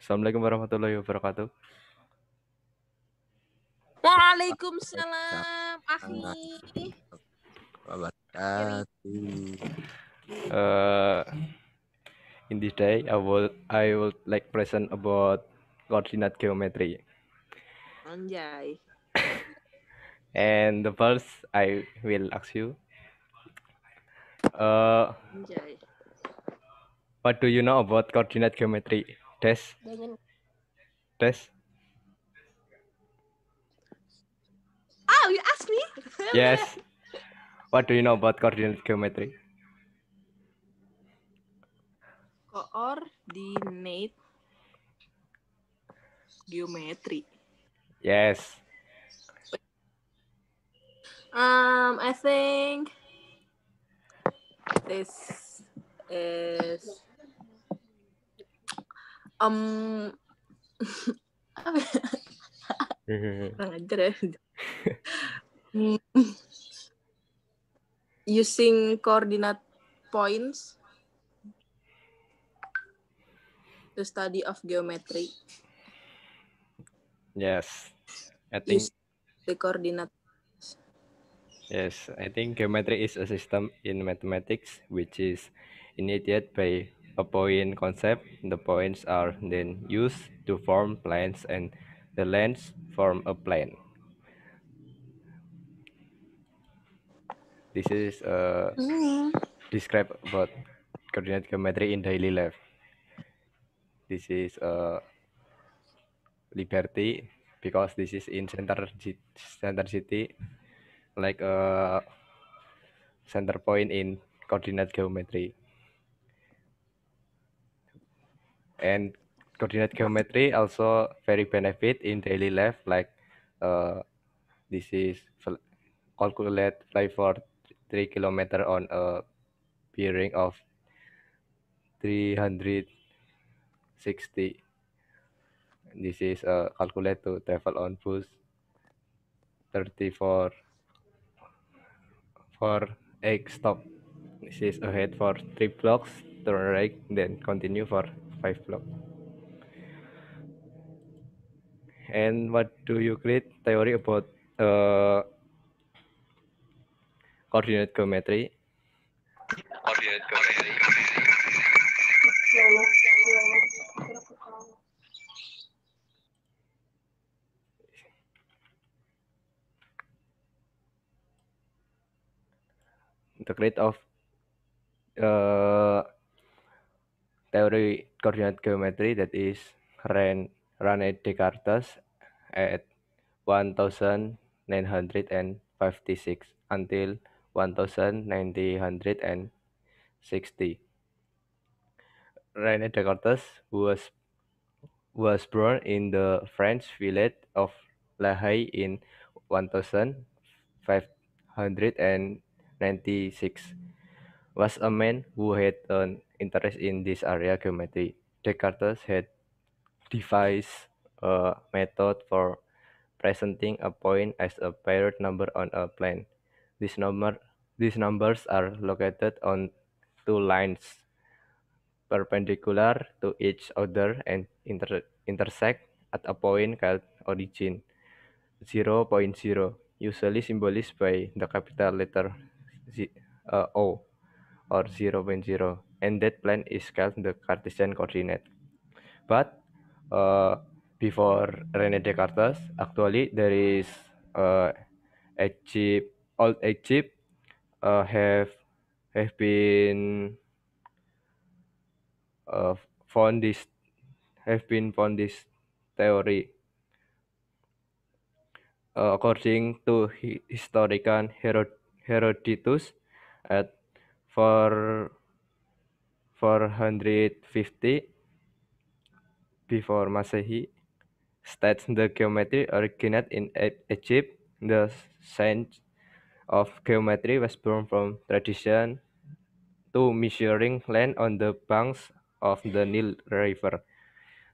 Assalamualaikum warahmatullahi wabarakatuh. Waalaikumsalam, akhi. Uh, in this day, I will I would like present about coordinate geometry. Anjay. and the first I will ask you. Uh, Anjay. What do you know about coordinate geometry? Test. Test. Oh, you ask me? yes. What do you know about coordinate geometry? Coordinate Geometri. Yes. Um, I think this is um mm-hmm. ya. using coordinate points to study of geometry. Yes, I think the coordinates. yes, I think geometry is a system in mathematics which is initiated by a point concept. The points are then used to form planes and the lines form a plane. This is a uh, Mm. Mm-hmm. describe about coordinate geometry in daily life. This is uh, Liberty because this is in center center city like a uh, center point in coordinate geometry. And coordinate geometry also very benefit in daily life like uh, this is calculate fly for three kilometer on a bearing of 360 this is uh, calculate to travel on bus 34 for 8 stop. This is ahead for 3 blocks, turn right, then continue for 5 blocks. And what do you create theory about uh, coordinate geometry? rate of uh, theory coordinate geometry that is ran René Descartes at 1956 until 1960. René Descartes was was born in the French village of La Haye in 1500 and 96, was a man who had an interest in this area geometry. Descartes had devised a method for presenting a point as a paired number on a plane. These, number, these numbers are located on two lines perpendicular to each other and inter intersect at a point called origin 0.0, usually symbolized by the capital letter uh, O or 0, 0.0 and that plane is called the Cartesian coordinate. But uh, before René Descartes, actually there is uh, Egypt, old Egypt uh, have have been uh, found this have been found this theory. Uh, according to historian Herod Herodotus at 450 before Masehi states the geometry originated in e-, Egypt. The science of geometry was born from tradition to measuring land on the banks of the Nile River.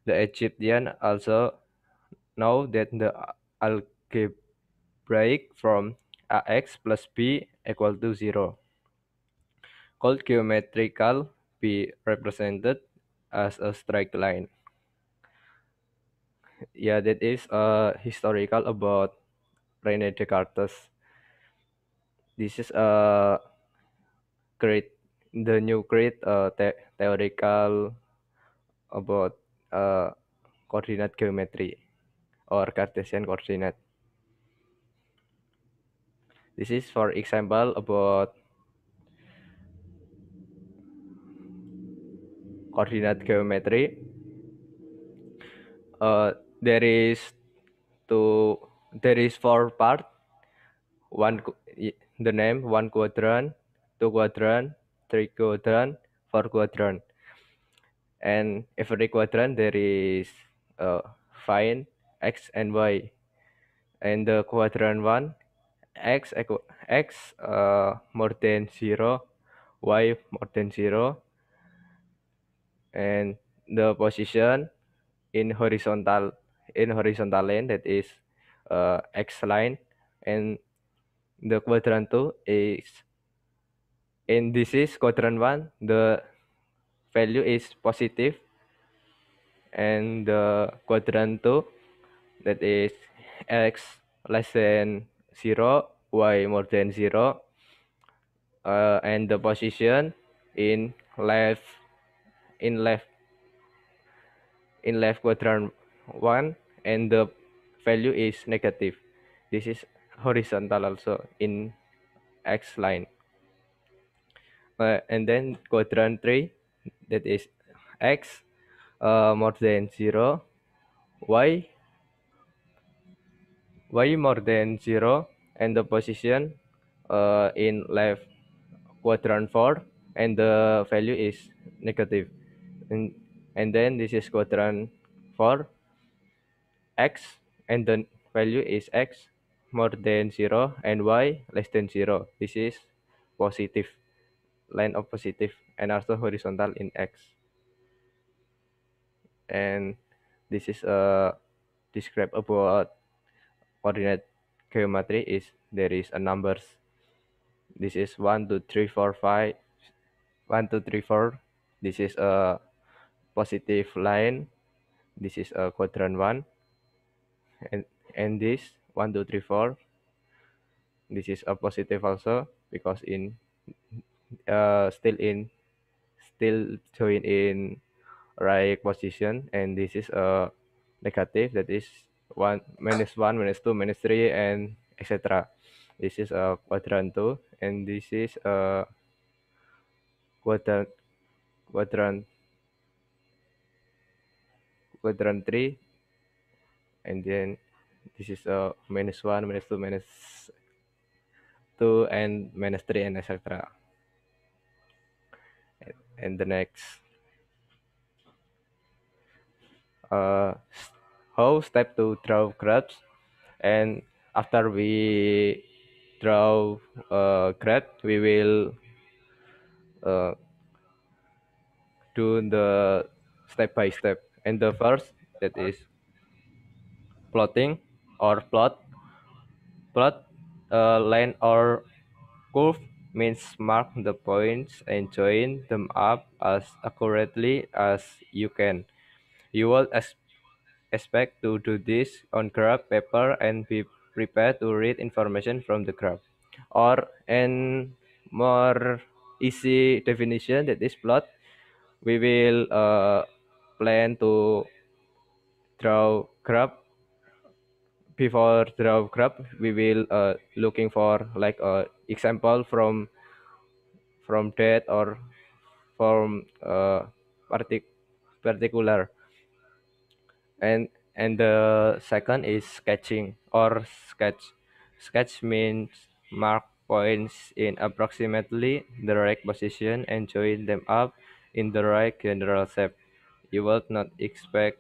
The Egyptian also know that the algebraic form ax plus b equal to 0. Called geometrical, be represented as a straight line. Yeah, that is uh, historical about Rene Descartes. This is a uh, great, the new great uh, the theoretical about uh, coordinate geometry or Cartesian coordinate. This is, for example, about coordinate geometry. Uh, there is two. There is four part. One the name one quadrant, two quadrant, three quadrant, four quadrant, and every quadrant there is uh, find x and y and the quadrant 1 x equal x uh, more than 0 y more than 0 and the position in horizontal in horizontal line that is uh, x line and the quadrant 2 is in this is quadrant 1 the value is positive and the quadrant 2 that is x less than 0 y more than 0 uh, and the position in left in left in left quadrant 1 and the value is negative this is horizontal also in x line uh, and then quadrant 3 that is x uh, more than 0 y Y more than zero and the position uh, in left quadrant 4 and the value is negative and, and then this is quadrant 4 x and the value is x more than 0 and y less than 0 this is positive line of positive and also horizontal in x and this is a uh, describe about coordinate geometry is there is a numbers. This is 1, 2, 3, 4, 5, 1, 2, 3, 4. This is a positive line. This is a quadrant 1. And, and this 1, 2, 3, 4. This is a positive also because in uh, still in still join in right position and this is a negative that is 1 minus 1 minus 2 minus 3 and etc this is a uh, quadrant 2 and this is a uh, quadrant quadrant quadrant 3 and then this is a uh, minus 1 minus 2 minus 2 and minus 3 and etc and, the next uh how step to draw grapes and after we draw a graph uh, we will uh, do the step by step and the first that is plotting or plot plot a uh, line or curve means mark the points and join them up as accurately as you can you will expect expect to do this on graph paper and be prepared to read information from the graph or in more easy definition that is plot we will uh, plan to draw graph before draw graph we will uh, looking for like a uh, example from from that or from uh, partic particular and and the second is sketching or sketch sketch means mark points in approximately the right position and join them up in the right general shape you would not expect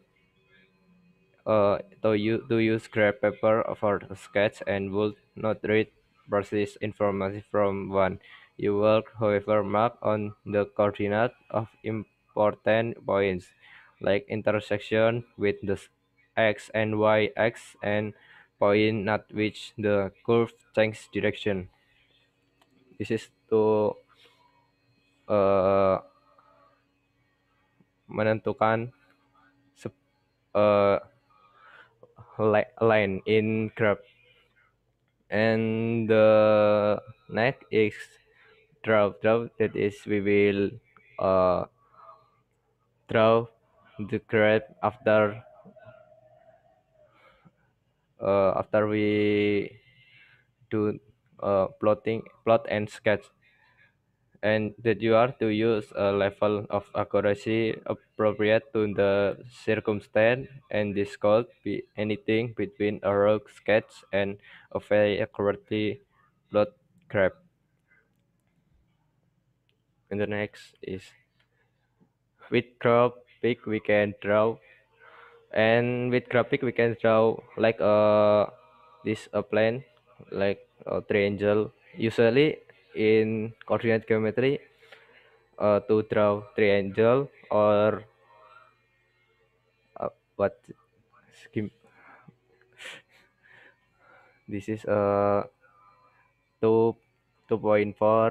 uh, to, you, to use scrap paper for a sketch and would not read precise information from one you will however mark on the coordinate of important points like intersection with the x and y axis and point at which the curve changes direction. This is to uh, menentukan uh, line in curve. And the next is draw draw that is we will uh, draw the grade after uh, after we do uh, plotting plot and sketch and that you are to use a level of accuracy appropriate to the circumstance and this could be anything between a rough sketch and a very accurately plot graph and the next is with crop pick we can draw and with graphic we can draw like a uh, this a plane like a triangle usually in coordinate geometry uh, to draw triangle or uh, what scheme this is a uh, 2 2.4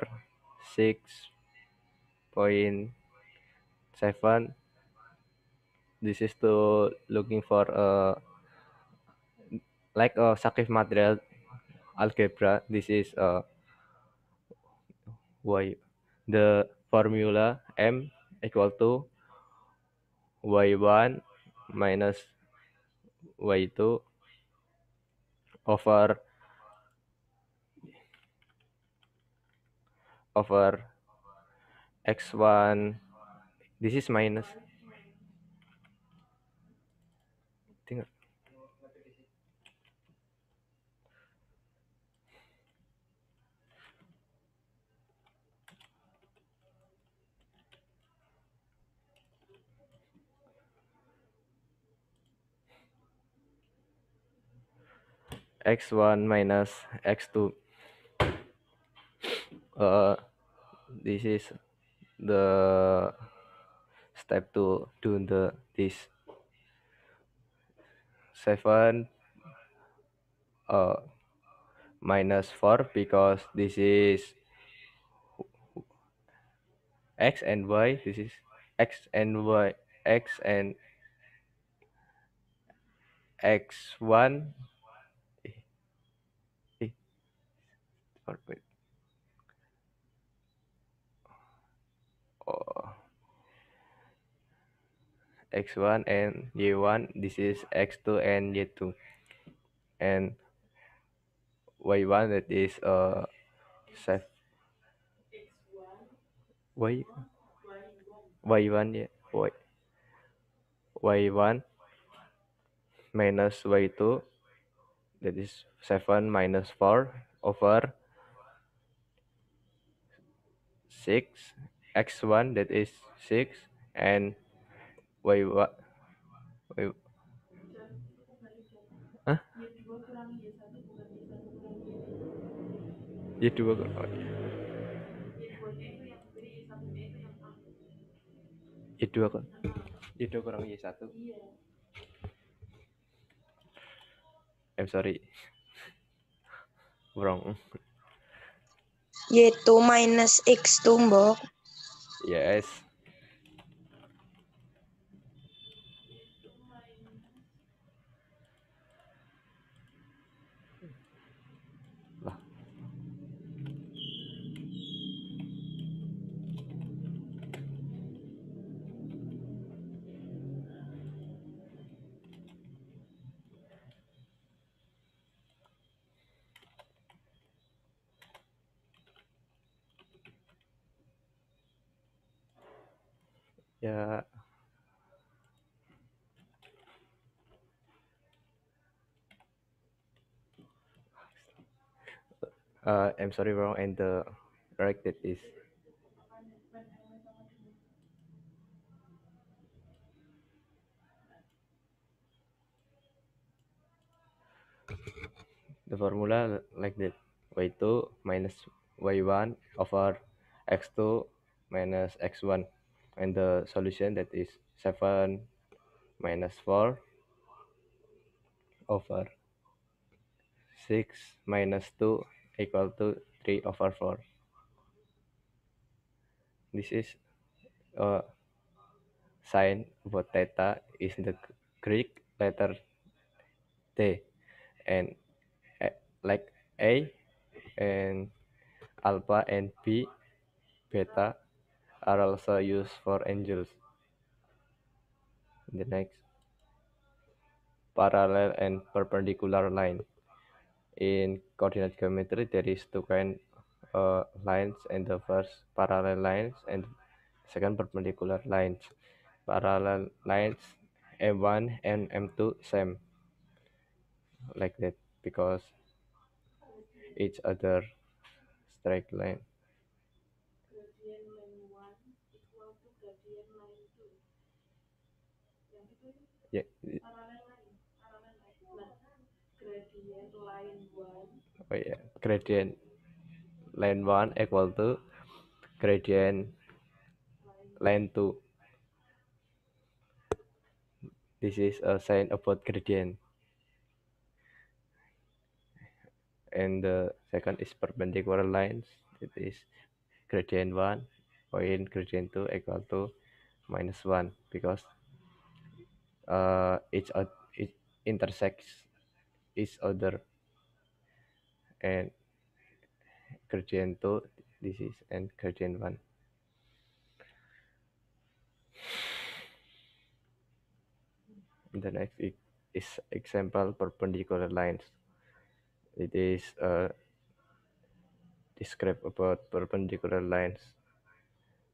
6.7 this is to looking for a uh, like a uh, Sakif material algebra. This is a uh, y the formula m equal to y1 minus y2 over over x1 this is minus x1 minus x2 uh, this is the step to do the this 7 uh, minus 4 because this is x and y this is x and y x and x1 purple oh. x1 and y1 this is x2 and y2 and y1 that is uh safe y y1 yeah y y1 minus y2 that is 7 minus 4 over 6 x1 that is 6 and y what y huh? Y2 Y2 Y2 kurang Y1 I'm sorry wrong Y2 minus X2, Mbok. Yes. ya uh, I'm sorry wrong and the right is the formula like that y2 minus y1 over x2 minus x1 and the solution that is 7 minus 4 over 6 minus 2 equal to 3 over 4 this is a uh, sign about theta is the Greek letter T and uh, like A and alpha and B beta are also used for angels. The next parallel and perpendicular line. In coordinate geometry, there is two kind uh, lines, and the first parallel lines and second perpendicular lines. Parallel lines M1 and M2 same like that because each other straight line ya oh ya yeah. gradient line one equal to gradient line two this is a sign about gradient and the second is perpendicular lines it is gradient 1 point gradient 2 equal to minus one because uh, each it intersects each other and gradient 2 this is and gradient 1 the next is example perpendicular lines it is uh, describe about perpendicular lines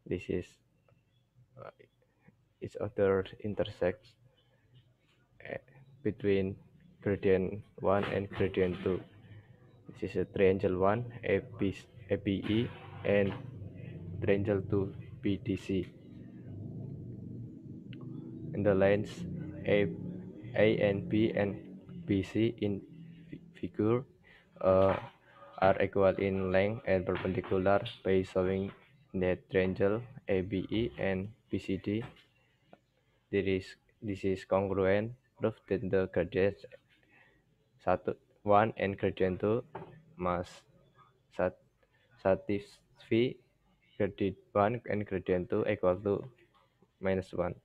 this is uh, each other intersects between gradient 1 and gradient 2 this is a triangle 1 AB, ABE and triangle 2 BDC and the lines A, A and B and BC in figure uh, are equal in length and perpendicular by showing that triangle ABE and BCD D. There is this is congruent prove that the satu one and graduate two must sat satisfy gradient one and graduate two equal to minus one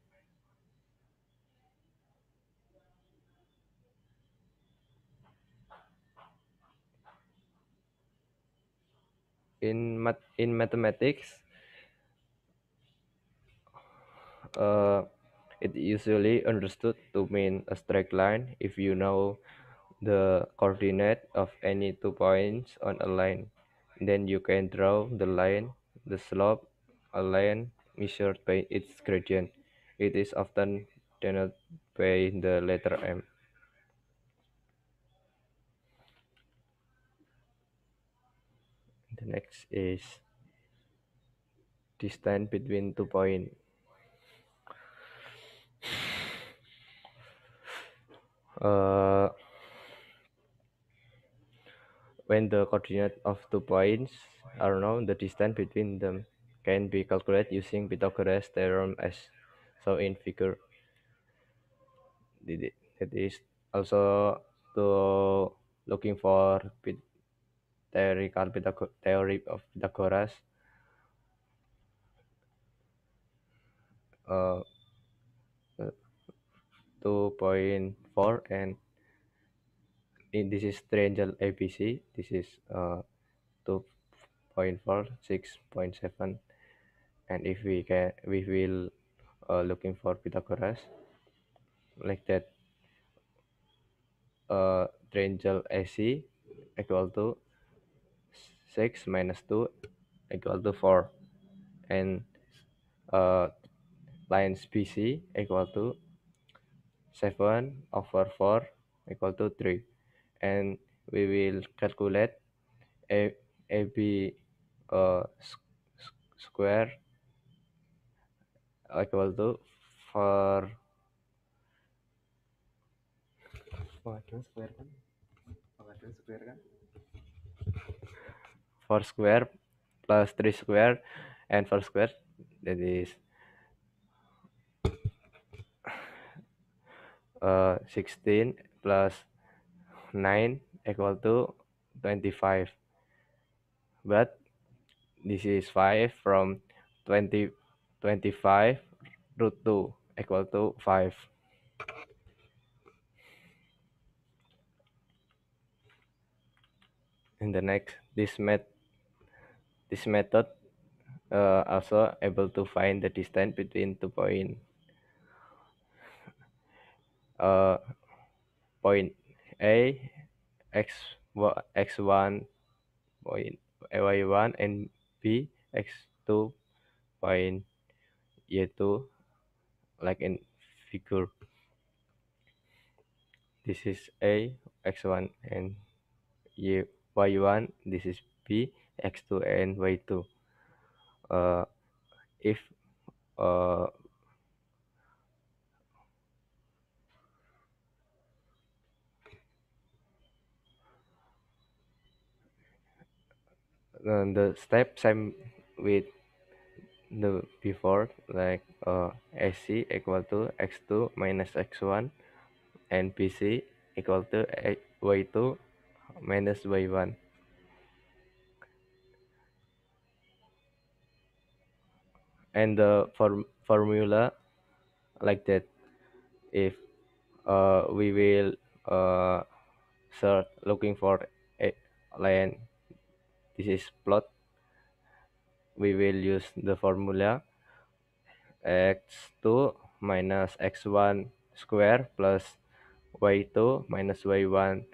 In, math in mathematics, uh, It is usually understood to mean a straight line if you know the coordinate of any two points on a line. Then you can draw the line, the slope, a line measured by its gradient. It is often denoted by the letter M. The next is distance between two points. Uh, when the coordinate of two points are known, the distance between them can be calculated using Pythagoras theorem as shown in figure. That is also to looking for theoretical theory of Pythagoras. Uh, 2.4 and in, this is triangle ABC this is uh, 2.4 6.7 and if we can we will uh, looking for Pythagoras like that uh, triangle AC equal to 6 minus 2 equal to 4 and uh, lines BC equal to 7 over 4 equal to 3 and we will calculate a a b ab uh, square equal to 4 square kan? square 4 square plus 3 square and 4 square that is uh, 16 plus 9 equal to 25 but this is 5 from 20 25 root 2 equal to 5 in the next this met this method uh, also able to find the distance between two points uh, point A, x, x1 point y1 and b x2 point y2 like in figure. This is a x1 and y, y1. This is b x2 and y2. Uh, if uh, uh, the step same with the before like uh, AC equal to x2 minus x1 and BC equal to y2 minus y1 and the form formula like that if uh, we will uh, search looking for a line this is plot we will use the formula x2 minus x1 square plus y2 minus y1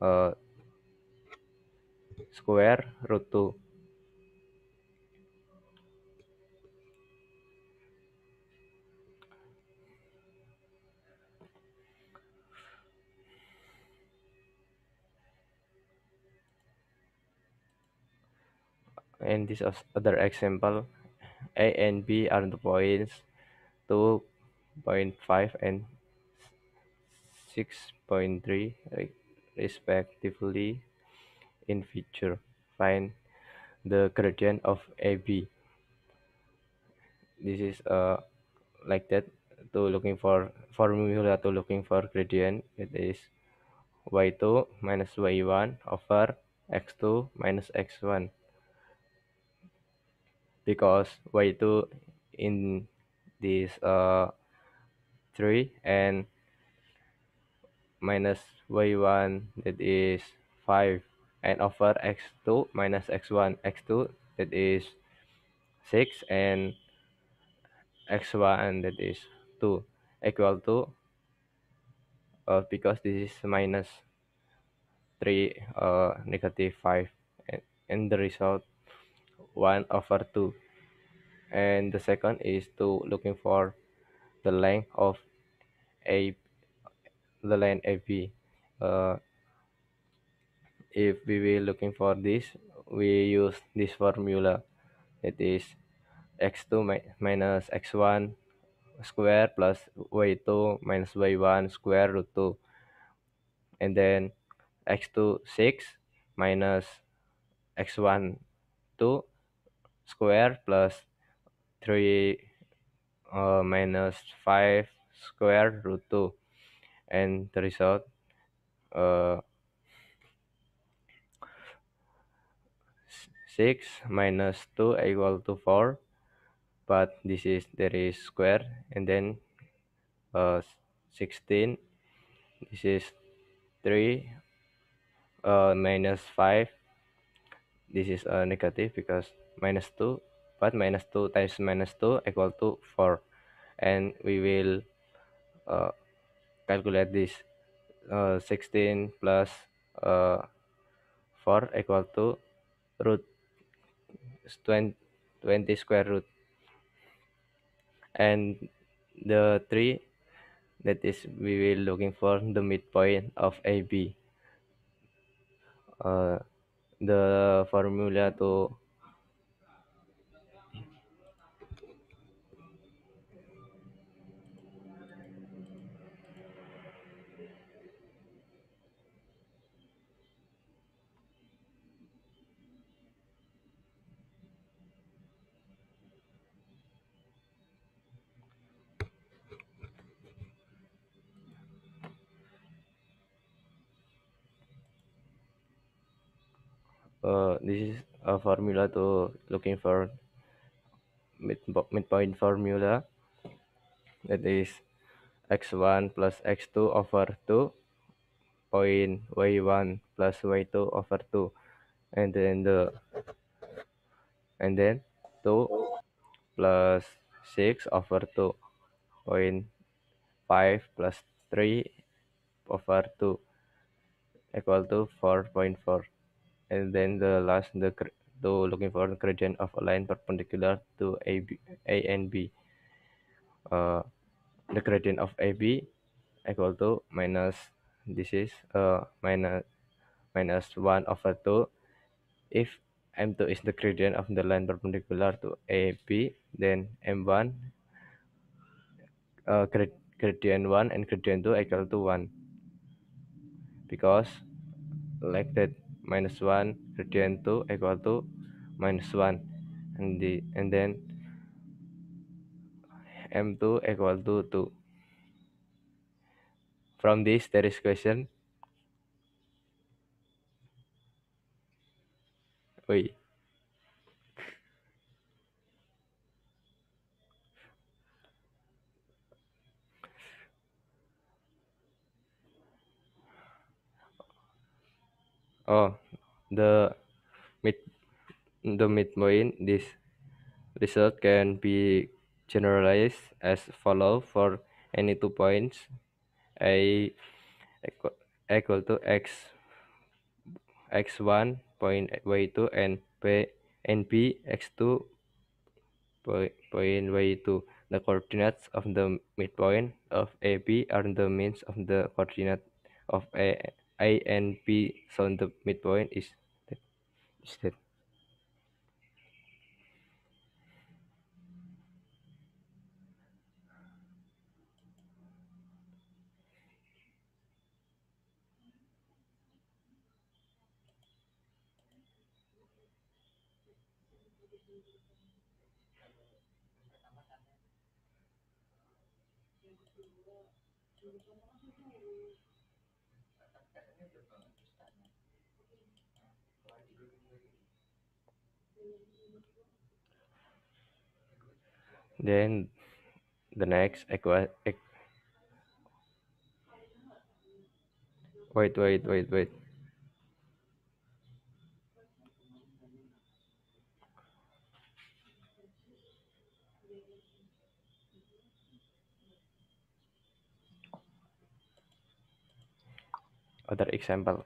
uh, square root 2 in this other example a and b are the points 2.5 and 6.3 respectively in feature find the gradient of AB this is uh, like that to looking for formula to looking for gradient it is y2 minus y1 over x2 minus x1 because y2 in this uh 3 and minus y1 that is 5 and over x2 minus x1 x2 that is 6 and x1 that is 2 equal to uh, because this is minus 3 uh, negative 5 and, and the result 1 over 2 and the second is to looking for the length of a the line AB uh, if we will looking for this we use this formula it is x2 mi minus x1 square plus y2 minus y1 square root 2 and then x2 6 minus x1 2 square plus 3 uh, minus 5 square root 2 and the result uh, 6 minus 2 equal to 4 but this is there is square and then uh, 16 this is 3 uh, minus 5 this is a uh, negative because minus 2 but minus 2 times minus 2 equal to 4 and we will uh, calculate this uh, 16 plus, uh, 4 equal to root 20, 20 square root and the 3 that is we will looking for the midpoint of AB uh, the formula to This is a formula to looking for midpoint formula that is x1 plus x2 over 2 point y1 plus y2 over 2 and then the and then 2 plus 6 over 2 point 5 plus 3 over 2 equal to 4.4 and then the last the though looking for the gradient of a line perpendicular to a, b, a and b. Uh, the gradient of AB equal to minus this is uh, minus minus 1 over 2 if M2 is the gradient of the line perpendicular to AB then M1 uh, grad gradient 1 and gradient 2 equal to 1 because like that minus 1 gradient 2 equal to minus 1 and the and then m2 equal to 2 from this there is question wait Oh, the mid the midpoint. This result can be generalized as follow for any two points a equal, equal to x x1 point y2 and b and b x2 point, point y2 the coordinates of the midpoint of ab are the means of the coordinate of a I and P so the midpoint is that is that Then the next equa equ wait wait wait wait. Other example.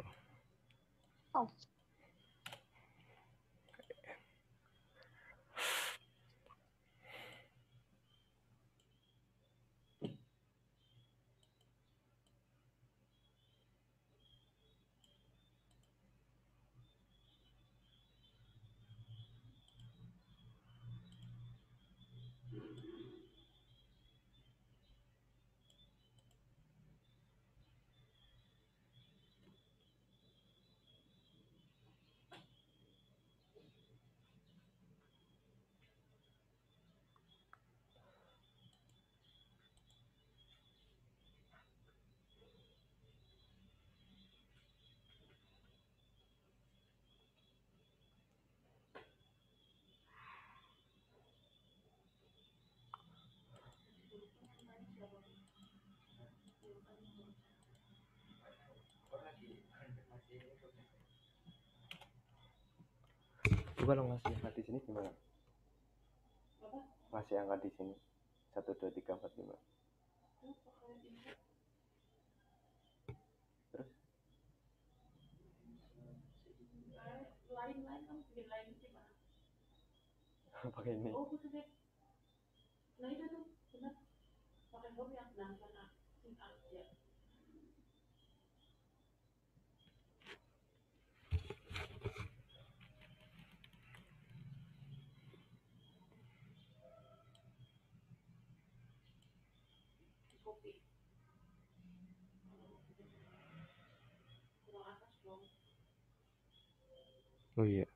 coba dong masih angka di sini gimana masih angkat di sini satu dua tiga empat lima terus pakai ini oh, nah itu tuh benar pakai yang sedang Oh iya.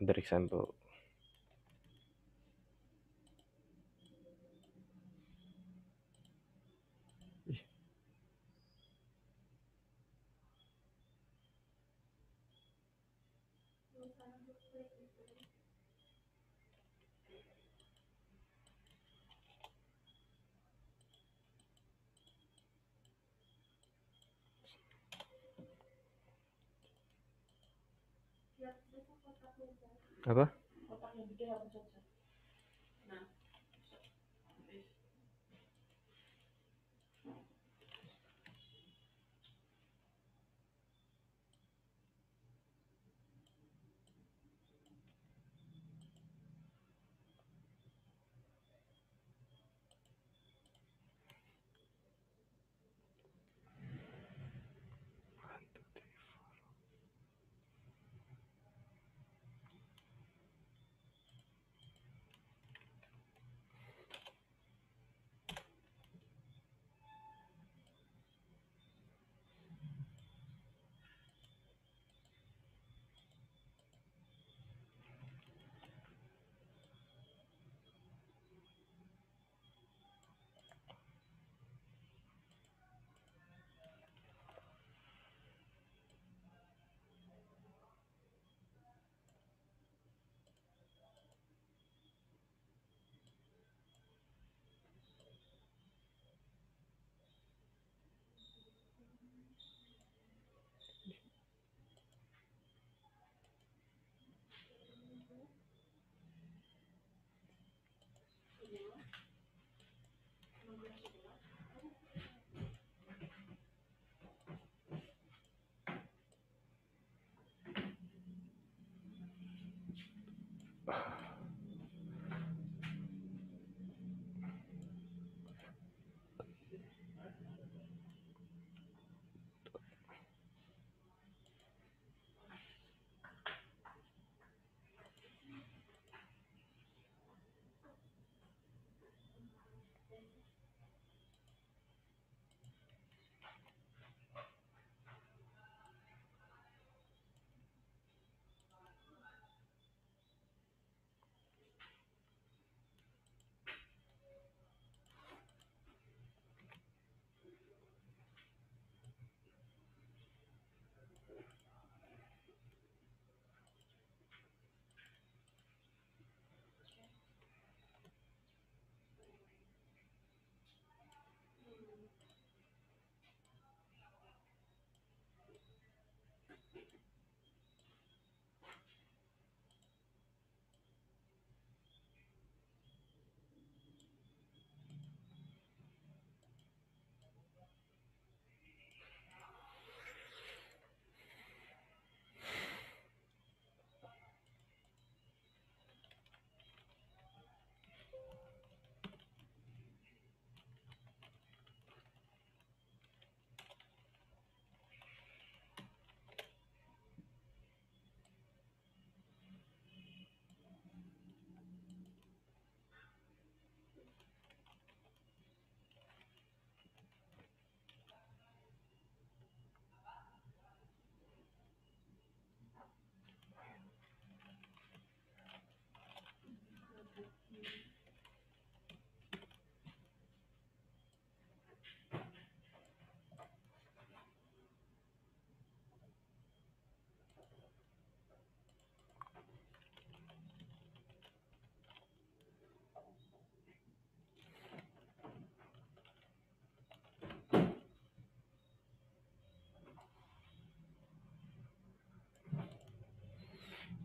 Other example. apa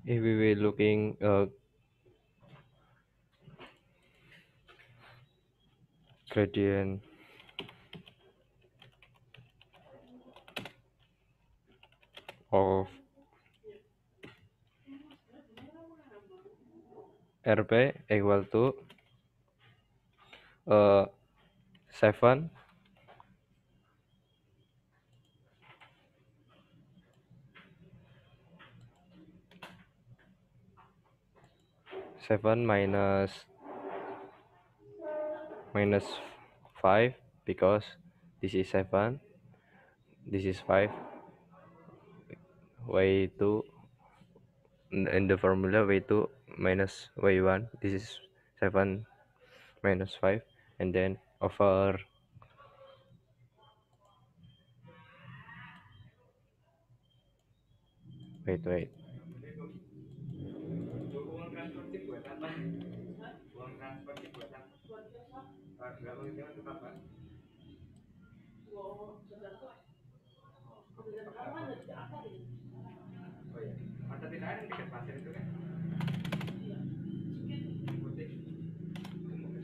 If we were looking, uh, gradient of RP equal to uh, 7 7 minus minus 5 because this is 7 this is 5 y2 in the formula y2 minus y1 this is 7 minus 5 and then over wait wait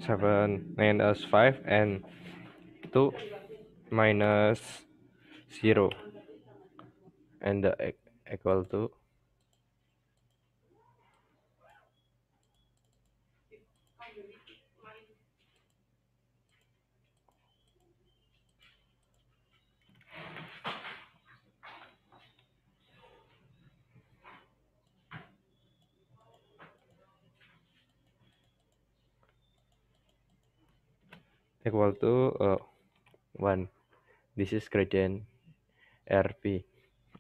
7 minus five and two minus zero and the e-, equal to equal to uh, 1 this is gradient rp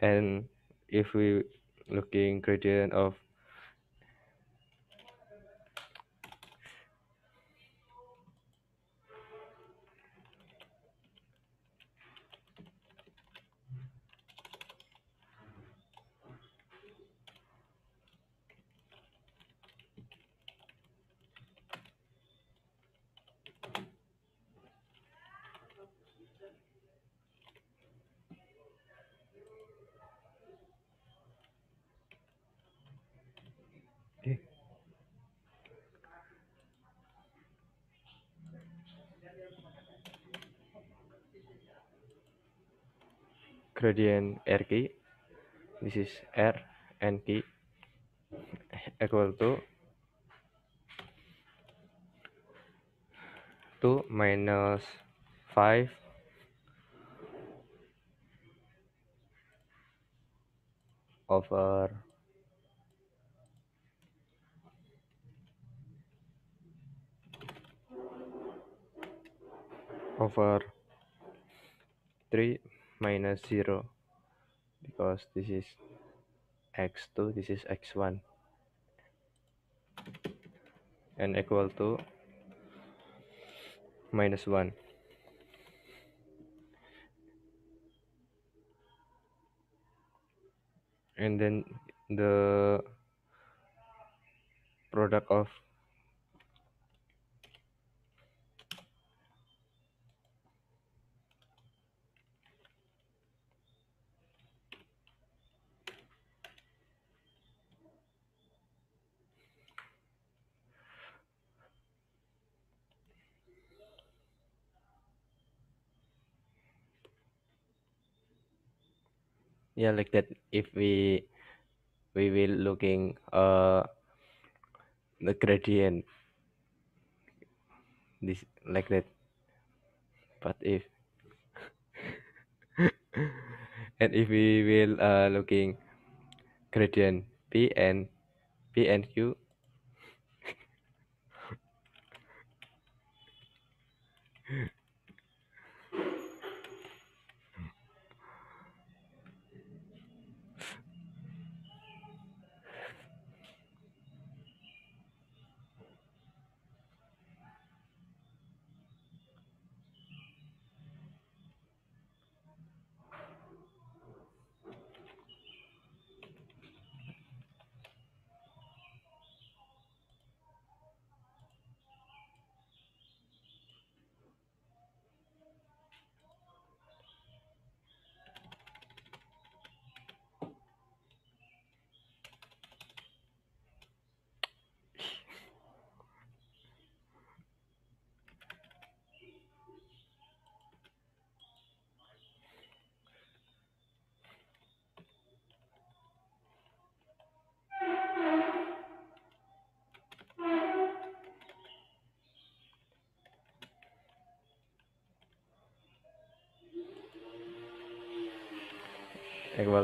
and if we looking gradient of gradient key this is R and key equal to 2 minus 5 over over 3 minus 0 because this is x2 this is x1 and equal to minus 1 and then the product of yeah like that if we we will looking uh the gradient this like that but if and if we will uh looking gradient p and p and q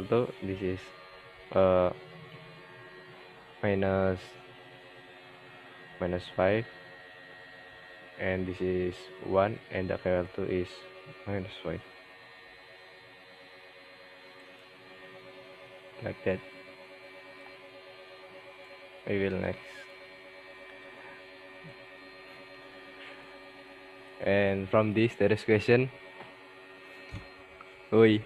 although this is uh, minus minus 5 and this is 1 and the kernel 2 is minus 5 like that we will next and from this there is question oi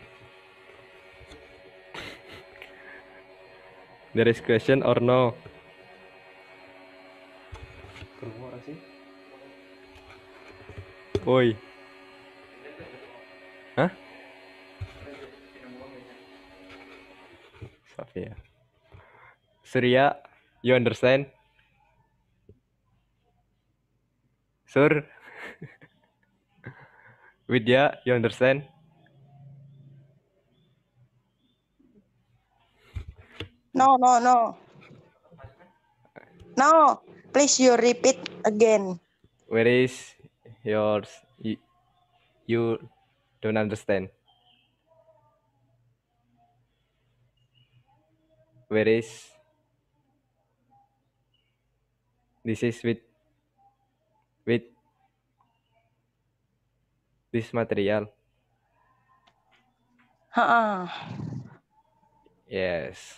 There is question or no? Woi. Hah? Safia. Surya, you understand? Sur? Widya, you understand? No, no, no. No, please you repeat again. Where is yours? You, you don't understand. Where is this is with with this material. Uh -uh. Yes.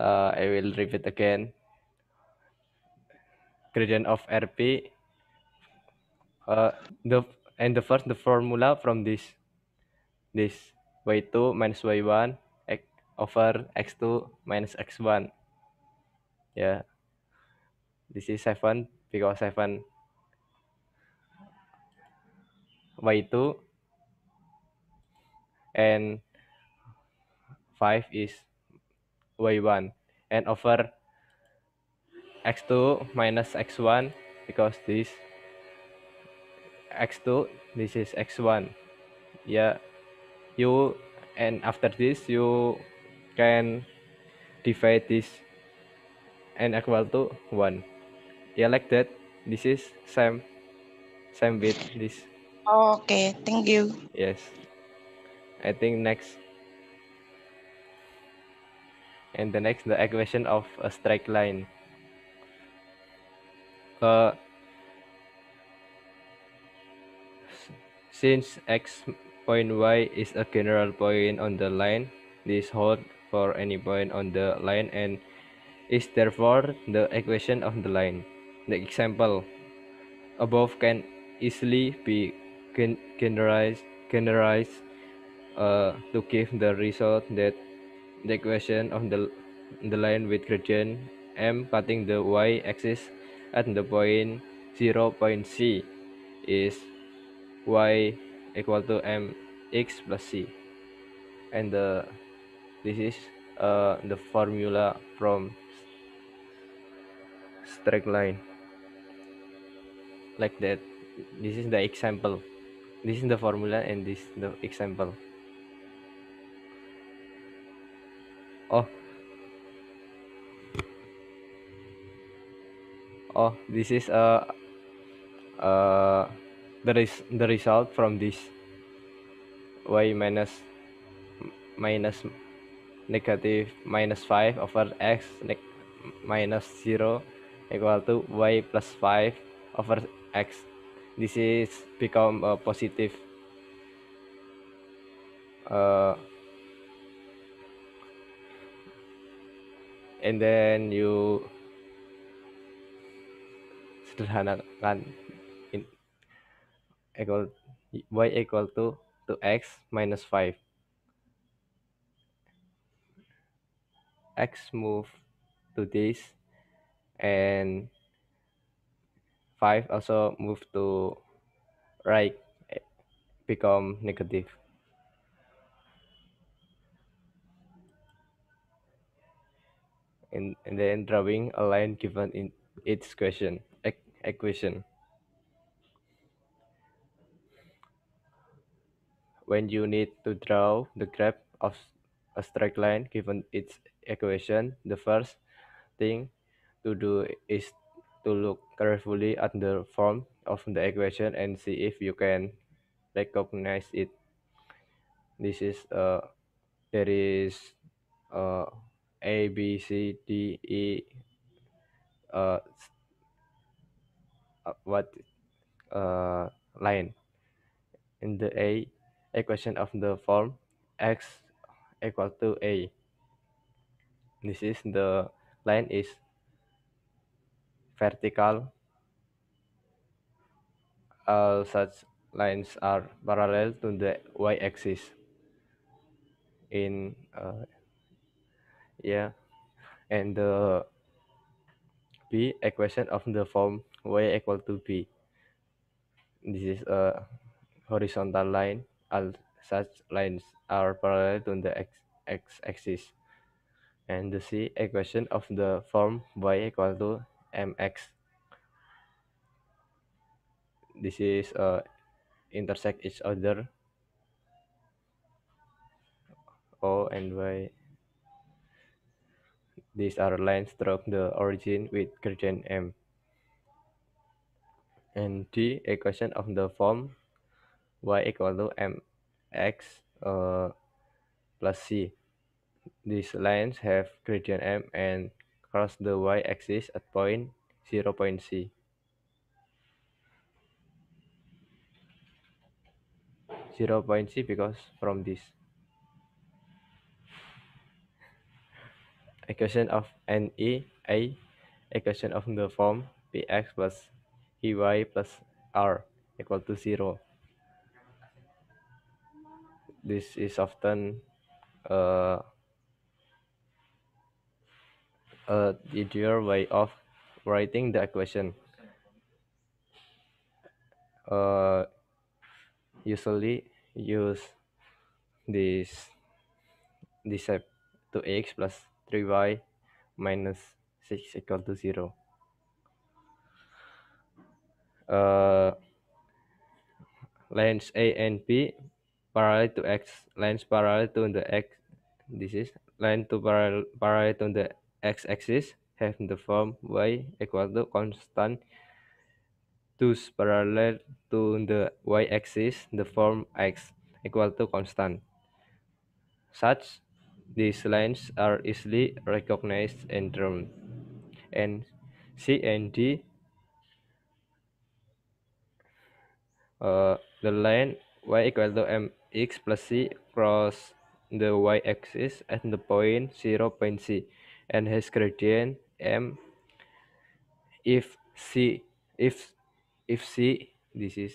uh, I will repeat again gradient of RP uh, eh, the and the first the formula from this this y2 minus y1 x over x2 minus x1 ya yeah. this is 7 because 7 y2 and 5 is y1 and over x2 minus x1 because this x2 this is x1 yeah you and after this you can divide this n equal to 1 yeah like that this is same same with this oh, okay thank you yes i think next and the next the equation of a straight line. Uh, since x point y is a general point on the line, this holds for any point on the line and is therefore the equation of the line. The example above can easily be generalized, generalized uh, to give the result that the equation of the, the line with gradient m cutting the y-axis at the point 0 point c is y equal to mx plus c and the this is uh, the formula from straight line like that this is the example this is the formula and this is the example oh oh this is a uh, uh, the res the result from this y minus minus negative minus 5 over x minus 0 equal to y plus 5 over x this is become a positive uh, and then you sederhanakan in equal y equal to to minus 5 x move to this and 5 also move to right become negative and, and then drawing a line given in its question equation. When you need to draw the graph of a straight line given its equation, the first thing to do is to look carefully at the form of the equation and see if you can recognize it. This is a there is a a B C D E uh, uh what uh line in the A equation of the form x equal to A this is the line is vertical all such lines are parallel to the y-axis in uh, yeah and the b equation of the form y equal to b this is a horizontal line all such lines are parallel to the x, x axis and the c equation of the form y equal to mx this is uh, intersect each other o and y these are lines through the origin with gradient M. And D, equation of the form y equal to mx uh, plus c. These lines have gradient m and cross the y-axis at point 0 point c. Zero point c because from this. equation of NE a equation of the form px plus ey plus r equal to 0. This is often uh, a easier way of writing the equation. Uh, usually use this this step to x plus 3y minus 6 equal to 0. Uh, lines A and B parallel to X, lines parallel to the X, this is line to parallel, parallel to the X axis have the form y equal to constant thus parallel to the y axis the form x equal to constant such these lines are easily recognized and drawn. And C and D, uh, the line y equal to mx plus c cross the y-axis at the point 0, point c and has gradient m if c if if c this is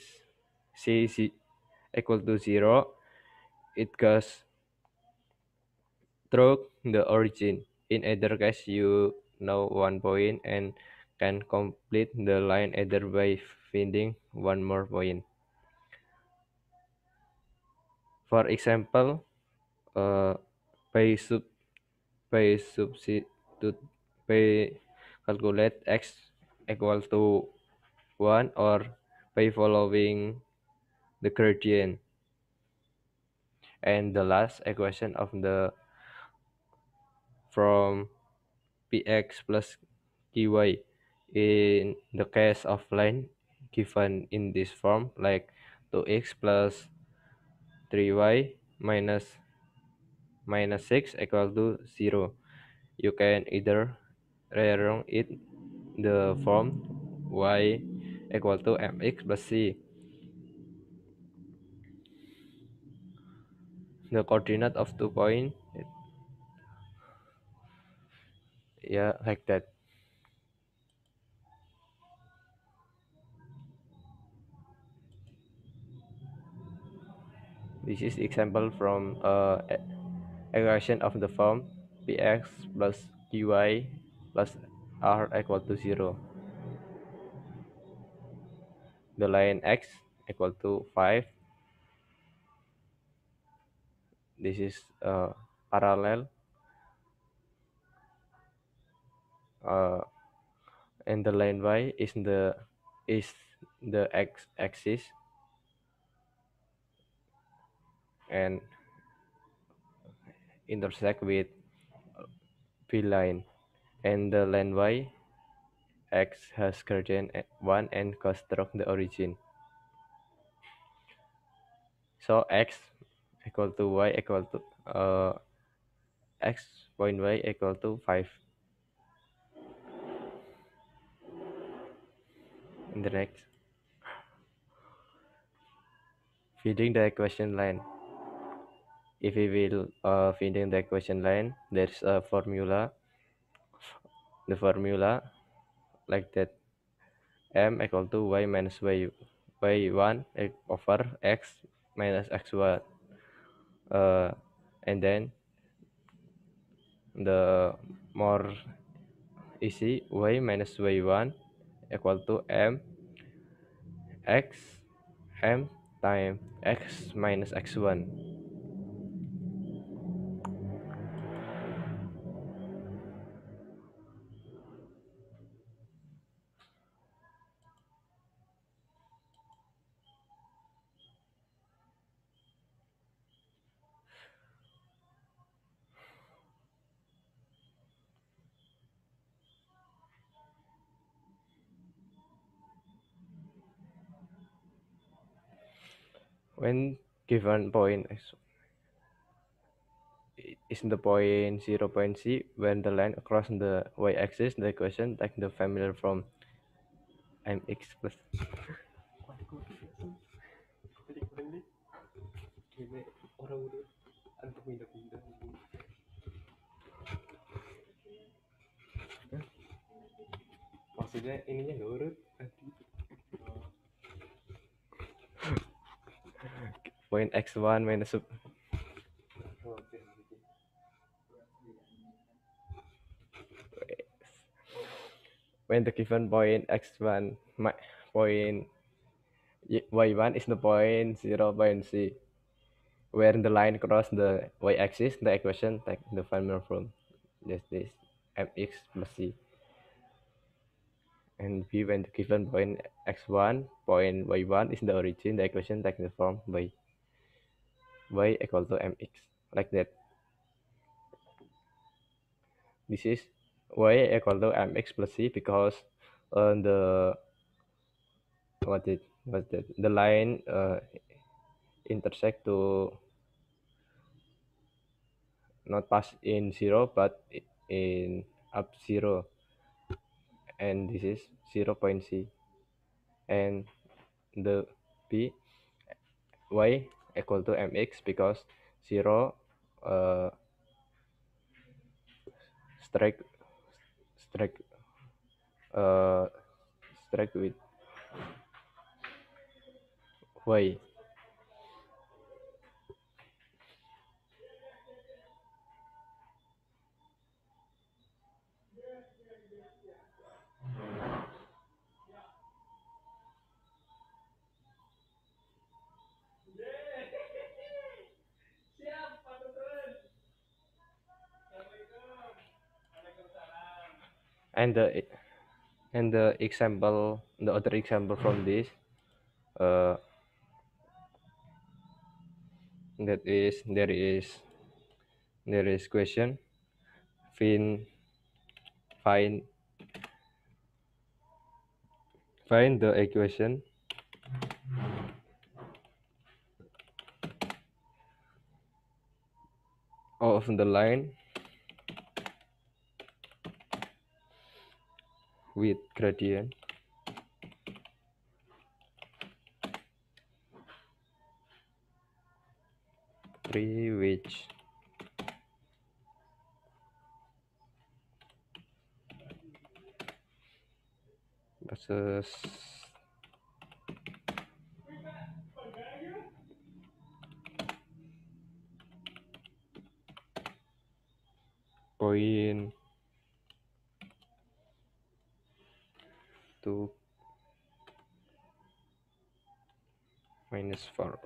c is equal to 0 it goes through the origin. In either case, you know one point and can complete the line either by finding one more point. For example, uh, by sub by substitute by calculate x equal to 1 or by following the gradient. And the last equation of the from px plus dy in the case of line given in this form like 2x plus 3y minus minus 6 equal to 0 you can either rearrange it the form y equal to mx plus c the coordinate of two point yeah like that this is example from uh, equation of the form px plus qy plus r equal to 0 the line x equal to 5 this is uh, parallel uh, and the line y is the is the x axis and intersect with p line and the line y x has gradient 1 and construct the origin so x equal to y equal to uh, x point y equal to 5 in the next feeding the equation line if we will uh, feeding the equation line there's a formula the formula like that m equal to y minus y y1 over x minus x1 uh, and then the more easy y minus y1 equal to m x m time x minus x1 when given point is the point 0 point c when the line across the y-axis the equation take the familiar from mx plus maksudnya ininya nurut point x1 minus when the given point x1 my point y1 is the point 0 point c where the line cross the y-axis the equation take the formula from this this mx plus c and b when the given point x1 point y1 is the origin the equation take the form by y equal to mx like that this is y equal to mx plus c because uh, the what it was that the line uh, intersect to not pass in zero but in up zero and this is zero point c and the p y equal to mx because 0 uh, strike strike uh, strike with y and the and the example the other example from this uh, that is there is there is question find find find the equation of the line with gradient three which versus point for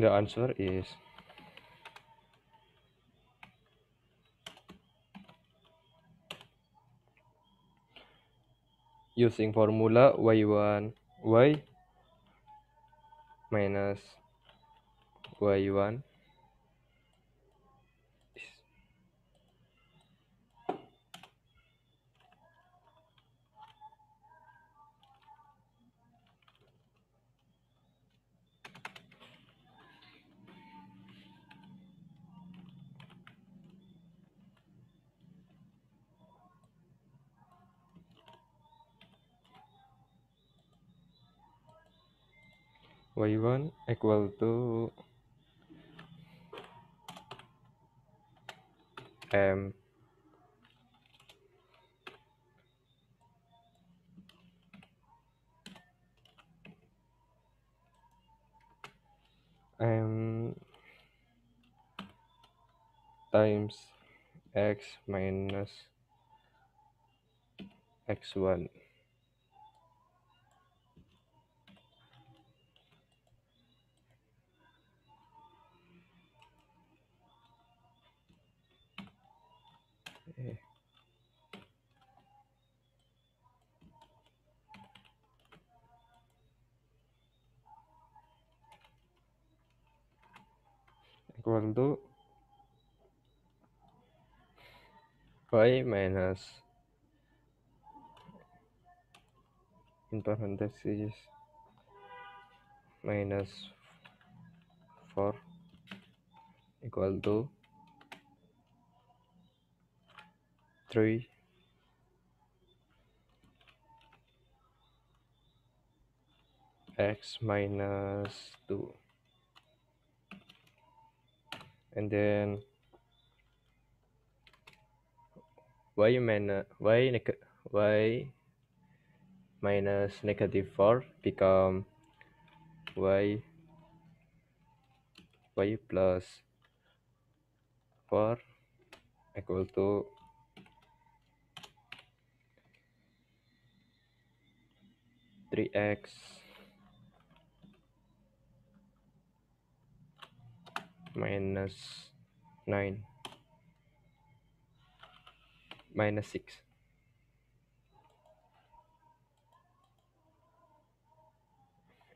The answer is using formula y1 y minus y1 y1 equal to m m times x minus x1 equal to y minus in parentheses minus 4 equal to 3 x minus 2 and then y minus y y minus negative 4 become y y plus 4 equal to three x minus 9 minus 6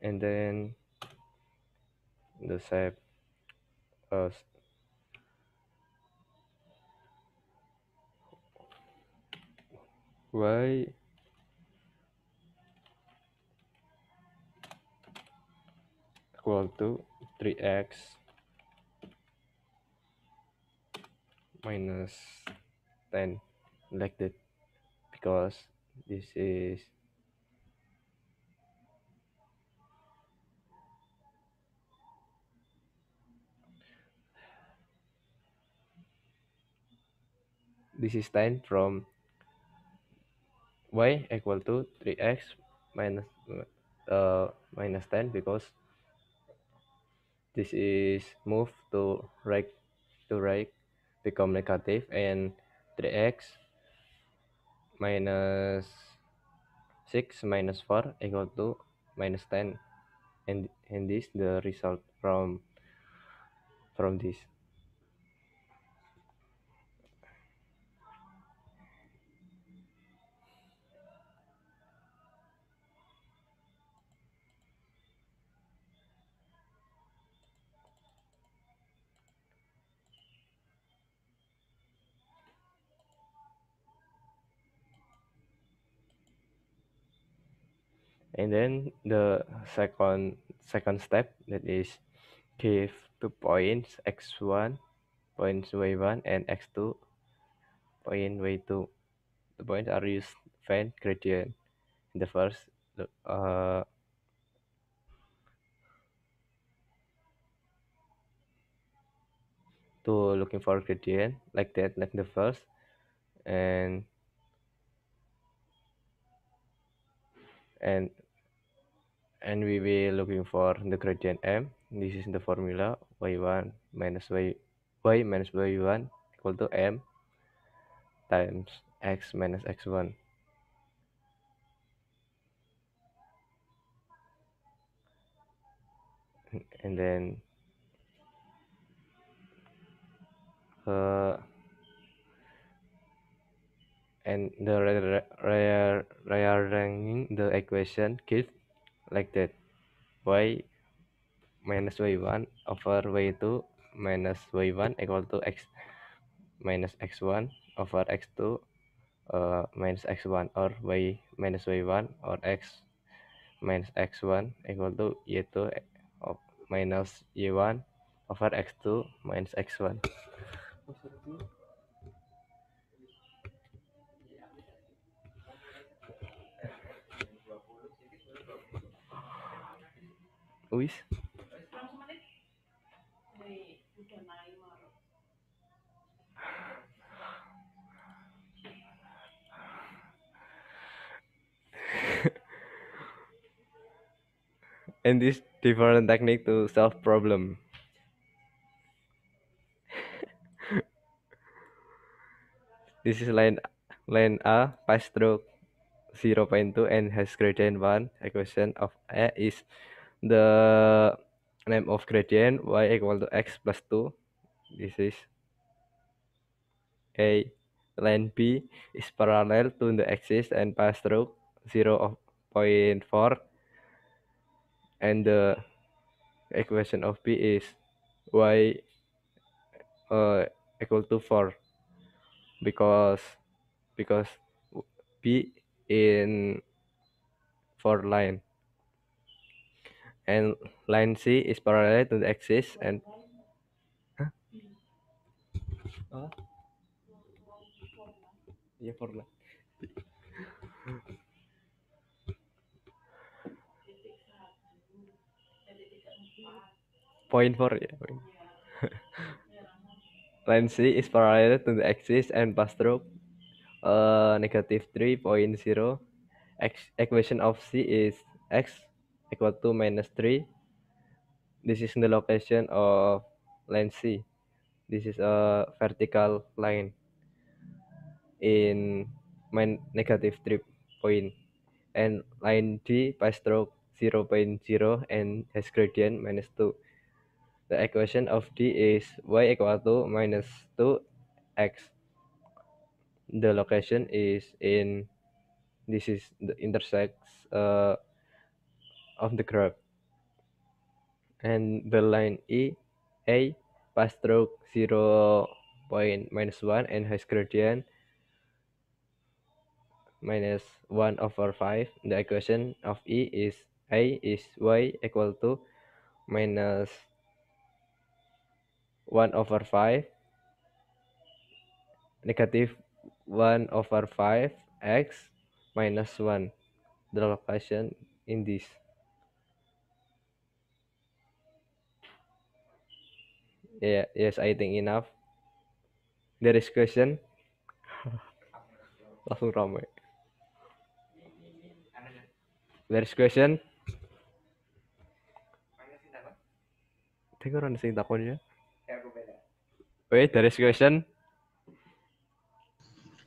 and then the set uh, why equal to 3x minus 10 like that because this is this is 10 from y equal to 3x minus uh, minus 10 because this is move to right to right become negative and 3x minus 6 minus 4 equal to minus 10 and and this the result from from this and then the second second step that is give two points x1 points y1 and x2 point y2 the points are used find gradient in the first uh, to looking for gradient like that like the first and and and we will looking for the gradient m this is the formula y1 minus y y minus y1 equal to m times x minus x1 and then uh, and the rearranging the equation gives like that y minus y1 over y2 minus y1 equal to x minus x1 over x2 uh, minus x1 or y minus y1 or x minus x1 equal to y2 uh, minus y1 over x2 minus x1 and this different technique to solve problem. this is line line A pass through 0.2 and has greater than 1 equation of A is the name of gradient y equal to x plus 2 this is a line b is parallel to the axis and pass through 0 of 0.4 and the equation of b is y uh, equal to 4 because because b in 4 line and line C is parallel to the axis and huh? yeah, for point four yeah point. line C is parallel to the axis and pass through uh, negative 3.0 X equation of C is x equal to minus 3. This is the location of line C. This is a vertical line in min negative 3 point. And line D by stroke point 0.0 and has gradient minus 2. The equation of D is y equal to minus 2x. The location is in, this is the intersects uh, of the crop. And the line E A pass stroke 0 point minus 1 and has gradient minus 1 over 5. The equation of E is A is Y equal to minus 1 over 5 negative 1 over 5 x minus 1 the location in this Yeah, yes, I think enough. There is question. Langsung ramai. There is question. Tengok orang sing takonnya. Wait, there is question.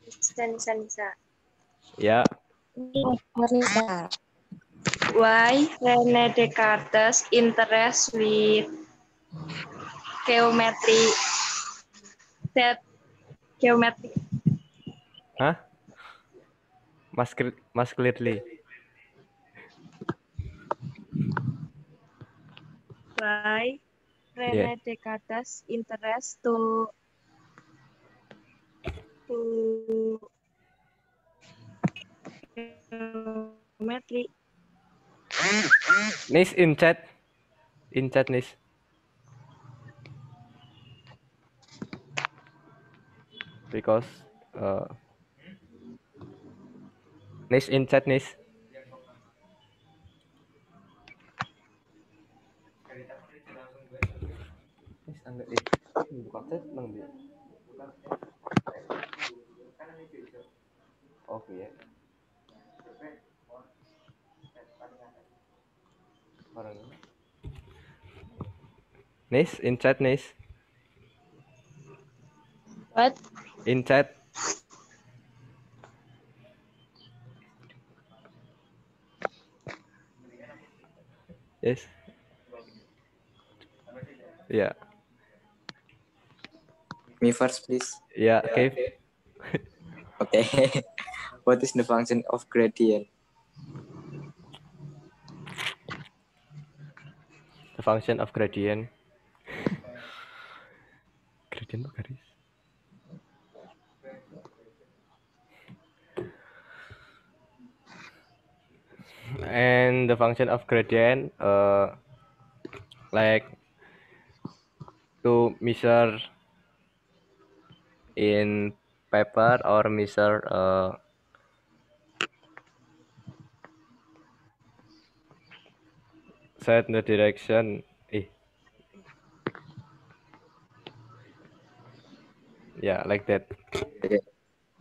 Nisa, Nisa, Ya. Yeah. Why Rene Descartes interest with geometri set geometri Hah? Mas Mas Clearly. By Rene yeah. Descartes interest to to geometri Nis in chat. In chat Nis. because uh, Nice in chat Nice. buka chat oh, Nis, in chat Nis. What? in chat. Yes. Ya. Yeah. Me first, please. Ya, yeah, oke. okay. Okay. okay. What is the function of gradient? The function of gradient. gradient apa garis? and the function of gradient uh, like to measure in paper or measure uh, set the direction eh. yeah like that okay.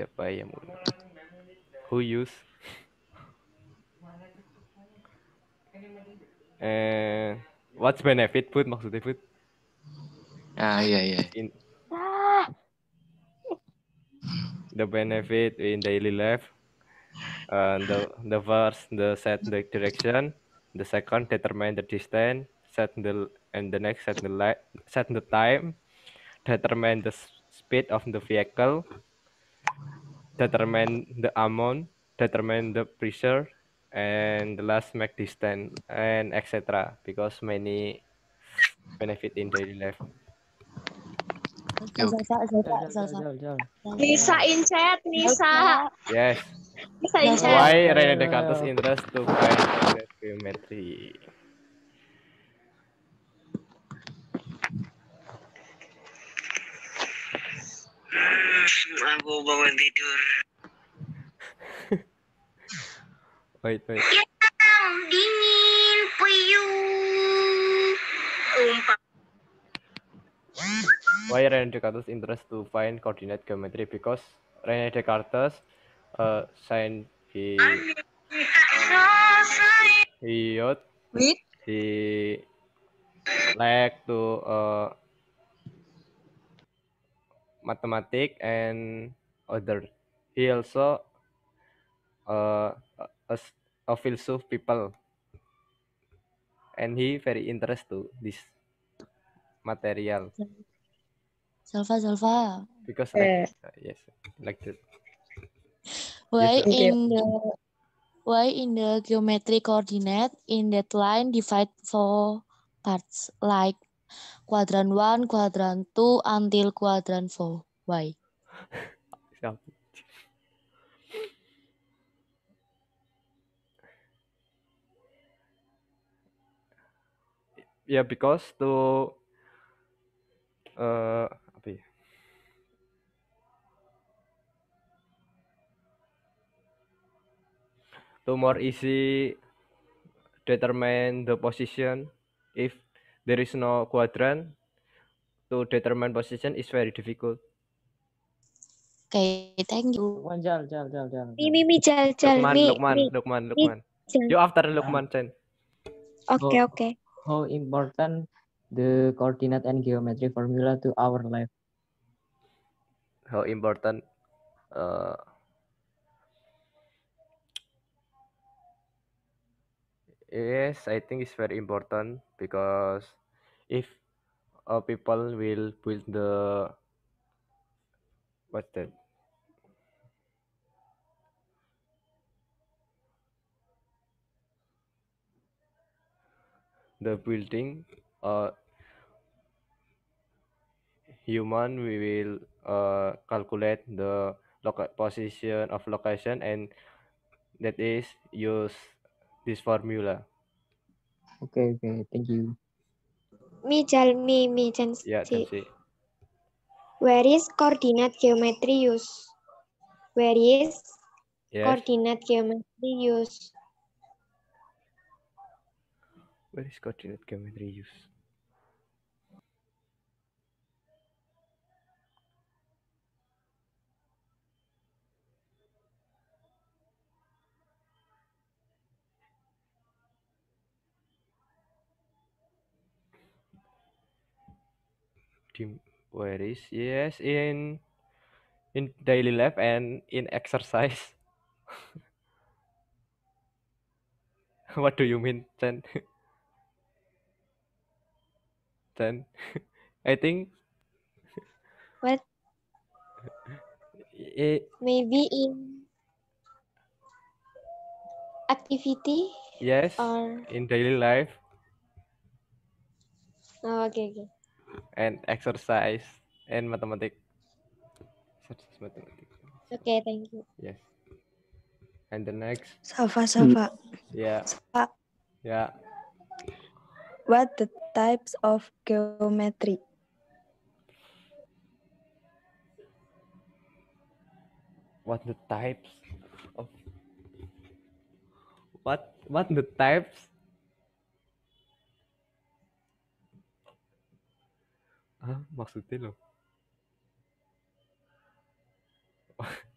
siapa yang who use eh what's benefit food maksudnya food ah iya iya in the benefit in daily life uh, the the first the set the direction the second determine the distance set the and the next set the light set the time determine the speed of the vehicle determine the amount, determine the pressure, and the last make distance and etc. Because many benefit in daily life. Nisa in chat, Nisa. Yes. Nisa Why Rene Descartes interest to find geometry? aku bangun tidur. wait, wait. Ya, dingin, puyuh. Why René Descartes interest to find coordinate geometry? Because René Descartes uh, signed he he, he like to uh, mathematics and other. He also uh, a, a philosoph people and he very interest to this material. Salva, Salva. Because like, uh, yes, like that. Why yes, in the why in the geometric coordinate in that line divide four parts like Quadrant one, quadrant two, until quadrant four. Why? yeah, because to uh, apa ya? To more easy determine the position if there is no quadrant to determine position is very difficult. Okay, thank you. Lukman, jal, jal, jal, jal. Mi, mi, mi, jal, jal. Lukman, mi, Lukman, mi, Lukman, Lukman. Mi, you after Lukman, ah. Chen. Okay, how, okay. How important the coordinate and geometry formula to our life? How important? Uh, yes, I think it's very important because if uh, people will build the what's that the building uh human we will uh, calculate the loca- position of location and that is use this formula okay okay thank you Mi jalmi mi jansi. Ya, jansi. Where is coordinate geometry use? Where is yes. coordinate geometry use? Where is coordinate geometry use? Where is Yes, in in daily life and in exercise. what do you mean then? then I think What it, eh, maybe in activity? Yes. Or in daily life. Oh, okay, okay and exercise and mathematics. mathematics. Okay, thank you. Yes. And the next. Safa, Safa. Yeah. Yeah. What the types of geometry? What the types of what what the types Hah? Maksudnya lo?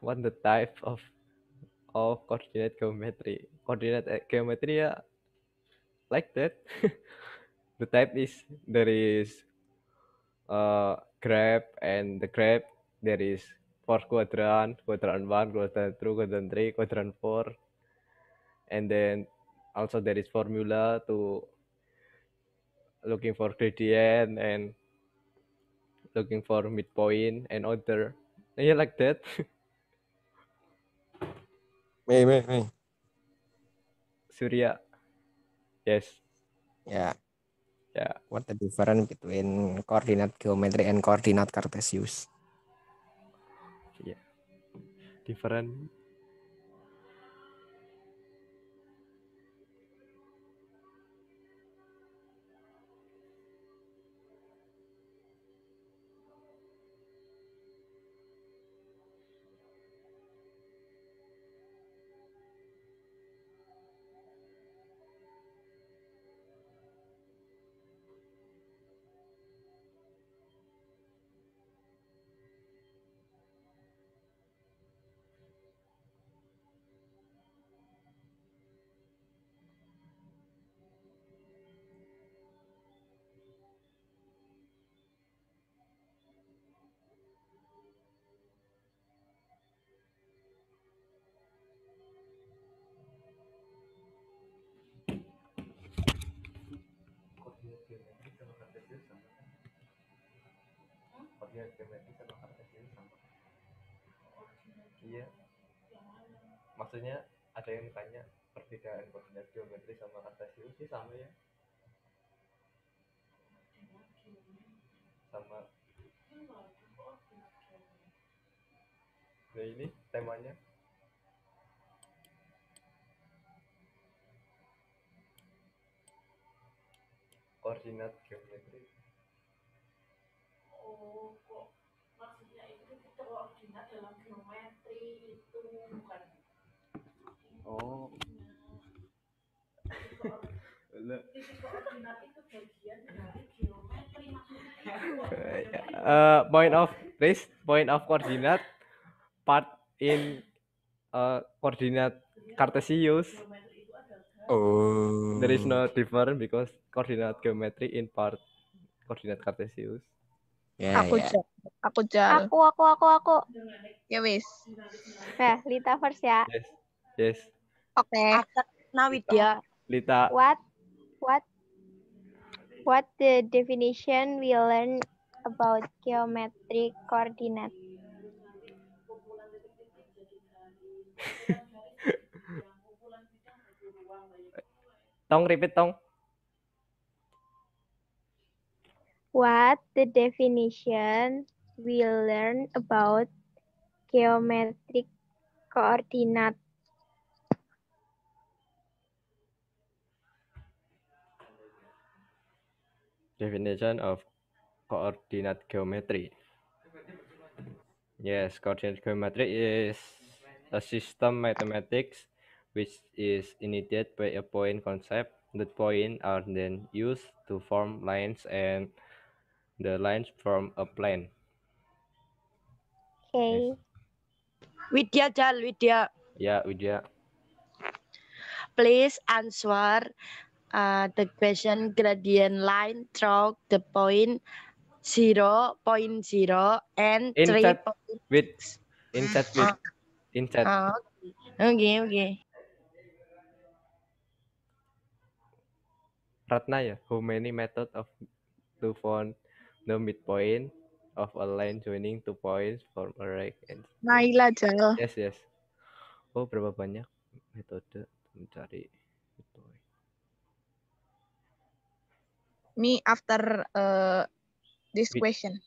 What the type of of coordinate geometry? Coordinate eh, geometry ya like that. the type is there is uh, crab and the crab there is four quadrant, quadrant one, quadrant two, quadrant three, quadrant four and then also there is formula to looking for gradient and looking for midpoint and other you like that me me me surya yes yeah yeah what the difference between coordinate geometry and coordinate cartesius yeah different maksudnya ada yang tanya perbedaan koordinat geometri sama kartesius sih sama ya sama nah ini temanya koordinat oh uh, point of this point of koordinat, part in uh, coordinate Cartesius oh there is no different because koordinat geometri in part koordinat Cartesius Yeah, aku yeah. Aku jauh. Aku aku aku aku. Ya wis. Nah, Lita first ya. Yes. Yes. Oke. Okay. Atna Lita. What what what the definition we learn about geometric coordinate? tong repeat tong. What the definition we learn about geometric coordinate? Definition of coordinate geometry. Yes, coordinate geometry is a system mathematics which is initiated by a point concept. The point are then used to form lines and the lines form a plane. Okay. Yes. Widya Jal, Widya. Yeah, Widya. Please answer uh, the question gradient line through the point zero point zero and in three that point. with in that ah. with in that uh, okay okay Ratna ya how many method of to find the midpoint of a line joining two points form a right and Naila Jal. Yes yes. Oh berapa banyak metode mencari me after uh, this Be question.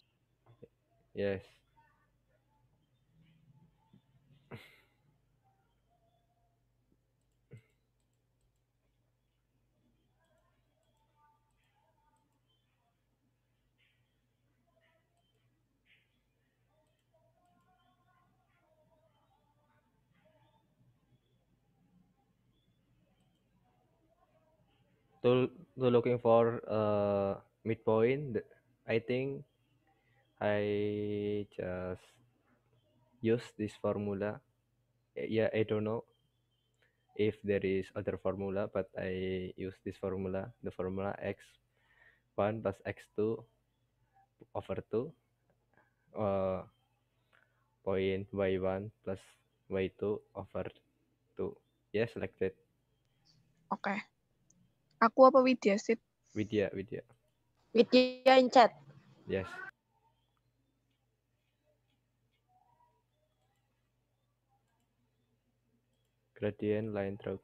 Yes. betul go looking for uh midpoint i think i just use this formula eh, yeah i don't know if there is other formula but i use this formula the formula x1 plus x2 over 2 uh point y1 plus y2 over 2 yes selected. okay Aku apa Widya sih? Widya, Widya. Widya in chat. Yes. Gradient line drop.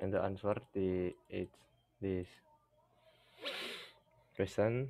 and the answer the is this question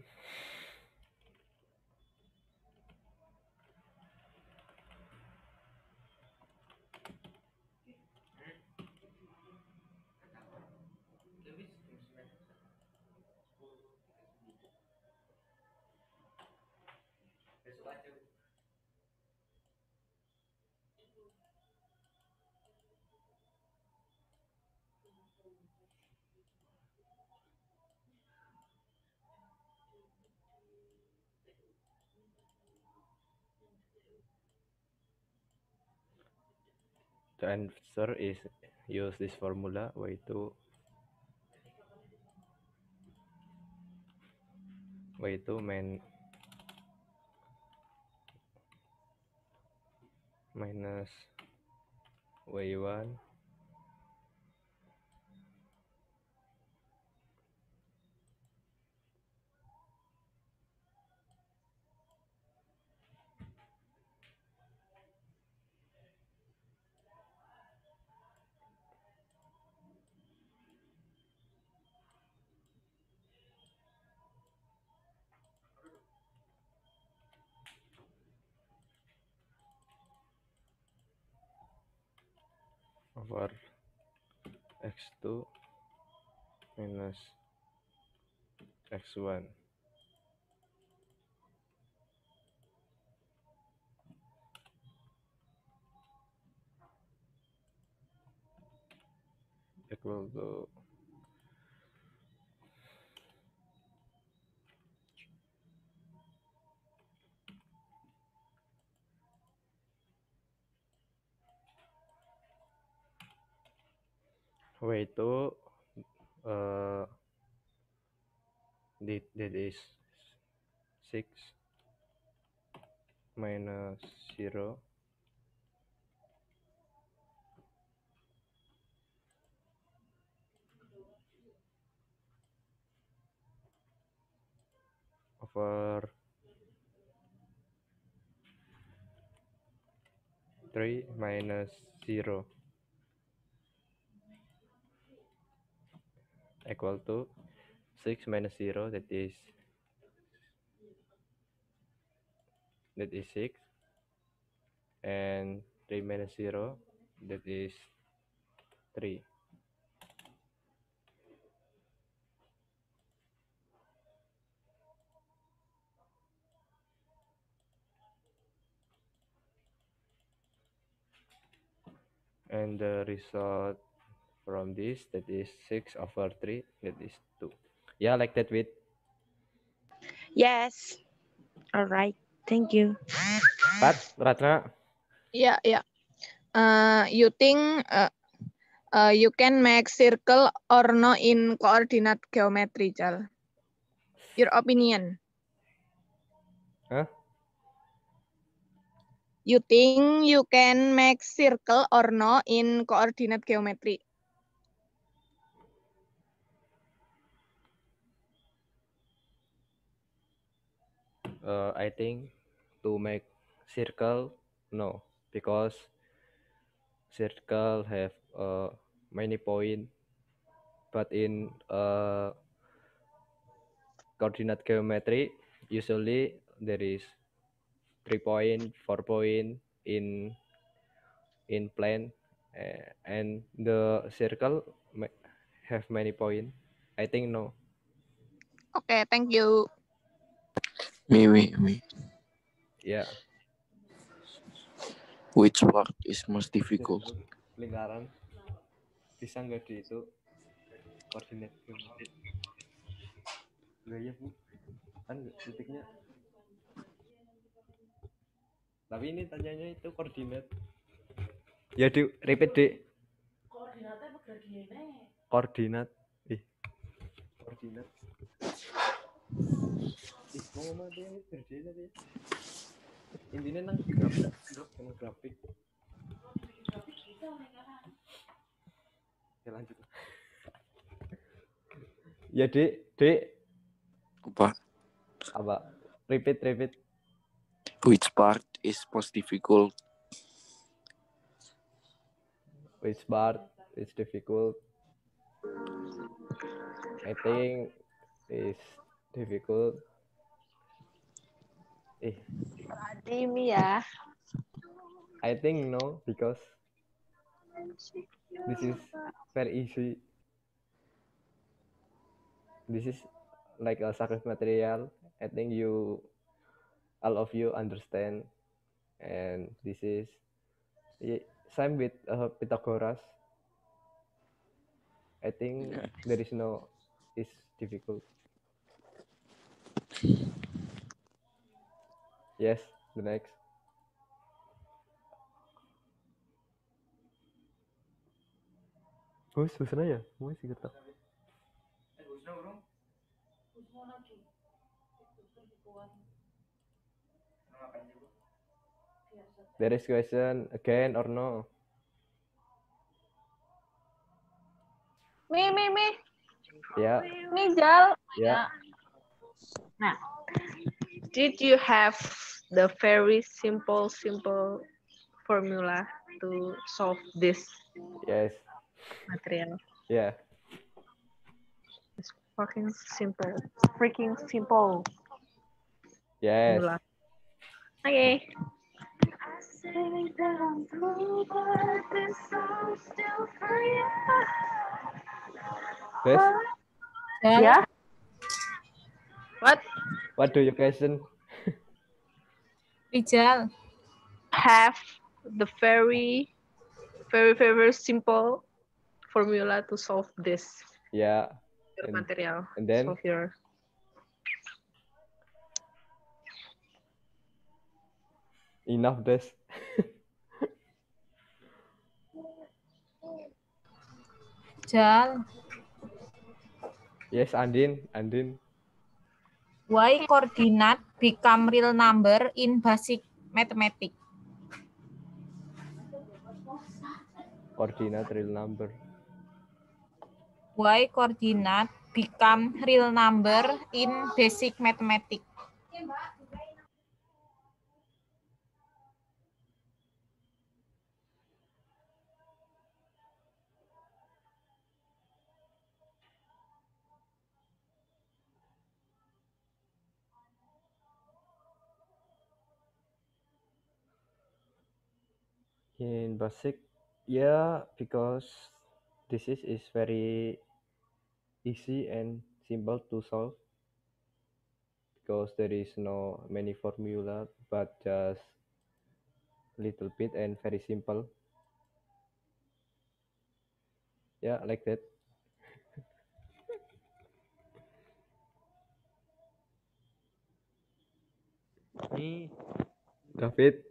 answer is use this formula y2 y2 main minus y1 minus X1 equal to W itu uh, that, that is six minus zero over three minus zero equal to 6 minus 0 that is that is 6 and 3 minus 0 that is 3 and the result from this that is 6 over three, that is two. yeah like that with yes all right thank you but Ratna yeah yeah uh, you think uh, uh, you can make circle or no in coordinate geometry Jal your opinion huh you think you can make circle or no in coordinate geometry uh, I think to make circle no because circle have uh, many point but in uh, coordinate geometry usually there is three point four point in in plane uh, and the circle have many point i think no okay thank you Me, me, Ya. Yeah. Which part is most difficult? Lingkaran. Bisa nggak di itu koordinat Gak ya, Bu. Kan titiknya. Tapi ini tanyanya itu koordinat. Ya, di repeat, Dik. Koordinatnya begini. Koordinat. Ih. Koordinat ih mau mah dia tadi. dia intinya nang grafik nang grafik ya lanjut ya dek dek apa apa repeat repeat which part is most difficult which part is difficult I think is difficult Eh. ya. I think no because this is very easy. This is like a sacred material. I think you all of you understand and this is same with uh, Pythagoras. I think there is no is difficult. Yes, the next. Who's Husna ya? Mau sih ketok. There is question again or no? Mi, mi, mi. Ya. Mi, Jal. Ya. Nah, did you have the very simple, simple formula to solve this? Yes. Material. Yeah. It's fucking simple. Freaking simple. Yes. Formula. Okay. This? yeah. What? What do you question? Rijal. Have the very, very, very simple formula to solve this. Yeah. Your and, material. And then? Solve your... Enough this. Jal. Yes, Andin, Andin y coordinate become real number in basic mathematics? Koordinat real number. Y koordinat become real number in basic mathematics? in basic yeah because this is, is very easy and simple to solve because there is no many formula but just little bit and very simple yeah like that me David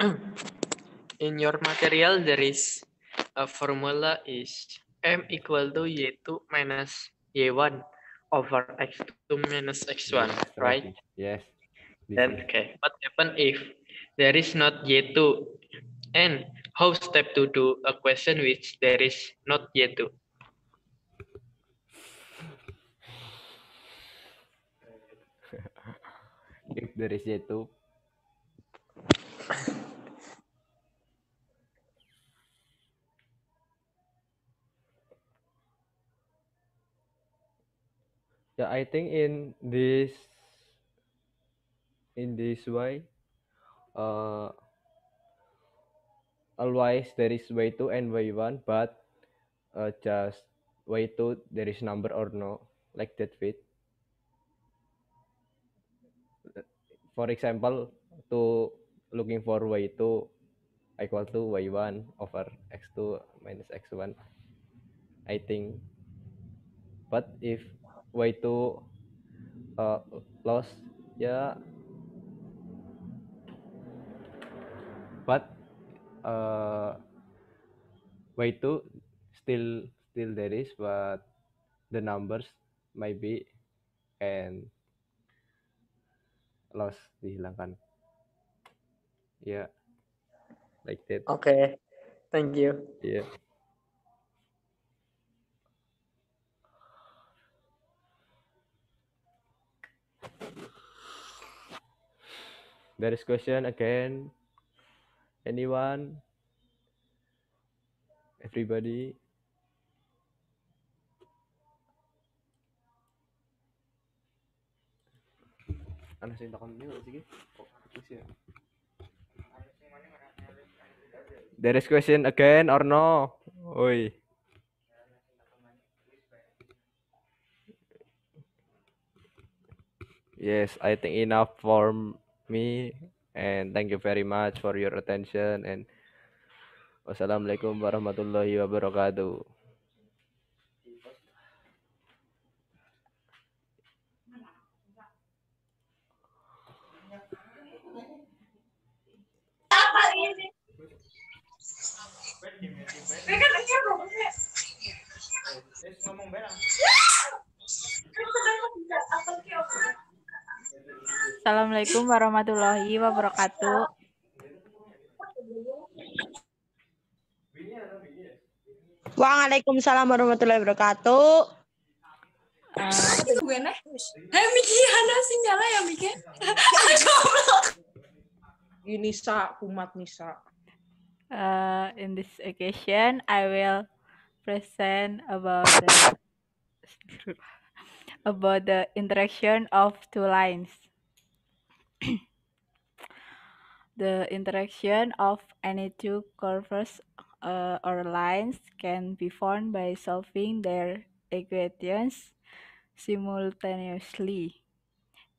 in your material there is a formula is m equal to y2 minus y1 over x2 minus x1 right yes then okay what happen if there is not y2 and how step to do a question which there is not y2 if there is y2 so i think in this in this way uh always there is way two and way one but uh, just way two there is number or no like that fit for example to looking for way two equal to y1 over x2 minus x1 I think but if way to uh, eh, lost ya yeah. but uh, eh, way to still still there is but the numbers maybe and lost dihilangkan ya yeah. like that okay thank you yeah There is question again. Anyone? Everybody? Anak sing takon ini sih. Ya? There is question again or no? Oi. Yes, I think enough for me and thank you very much for your attention and wassalamualaikum warahmatullahi wabarakatuh. Ini Kan eh, sedang Assalamualaikum warahmatullahi wabarakatuh. Waalaikumsalam warahmatullahi wabarakatuh. Gue eh, ya, nih, eh mikiana sih nyala ya mikir. Ini Nisa, umat nisa. Uh, in this occasion, I will present about the about the interaction of two lines. the interaction of any two curves uh, or lines can be found by solving their equations simultaneously.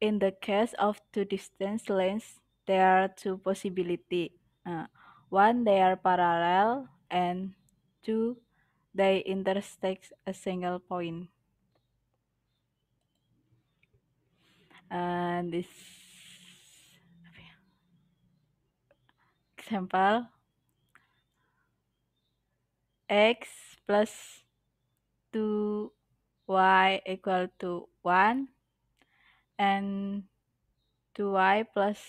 In the case of two distance lines, there are two possibilities. Uh, one, they are parallel, and two, they intersect a single point. and ah, this example x plus 2y equal to 1 and 2y plus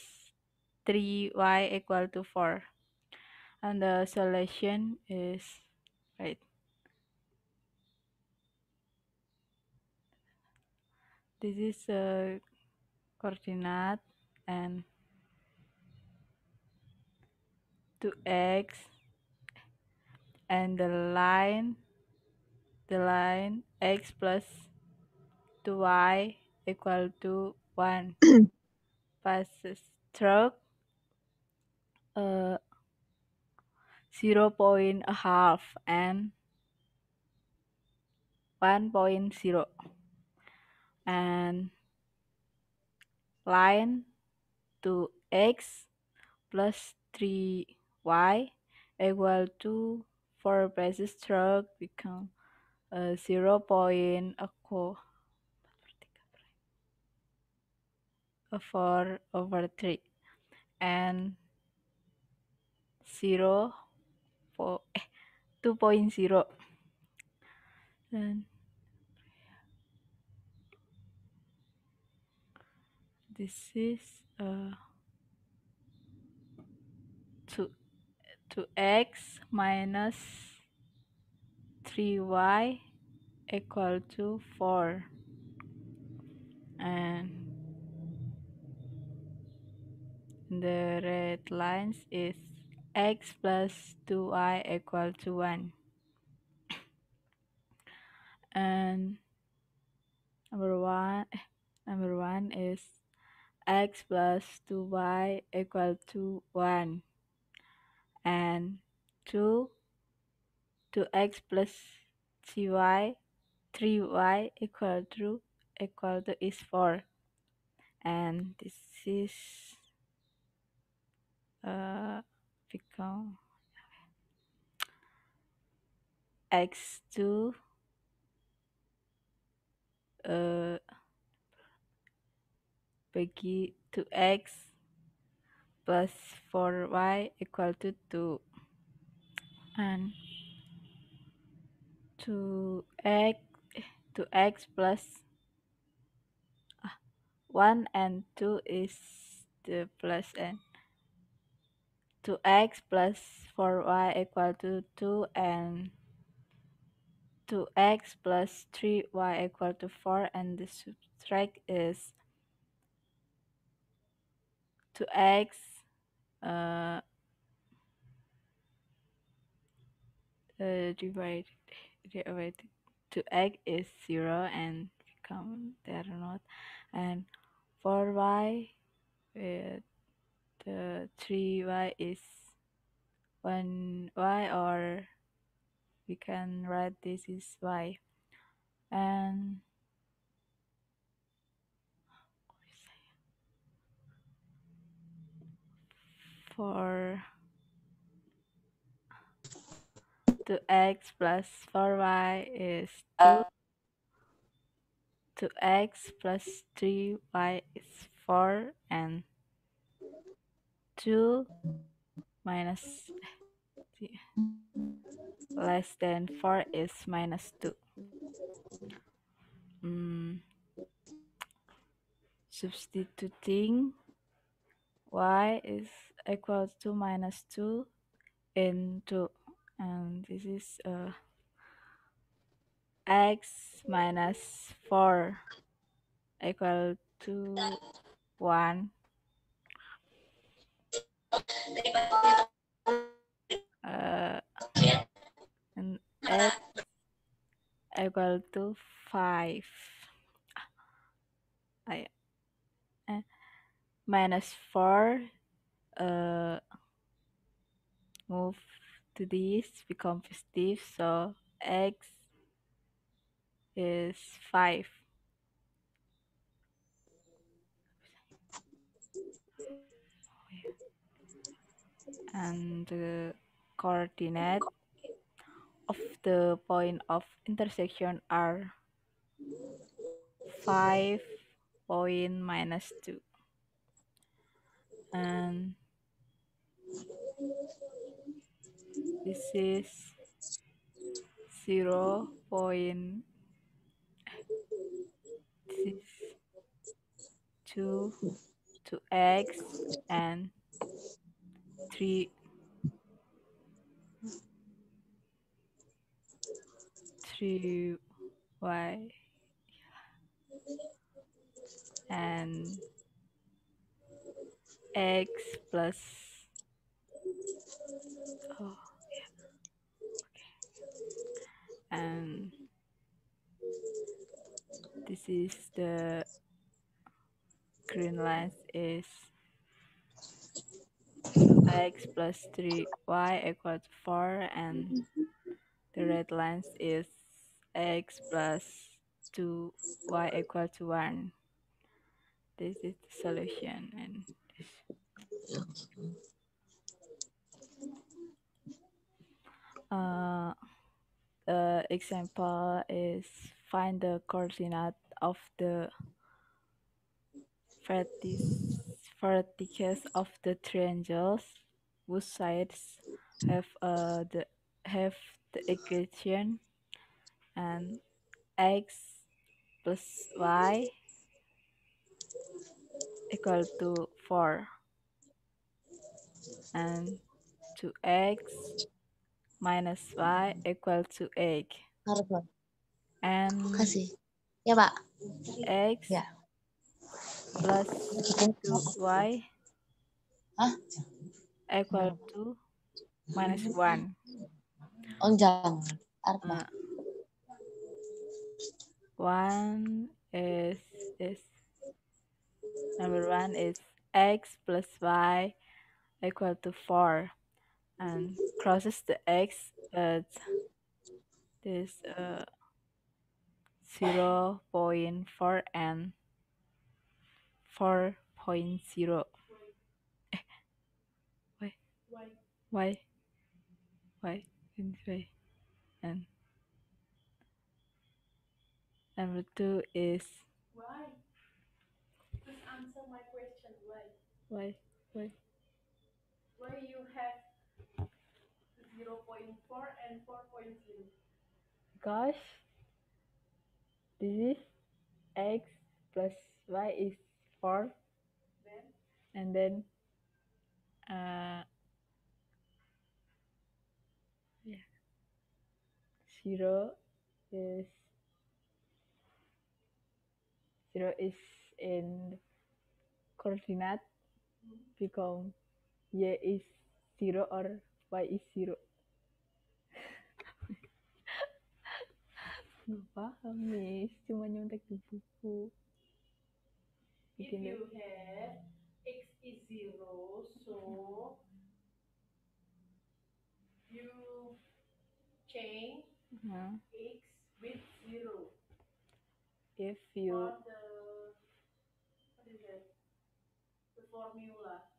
3y equal to 4 and the solution is right this is a coordinate and 2x and the line the line x plus 2y equal to 1 passes stroke uh, eh, 0 point a half and 1.0 and line to x plus 3y equal to 4 basis stroke become uh, 0 point a uh, equal uh, 4 over 3 and 0 for eh, 2.0 then this is uh, to to x minus 3y equal to 4 and the red lines is x plus 2y equal to 1 and number 1 number 1 is x plus 2y equal to 1 and 2 2x plus 3y 3y equal to equal to is 4 and this is uh, become x2 uh, bagi 2x plus 4y equal to 2 and 2x 2x ah, 1 and 2 is the plus n 2x plus 4y equal to 2 and 2x plus 3y equal to 4 and the subtract is to x uh, uh, divided divided to x is zero and become there or not and for y uh, the three y is one y or we can write this is y and 4 2x plus 4y is 2. 2x uh. plus 3y is 4 and 2 minus less than 4 is minus 2. Mm. Substituting y is equal to minus 2 into and this is uh, x minus 4 equal to 1 uh, and x equal to 5 I minus 4 uh, move to this become positive so x is 5 and the coordinate of the point of intersection are 5 point minus 2 and um, this is two two x and 3 3 y and x plus oh yeah okay um this is the green lens is x plus 3y equals 4 and the red lens is x plus 2y equal to 1 this is the solution and uh, the example is find the coordinate of the vertices, vertices of the triangles whose sides have uh, the have the equation and x plus y equal to 4 and 2x minus y equal to 8 and yeah, ya pak x yeah. plus 2y huh? equal hmm. to minus 1 oh arpa one is this number one is x plus y equal to 4 and crosses the x at this uh, 0.4 and 4.0 eh, why why why why and number 2 is why Why? Why? Why you have 0.4 and 4.0. Gosh, this is x plus y is 4. Then? And then uh, yeah. 0 is 0 is in coordinate become y is zero or y is zero nggak paham nih cuma nyontek di buku bikin if you ya. have x is zero so you change uh -huh. x with zero if you or the, what is it? the formula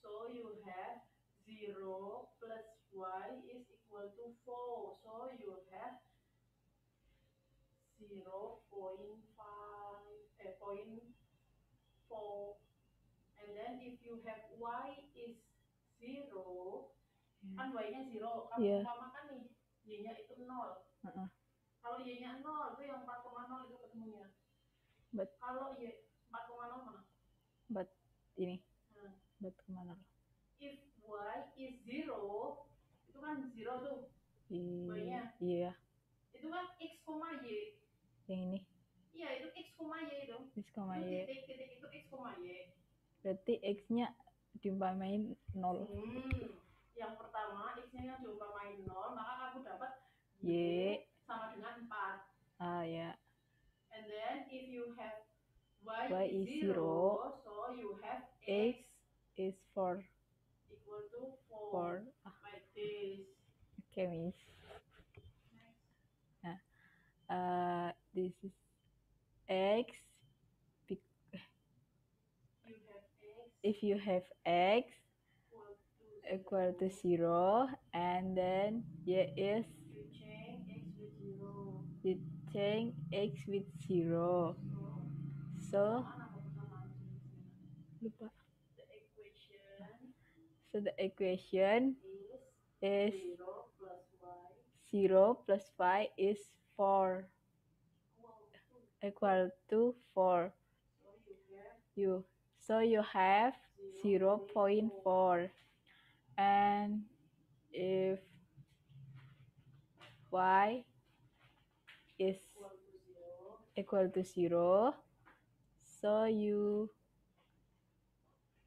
So you have 0 plus y is equal to 4. So you have 0.5, eh, 0.4. And then if you have y is 0, hmm. kan y-nya 0. Kamu yeah. sama kan nih, y-nya itu 0. Uh -uh. Kalau y-nya 0, itu yang 4,0 itu ketemunya. But, Kalau y 4,0 mana? But ini buat kemana lo? If y is zero, itu kan zero tuh. Y-nya. Iya. Itu kan x, koma y. Yang ini? Iya, itu x, koma y itu. X, koma y. Titik-titik itu x, koma y. Berarti x-nya diumpamain nol. Hmm. Yang pertama, x-nya yang diumpamain nol, maka kamu dapat y, sama dengan empat. Ah, ya. And then if you have y, y is zero, so you have x, x is for for chemist. Nice. Uh, uh, this is x. If you have x equal to zero, and then y is you change x with zero. So lupa. So the equation is, 0 plus 5 is 4 equal to 4 you so you have 0 0.4 and if y is equal to 0 so you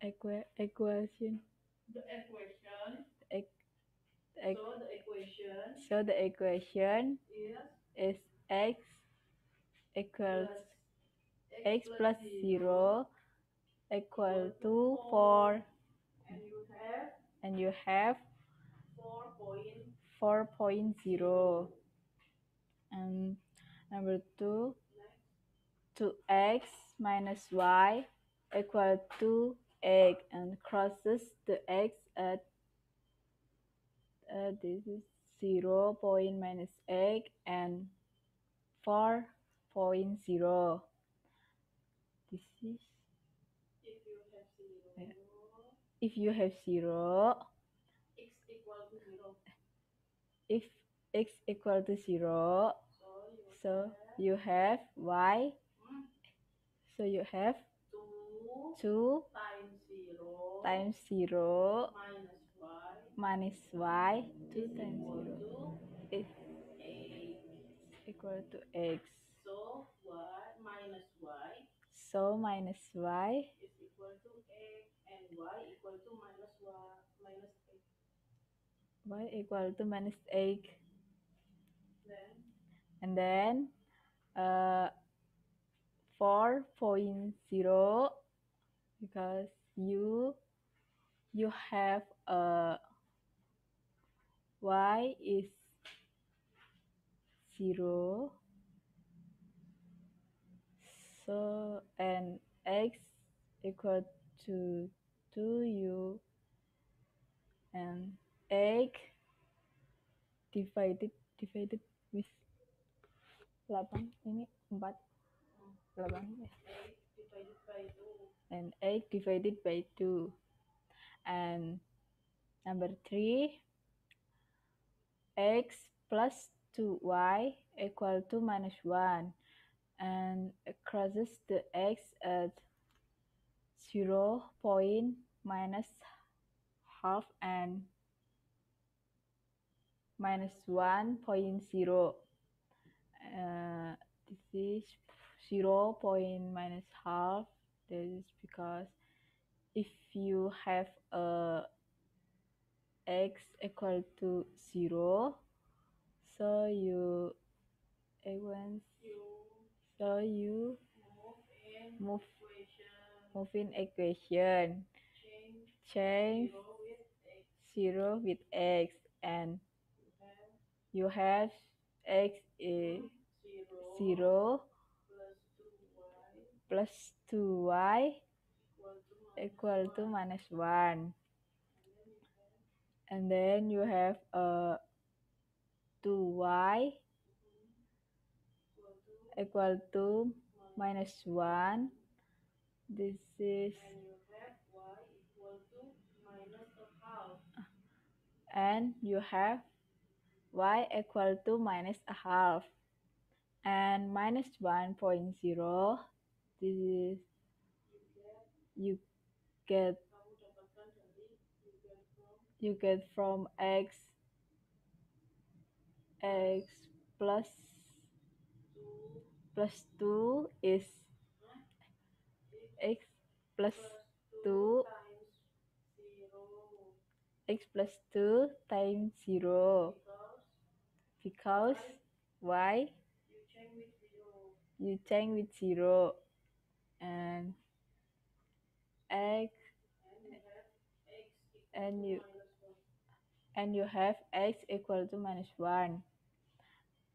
equa equation the equation. E e so the equation. So the equation is, is x equals x plus zero, equal to 4 and you have, and you have 4.0 4 and number 2 2x minus y equal to egg and crosses the eggs at uh, this is 0 point minus egg and 4 point 0 this is if you have 0 if you have 0 x equal to 0 if x equal to 0 so you have y so you have 2 times 0 minus y minus y 2 times 0 is equal to x so y minus y so minus y is equal to x and y equal to minus y minus x y equal to minus 8 then and then uh 4.0 because you you have a y is 0 so and x equal to 2u and x divided divided with 8 ini 4 8 divided by 2 and 8 divided by 2 and number 3 x plus 2y equal to minus 1 and crosses the x at 0 point minus half and minus 1.0 uh, this is 0 point minus half this because if you have a x equal to 0 so you advance so you move move in equation change 0 with x and you have x is 0 plus 2y equal to minus 1 and then you have a uh, 2y equal to minus 1 this is and you have y equal to minus a half and minus 1.0 this you get you get from x x plus plus 2 is x plus 2 x plus 2 times 0 because why you change with 0 and x and you and you have x equal to minus 1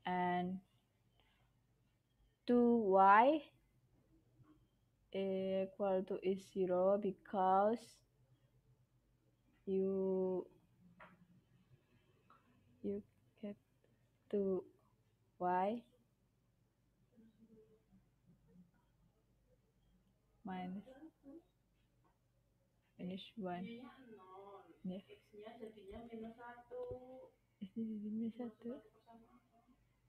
and 2y equal to is 0 because you you get 2y minus finish one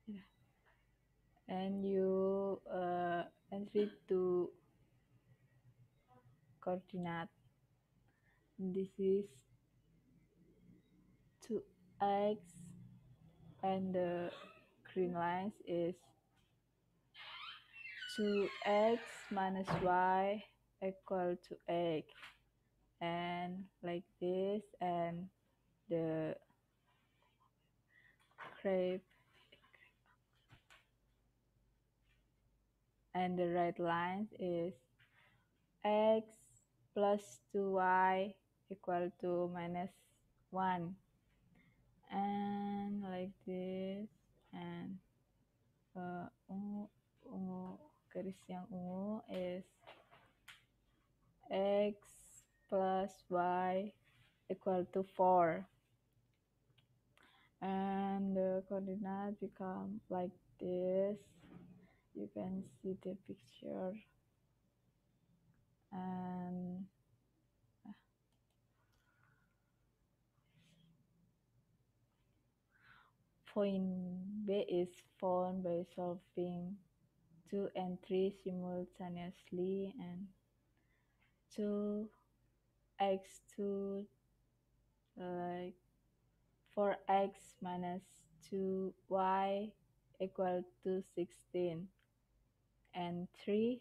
Yeah. and you uh, entry to coordinate this is 2x and the green lines is to x minus y equal to x and like this and the crepe and the right line is x plus 2y equal to minus 1 and like this and uh, oh, oh. Christian yang ungu is x plus y equal to 4 and the coordinate become like this you can see the picture and ah. point B is found by solving 2 and 3 simultaneously and 2 x2 like 4x minus 2y equal to 16 and 3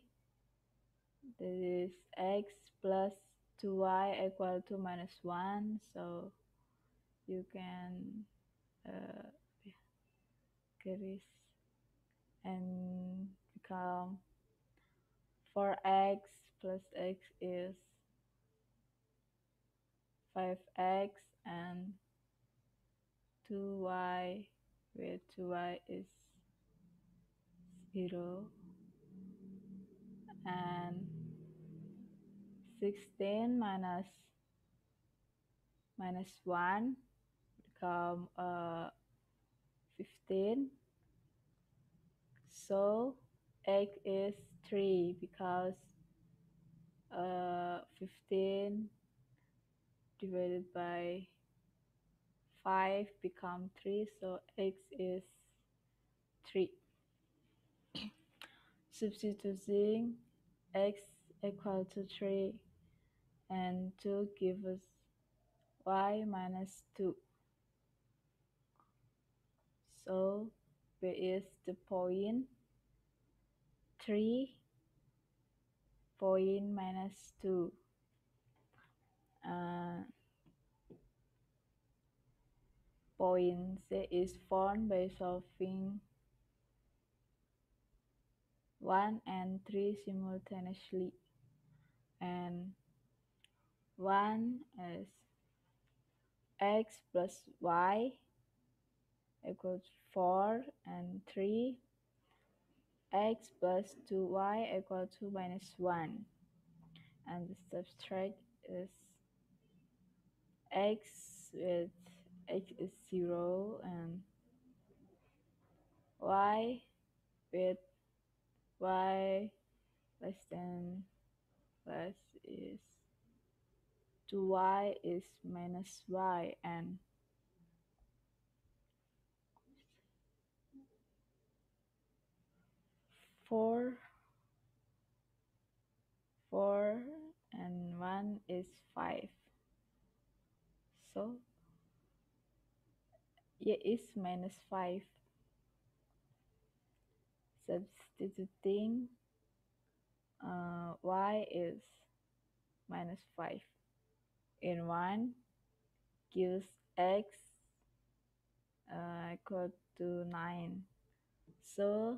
this is x plus 2y equal to minus 1 so you can uh, yeah, and 4x um, plus x is 5x and 2y where 2y is 0 and 16 minus minus 1 become uh, 15 so X is 3 because uh, 15 divided by 5 become 3 so x is 3 substituting x equal to 3 and 2 gives us y minus 2 so is the point 3 point minus 2 uh, point z is formed by solving 1 and 3 simultaneously and 1 is x plus y equals 4 and 3 x plus 2y equal to minus 1 and the subtract is x with x is 0 and y with y less than plus is 2y is minus y and four four and one is five so it is minus five substituting uh, y is minus five in one gives x uh, equal to 9 so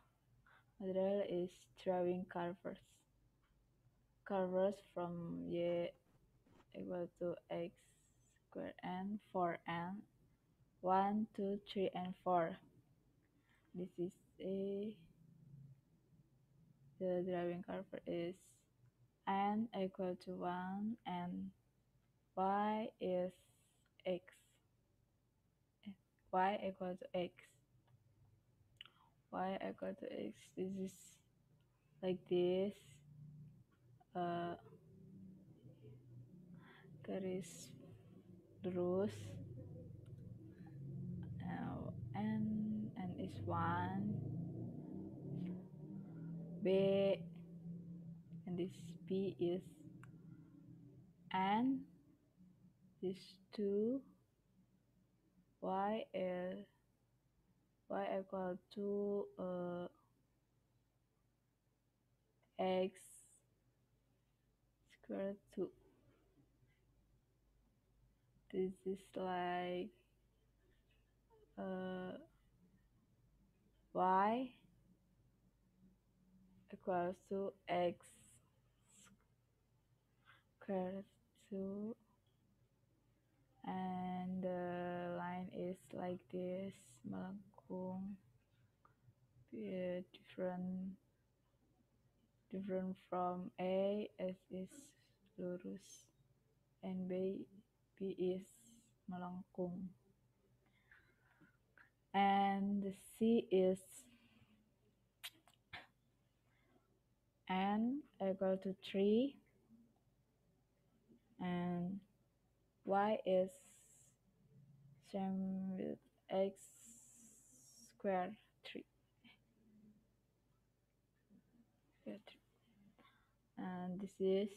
Model is drawing curves. Curves from y equal to x square n 4 n 1, 2, 3 and 4. This is a the driving curve is n equal to 1 and y is x y equal to x why I got to x this is like this uh, garis Rose. uh, n and is one b and this b is n this two y is y equal to uh, x squared 2 this is like uh, y equals to x squared 2 and the uh, line is like this kung different different from A as is lurus and B B is melengkung and the C is n equal to 3 and y is same with x square 3 and this is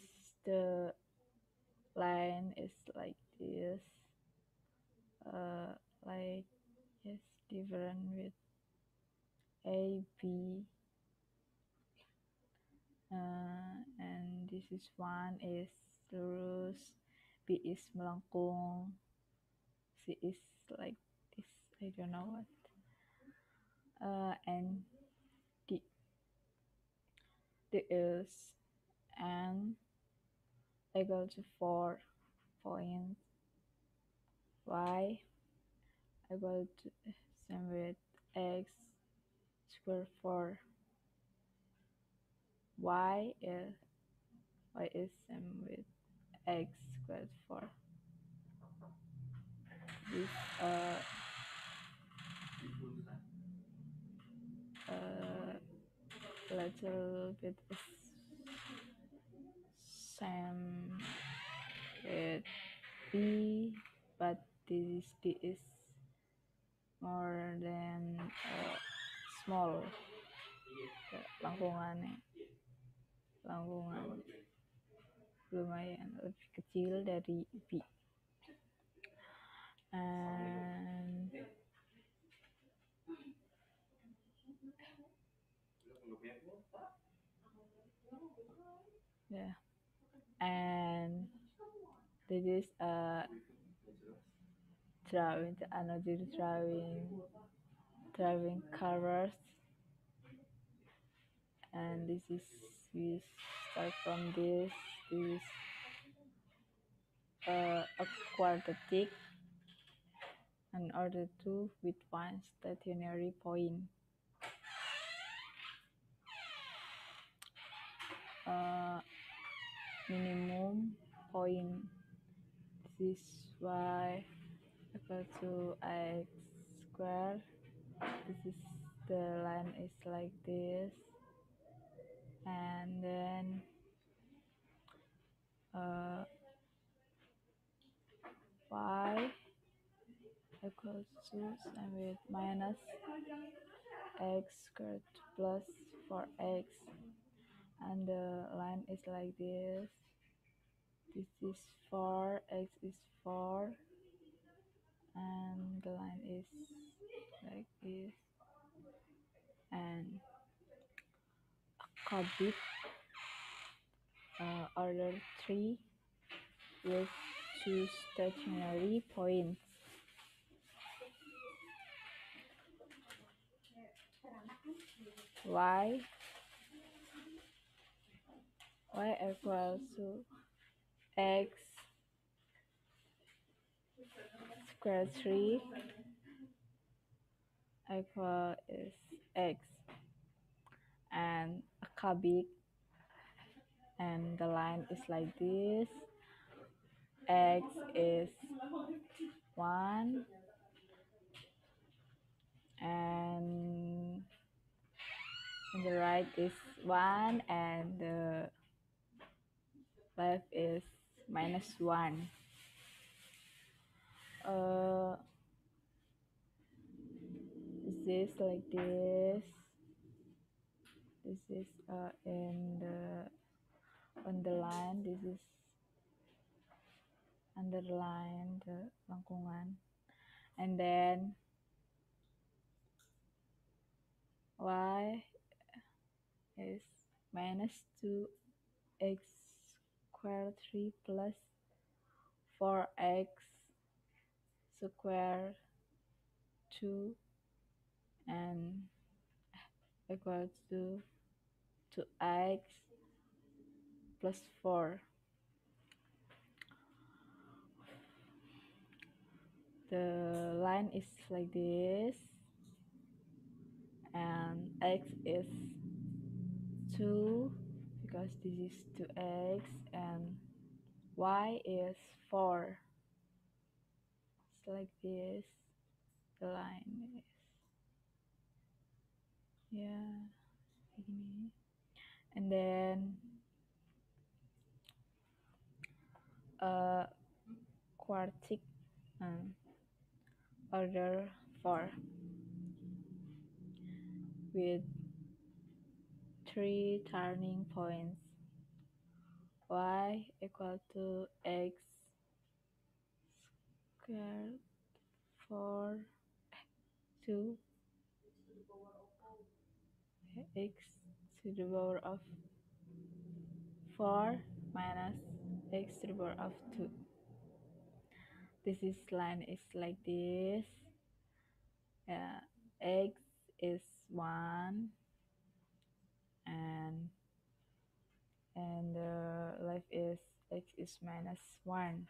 the line is like this uh, like it's different with a b uh, and this is one is lurus b is melengkung c is like this i don't know what uh, and the the is and equal to 4 point y equal to same with x square four. y is y is same with x squared four. this uh a eh, little bit same with B but this B is more than uh, small langkungannya langkungan lumayan lebih kecil dari B and yeah and this is uh drawing another drawing drawing colors and this is we start from this this uh, a quadratic and order two with one stationary point uh, minimum point this y equal to x square this is the line is like this and then uh, y equals to and with minus x squared plus 4x and the line is like this this is 4 x is 4 and the line is like this and a cubic. uh, order 3 with two stationary points Why? y equals to x square 3 equal is x and a cubic and the line is like this x is 1 and the right is 1 and the 5 is minus 1. Uh, this like this. This is uh, in the on the line. This is underline the uh, lengkungan, and then y is minus 2x Square 3 plus 4x square 2 and equal to 2x plus 4 the line is like this and x is 2 because this is 2x and y is 4 it's like this the line is yeah and then uh, quartic um, order 4 with three turning points y equal to x squared 4 2 x to the power of 4 minus x to the power of 2 this is line is like this Yeah, uh, x is 1 and and the life is x is minus 1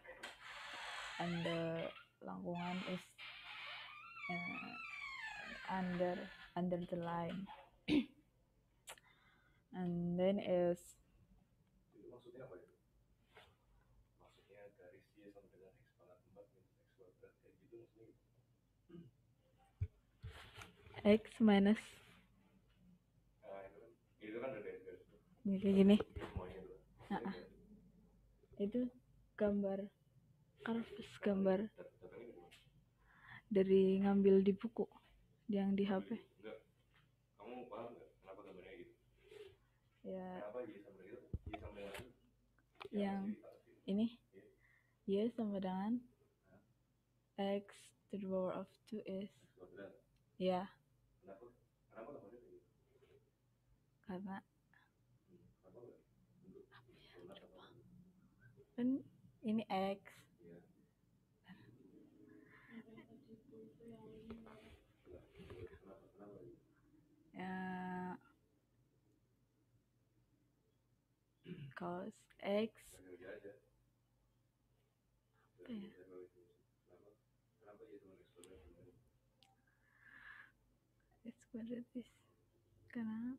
and the lengkungan is uh, under under the line and then is maksudnya apa itu? Maksudnya garis Y dengan X maksudnya X minus gitu kan ya, kayak gini nah, itu gambar kanvas gambar dari ngambil di buku yang di HP gitu? ya yang ini yes, iya. sama dengan x to the power of 2 is ya karena dan ya? ini X ya cos X apa ya it's karena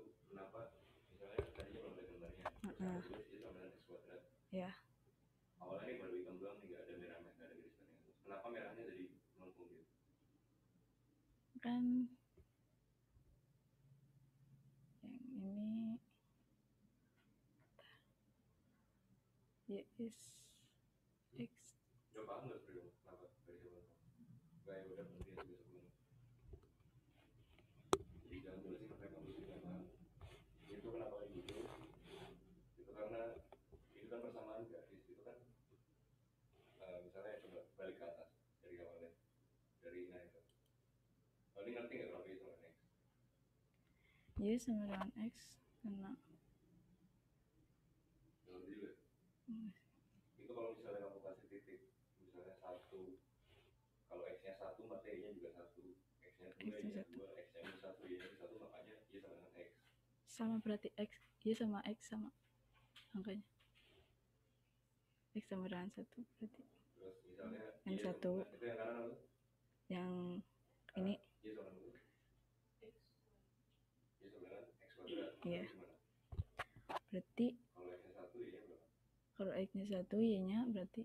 kenapa misalnya tadinya belum ada gambarnya terus uh -huh. tulis jadi kuadrat ya awalnya ini baru hitam doang nggak ada merahnya nggak ada garis merahnya kenapa merahnya jadi melengkung gitu kan yang ini ya is Kali ngerti nggak kalau hitungannya? Y sama dengan X karena Hmm. Itu kalau misalnya kamu kasih titik, misalnya satu, kalau X-nya satu, maka Y-nya juga satu. X-nya dua, Y-nya dua, X-nya satu, Y-nya satu, makanya Y sama dengan X. Sama berarti X, Y sama X sama angkanya. X sama dengan satu berarti. Terus misalnya yang satu. Itu yang kanan apa? Yang ini ah. Y iya. Berarti kalau X-nya 1 Y-nya Kalau X-nya 1 Y-nya berarti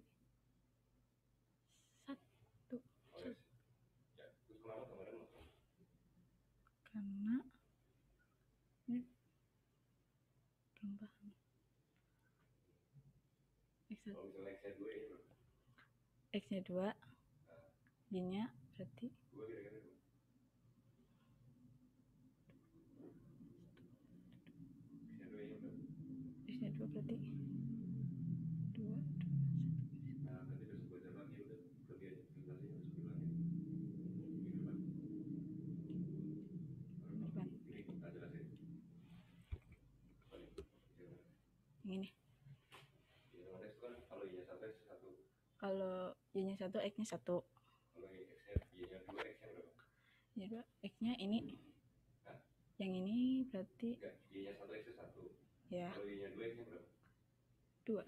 satu oh, iya. ya, Karena ini X-nya dua Y-nya iya nah. berarti 2 kalau y nya satu x nya satu y-nya dua x nya ini yang ini berarti Enggak, y nya satu x nya satu ya kalau y nya dua x nya berapa dua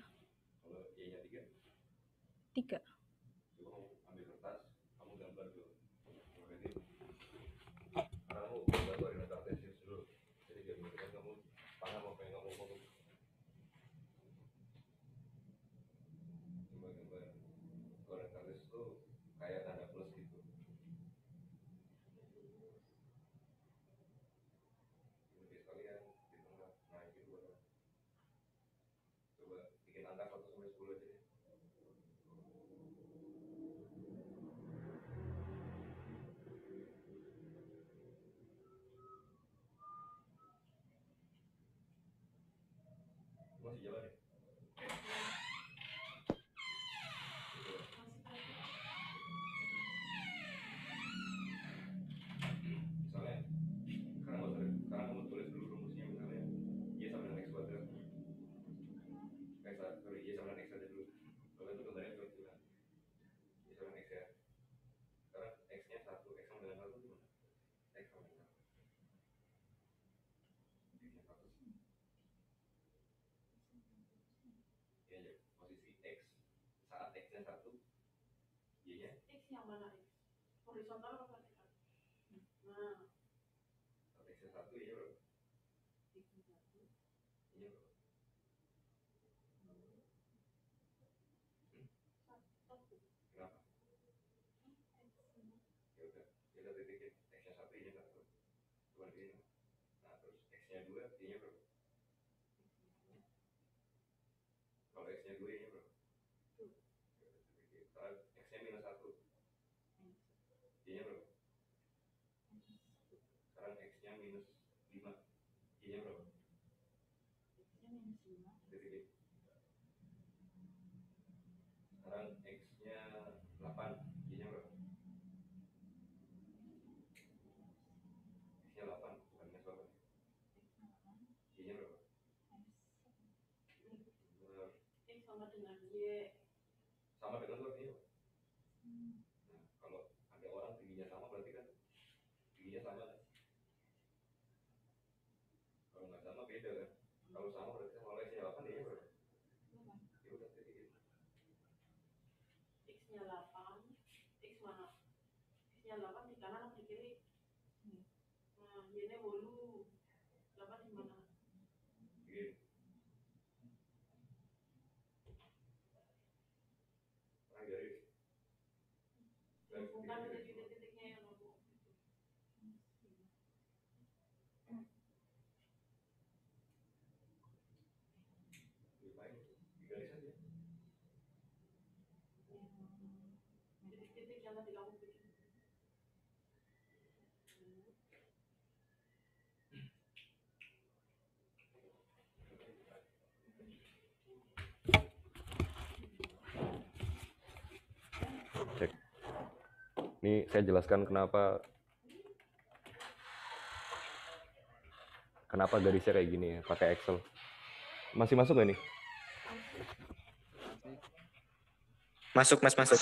kalau y nya tiga tiga Vamos a llevar yang mana X? Horizontal atau vertikal? Nah. satu ya bro. satu. Iya bro. Iya, ya satu. Iya, iya. Nah, Ini saya jelaskan kenapa kenapa garisnya kayak gini ya, pakai Excel. Masih masuk gak nih? Masuk, Mas, masuk.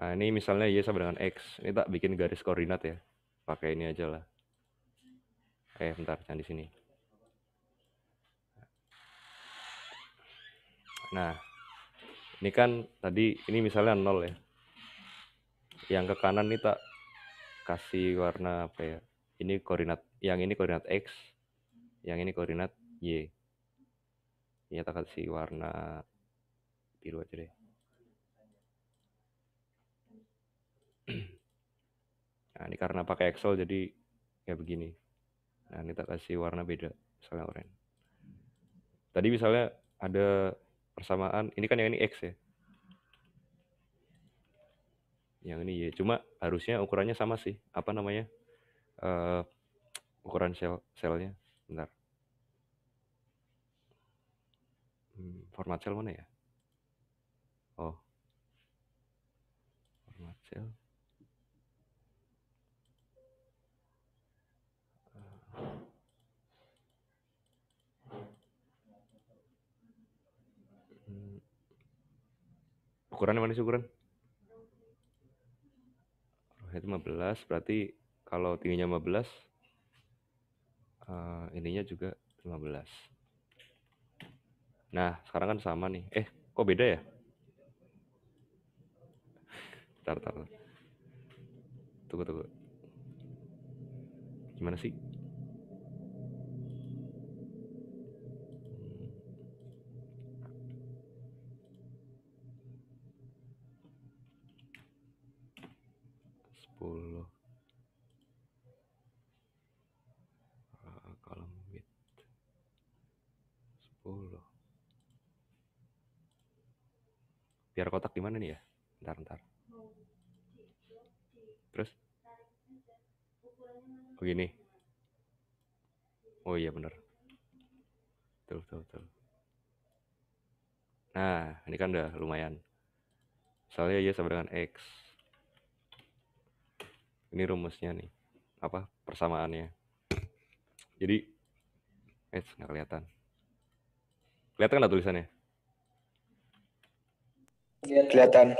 Nah, ini misalnya Y sama dengan X. Ini tak bikin garis koordinat ya. Pakai ini aja lah. Eh, bentar, jangan di sini. Nah, ini kan tadi, ini misalnya 0 ya yang ke kanan nih tak kasih warna apa ya ini koordinat yang ini koordinat x yang ini koordinat y ini iya, tak kasih warna biru aja deh nah ini karena pakai Excel jadi kayak begini nah ini tak kasih warna beda misalnya oranye tadi misalnya ada persamaan ini kan yang ini X ya yang ini ya cuma harusnya ukurannya sama sih apa namanya uh, ukuran sel selnya bentar hmm, format sel mana ya oh format sel hmm. ukuran ukurannya mana sih ukuran itu 15 berarti kalau tingginya 15 uh, eh, ininya juga 15 nah sekarang kan sama nih eh kok beda ya tar tar tunggu tunggu gimana sih biar kotak di mana nih ya ntar ntar terus begini oh, oh iya bener tuh tuh tuh, nah ini kan udah lumayan soalnya ya sama dengan x ini rumusnya nih apa persamaannya jadi eh nggak kelihatan kelihatan nggak tulisannya Iya. Kelihatan.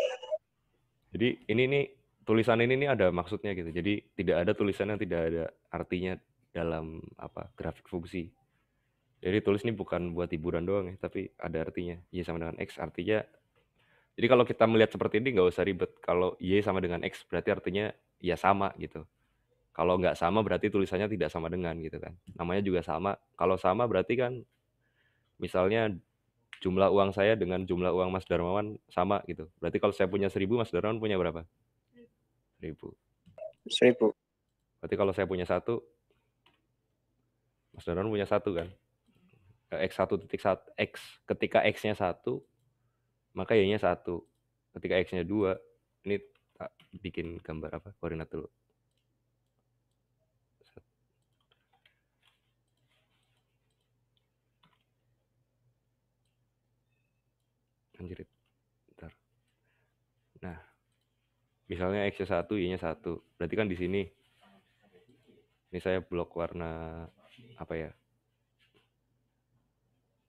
Jadi ini nih tulisan ini nih ada maksudnya gitu. Jadi tidak ada tulisan yang tidak ada artinya dalam apa grafik fungsi. Jadi tulis ini bukan buat hiburan doang ya, tapi ada artinya. Y sama dengan X artinya jadi kalau kita melihat seperti ini nggak usah ribet. Kalau Y sama dengan X berarti artinya ya sama gitu. Kalau nggak sama berarti tulisannya tidak sama dengan gitu kan. Namanya juga sama. Kalau sama berarti kan misalnya jumlah uang saya dengan jumlah uang Mas Darmawan sama gitu. Berarti kalau saya punya seribu, Mas Darmawan punya berapa? Seribu. Seribu. Berarti kalau saya punya satu, Mas Darmawan punya satu kan? Eh, x satu titik satu X. Ketika X-nya satu, maka Y-nya satu. Ketika X-nya dua, ini tak bikin gambar apa? Koordinat dulu. anjir ntar nah misalnya x 1 y nya satu, berarti kan di sini ini saya blok warna apa ya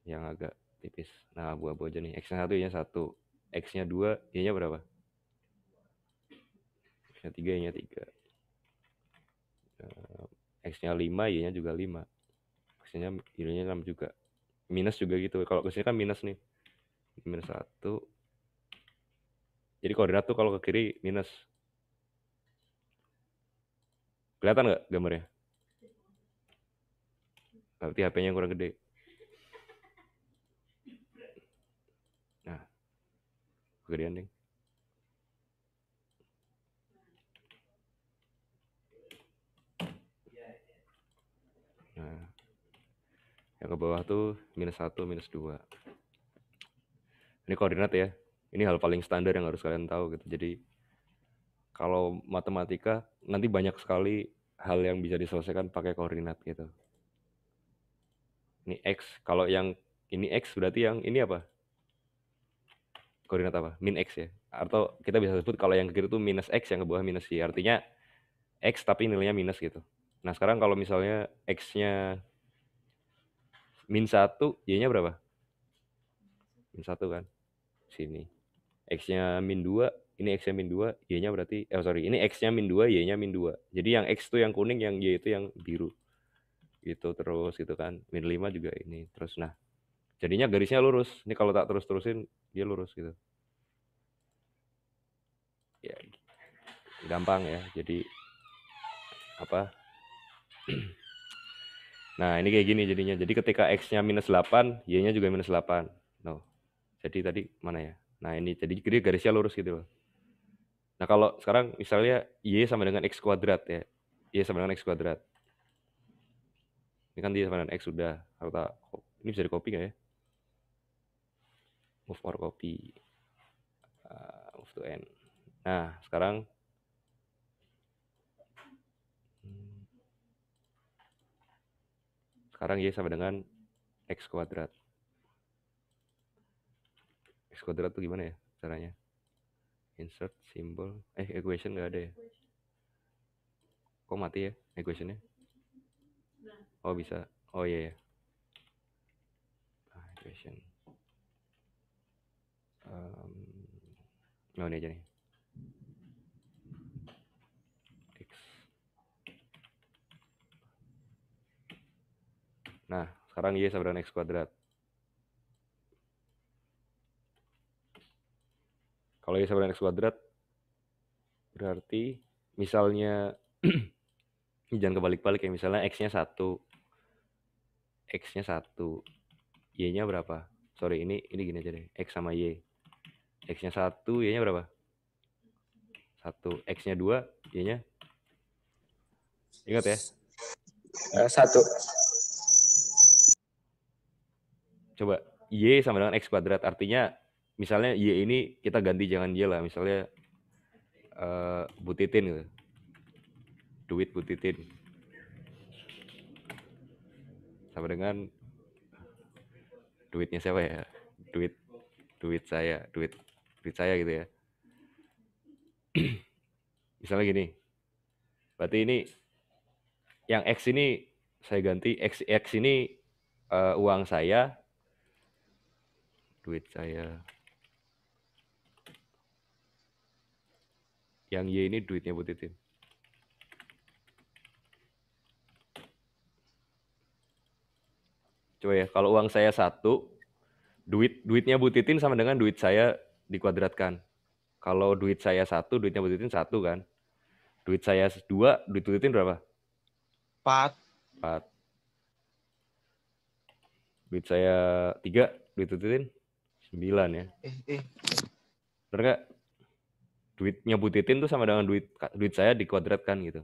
yang agak tipis nah abu-abu aja nih x nya 1 y nya 1 x nya dua, y nya berapa x nya 3 y nya 3 nah, x nya lima y nya juga lima, x nya y nya 6 juga minus juga gitu kalau kesini kan minus nih minus satu. Jadi koordinat tuh kalau ke kiri minus. Kelihatan nggak gambarnya? Berarti HP-nya kurang gede. Nah, kegedean nih. Nah, yang ke bawah tuh minus satu, minus dua ini koordinat ya ini hal paling standar yang harus kalian tahu gitu jadi kalau matematika nanti banyak sekali hal yang bisa diselesaikan pakai koordinat gitu ini x kalau yang ini x berarti yang ini apa koordinat apa min x ya atau kita bisa sebut kalau yang ke kiri itu minus x yang ke bawah minus y artinya x tapi nilainya minus gitu nah sekarang kalau misalnya x-nya min satu y-nya berapa min satu kan sini. X-nya min 2, ini X-nya min 2, Y-nya berarti, eh sorry, ini X-nya min 2, Y-nya min 2. Jadi yang X itu yang kuning, yang Y itu yang biru. Gitu terus gitu kan. Min 5 juga ini. Terus nah, jadinya garisnya lurus. Ini kalau tak terus-terusin, dia lurus gitu. Ya, gampang ya. Jadi, apa, Nah, ini kayak gini jadinya. Jadi ketika X-nya minus 8, Y-nya juga minus 8. No. Jadi tadi mana ya? Nah ini jadi dia garisnya lurus gitu loh. Nah kalau sekarang misalnya Y sama dengan X kuadrat ya. Y sama dengan X kuadrat. Ini kan dia sama dengan X sudah. Harta, ini bisa di copy nggak ya? Move or copy. Uh, move to N. Nah sekarang sekarang Y sama dengan X kuadrat. X kuadrat tuh gimana ya caranya? Insert simbol. Eh, equation nggak ada ya? Kok mati ya equationnya? Oh, bisa. Oh iya ya. equation. Um, oh, ini aja nih. X. Nah, sekarang Y sama dengan X kuadrat. Kalau y sama dengan x kuadrat, berarti misalnya, jangan kebalik-balik ya, misalnya x-nya 1, x-nya 1, y-nya berapa? Sorry, ini ini gini aja deh, x sama y. X-nya 1, y-nya berapa? Satu. X-nya 2, y-nya? Ingat ya? Eh, satu coba y sama dengan x kuadrat artinya misalnya Y iya, ini kita ganti jangan Y lah misalnya uh, eh, butitin gitu. duit butitin sama dengan duitnya siapa ya duit duit saya duit duit saya gitu ya misalnya gini berarti ini yang X ini saya ganti X X ini uh, uang saya duit saya Yang Y ini duitnya Bu Titin. Coba ya, kalau uang saya satu, duit duitnya Bu Titin sama dengan duit saya dikuadratkan. Kalau duit saya satu, duitnya Bu Titin satu kan. Duit saya dua, duit Bu Titin berapa? Empat. Empat. Duit saya tiga, duit Bu Titin sembilan ya. Eh, eh. Bener gak? duitnya butitin tuh sama dengan duit duit saya dikuadratkan gitu.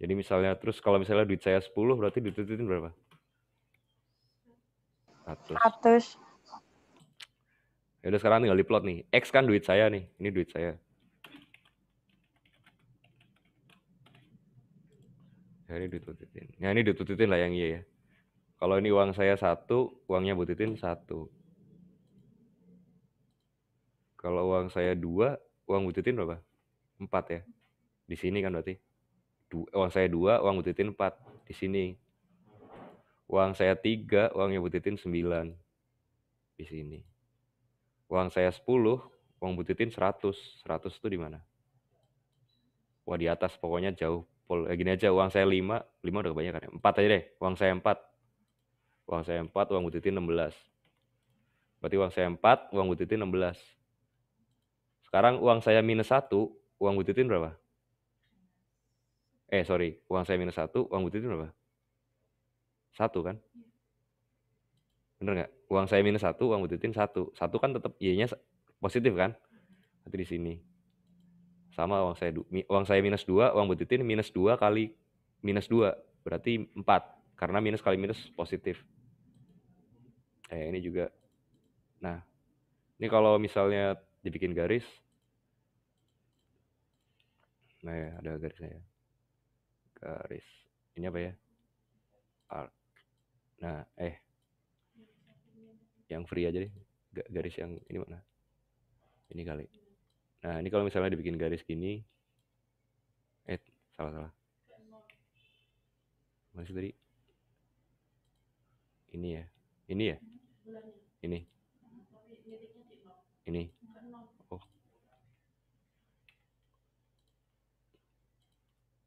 Jadi misalnya terus kalau misalnya duit saya 10 berarti duit butitin berapa? 100. 100. Ya udah sekarang tinggal diplot nih. X kan duit saya nih. Ini duit saya. Ya ini duit butitin. Ya ini duit butitin lah yang iya ya. Kalau ini uang saya satu, uangnya butitin satu. Kalau uang saya dua, uang butitin berapa? Empat ya. Di sini kan berarti. Du uang saya dua, uang butitin empat. Di sini. Uang saya tiga, uangnya butitin sembilan. Di sini. Uang saya sepuluh, uang butitin seratus. Seratus itu di mana? Wah di atas pokoknya jauh. Pol, eh, gini aja uang saya lima, lima udah kebanyakan ya. Empat aja deh, uang saya empat. Uang saya empat, uang butitin enam belas. Berarti uang saya empat, uang butitin enam belas. Sekarang uang saya minus satu, uang butitin berapa? Eh sorry, uang saya minus satu, uang butitin berapa? Satu kan? Bener nggak? Uang saya minus satu, uang butitin satu. Satu kan tetap Y-nya positif kan? Nanti di sini. Sama uang saya uang saya minus dua, uang butitin minus dua kali minus dua. Berarti empat. Karena minus kali minus positif. Eh ini juga. Nah, ini kalau misalnya dibikin garis nah ya ada garisnya ya garis ini apa ya arc nah eh yang free aja deh garis yang ini mana ini kali nah ini kalau misalnya dibikin garis gini eh salah salah masih tadi ini ya ini ya ini ini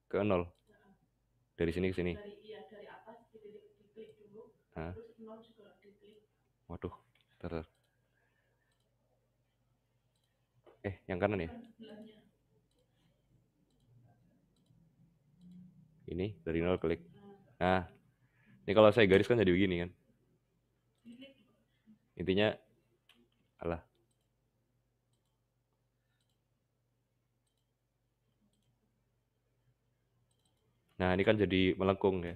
ke nol dari sini ke sini waduh terus eh yang kanan ya ini dari nol klik nah, nah ini kalau saya garis kan jadi begini kan intinya alah Nah, ini kan jadi melengkung ya.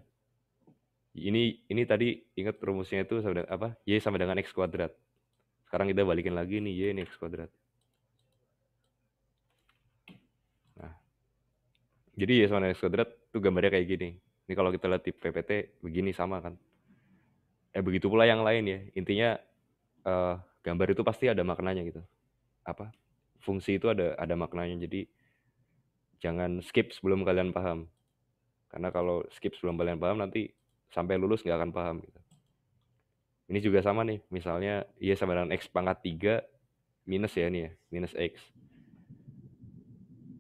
Ini ini tadi ingat rumusnya itu sama dengan, apa? Y sama dengan X kuadrat. Sekarang kita balikin lagi nih Y ini X kuadrat. Nah. Jadi Y sama dengan X kuadrat itu gambarnya kayak gini. Ini kalau kita lihat di PPT begini sama kan. Eh begitu pula yang lain ya. Intinya eh, gambar itu pasti ada maknanya gitu. Apa? Fungsi itu ada ada maknanya. Jadi jangan skip sebelum kalian paham. Karena kalau skip sebelum kalian paham nanti sampai lulus nggak akan paham gitu. Ini juga sama nih, misalnya Y iya sama dengan X pangkat 3 minus ya ini ya, minus X.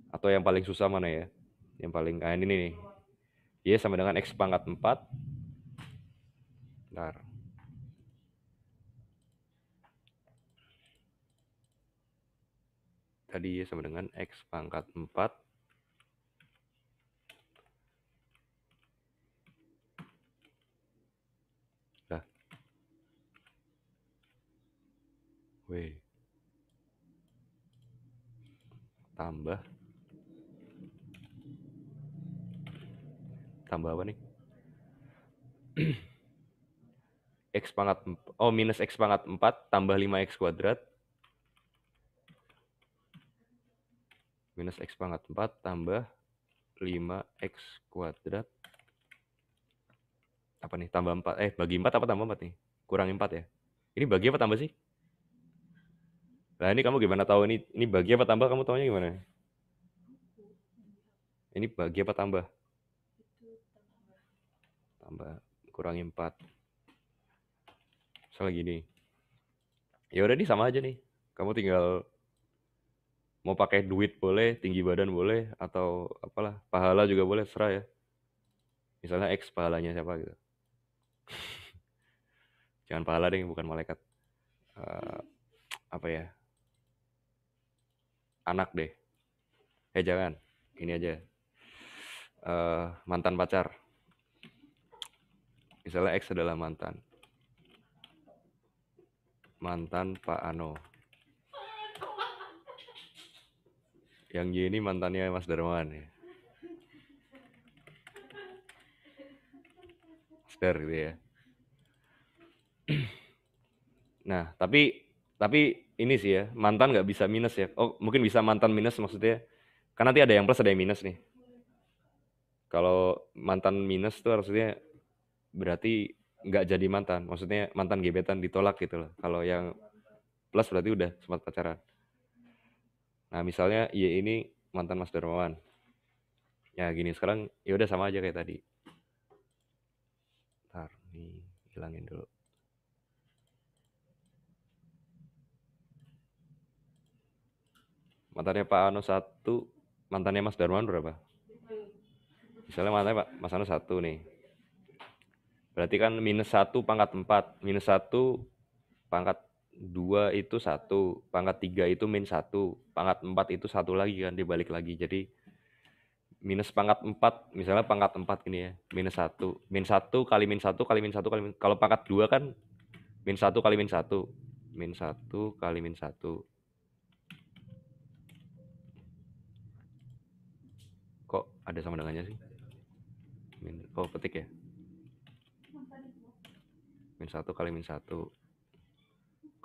Atau yang paling susah mana ya? Yang paling, kayak ah, ini nih. Y iya sama dengan X pangkat 4. Bentar. Tadi Y iya sama dengan X pangkat 4 W tambah tambah apa nih x pangkat oh minus x pangkat 4 tambah 5x kuadrat minus x pangkat 4 tambah 5x kuadrat apa nih tambah 4 eh bagi 4 apa tambah 4 nih kurang 4 ya ini bagi apa tambah sih Nah ini kamu gimana tahu ini ini bagi apa tambah kamu tahunya gimana? Ini bagi apa tambah? Tambah kurangi 4. Misalnya gini. Ya udah nih sama aja nih. Kamu tinggal mau pakai duit boleh, tinggi badan boleh atau apalah, pahala juga boleh serah ya. Misalnya X pahalanya siapa gitu. Jangan pahala deh, bukan malaikat. Uh, apa ya? anak deh. Eh jangan, ini aja. Uh, mantan pacar. Misalnya X adalah mantan. Mantan Pak Ano. Yang Y ini mantannya Mas Darman ya. Mas gitu ya. Nah, tapi tapi ini sih ya, mantan nggak bisa minus ya. Oh, mungkin bisa mantan minus maksudnya. Karena nanti ada yang plus, ada yang minus nih. Kalau mantan minus tuh harusnya berarti nggak jadi mantan. Maksudnya mantan gebetan ditolak gitu loh. Kalau yang plus berarti udah sempat pacaran. Nah misalnya ya ini mantan Mas Dermawan Ya gini sekarang ya udah sama aja kayak tadi. Ntar nih hilangin dulu. mantannya Pak Ano satu mantannya Mas Darman berapa misalnya mantannya Pak Mas Ano satu nih berarti kan minus satu pangkat empat minus satu pangkat dua itu satu pangkat tiga itu minus satu pangkat empat itu satu lagi kan dibalik lagi jadi minus pangkat empat misalnya pangkat empat gini ya minus satu minus satu kali minus satu kali minus satu kali min, kalau pangkat dua kan minus satu kali minus satu min satu kali min satu kok ada sama dengannya sih min oh petik ya min satu kali min satu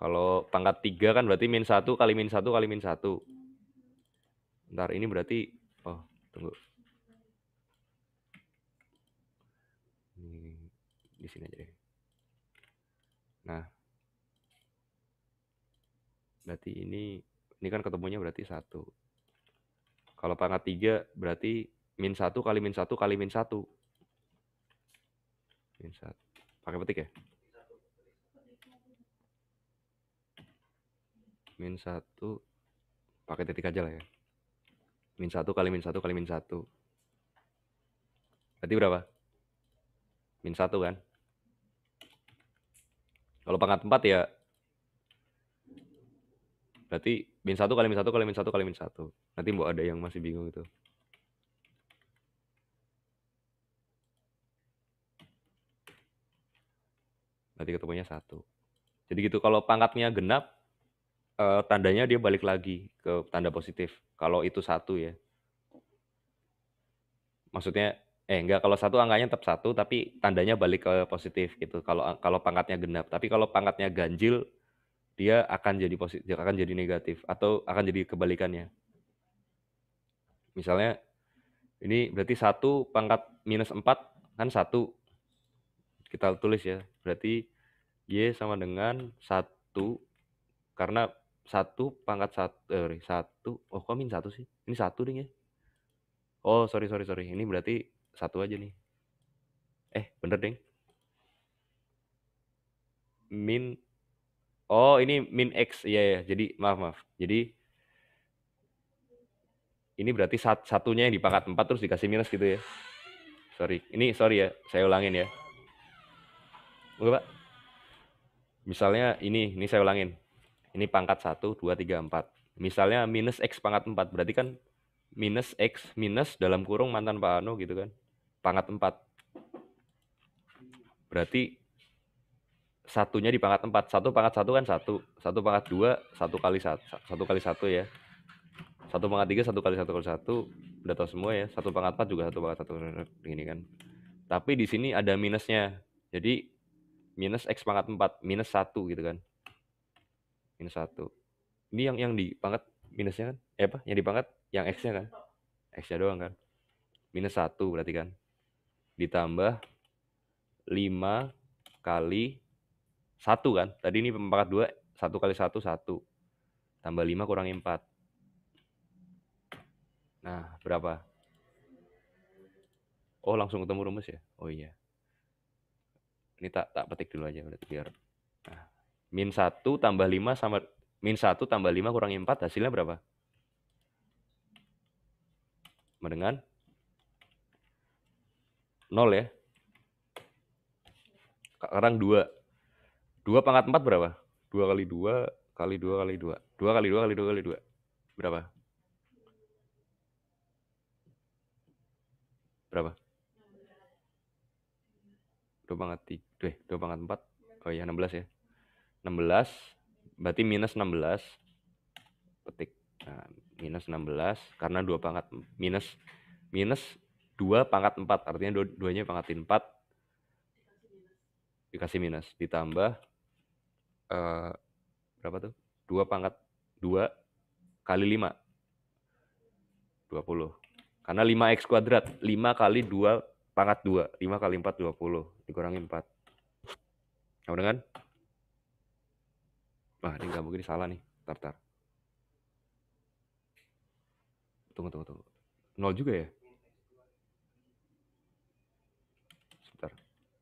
kalau pangkat tiga kan berarti min satu kali min satu kali min satu ntar ini berarti oh tunggu di sini aja deh nah berarti ini ini kan ketemunya berarti satu kalau pangkat 3 berarti min 1 kali min 1 kali min 1. Min 1. Pakai petik ya? Min 1. Pakai titik aja lah ya. Min 1 kali min 1 kali min 1. Berarti berapa? Min 1 kan? Kalau pangkat 4 ya Berarti min satu kali min satu kali min satu kali min satu. Nanti mbok ada yang masih bingung itu. Berarti ketemunya satu. Jadi gitu kalau pangkatnya genap, eh, tandanya dia balik lagi ke tanda positif. Kalau itu satu ya. Maksudnya eh enggak kalau satu angkanya tetap satu tapi tandanya balik ke positif gitu kalau kalau pangkatnya genap tapi kalau pangkatnya ganjil dia akan jadi positif, akan jadi negatif atau akan jadi kebalikannya. Misalnya ini berarti satu pangkat minus 4 kan satu kita tulis ya. Berarti y sama dengan satu karena satu pangkat satu, eh, satu. Oh kok min satu sih? Ini satu nih ya. Oh sorry sorry sorry. Ini berarti satu aja nih. Eh bener nih Min Oh, ini min x. Iya ya. Jadi maaf maaf. Jadi ini berarti sat satunya yang dipangkat 4 terus dikasih minus gitu ya. Sorry. Ini sorry ya, saya ulangin ya. Enggak, Pak. Misalnya ini, ini saya ulangin. Ini pangkat 1, 2, 3, 4. Misalnya minus X pangkat 4. Berarti kan minus X minus dalam kurung mantan Pak Anu gitu kan. Pangkat 4. Berarti satunya di pangkat empat satu pangkat satu kan satu satu pangkat dua satu kali satu satu kali satu ya satu pangkat tiga satu kali satu kali satu udah tahu semua ya satu pangkat empat juga satu pangkat satu ini kan tapi di sini ada minusnya jadi minus x pangkat empat minus satu gitu kan minus satu ini yang yang di pangkat minusnya kan eh apa yang di pangkat yang x-nya kan x-nya doang kan minus satu berarti kan ditambah lima kali satu kan tadi ini pangkat dua satu kali satu satu tambah lima kurang empat nah berapa oh langsung ketemu rumus ya oh iya ini tak tak petik dulu aja biar nah, min satu tambah lima sama min satu tambah lima kurang empat hasilnya berapa mendengar nol ya ya. Sekarang dua Dua pangkat empat berapa? Dua kali dua kali dua kali dua. Dua kali dua kali dua kali dua. Berapa? Berapa? Dua pangkat tiga. Eh, dua pangkat empat. Oh iya, belas ya. enam belas Berarti minus enam belas Petik. Nah, minus belas Karena dua pangkat minus minus dua pangkat empat Artinya dua, duanya pangkat empat dikasih minus ditambah Eh, berapa tuh? 2 pangkat 2 kali 5. 20. Karena 5x kuadrat, 5 kali 2 pangkat 2. 5 kali 4, 20. Dikurangi 4. Kamu dengan? Wah, ini nggak mungkin salah nih. Tar, tar. Tunggu, tunggu, tunggu. 0 juga ya? Sebentar.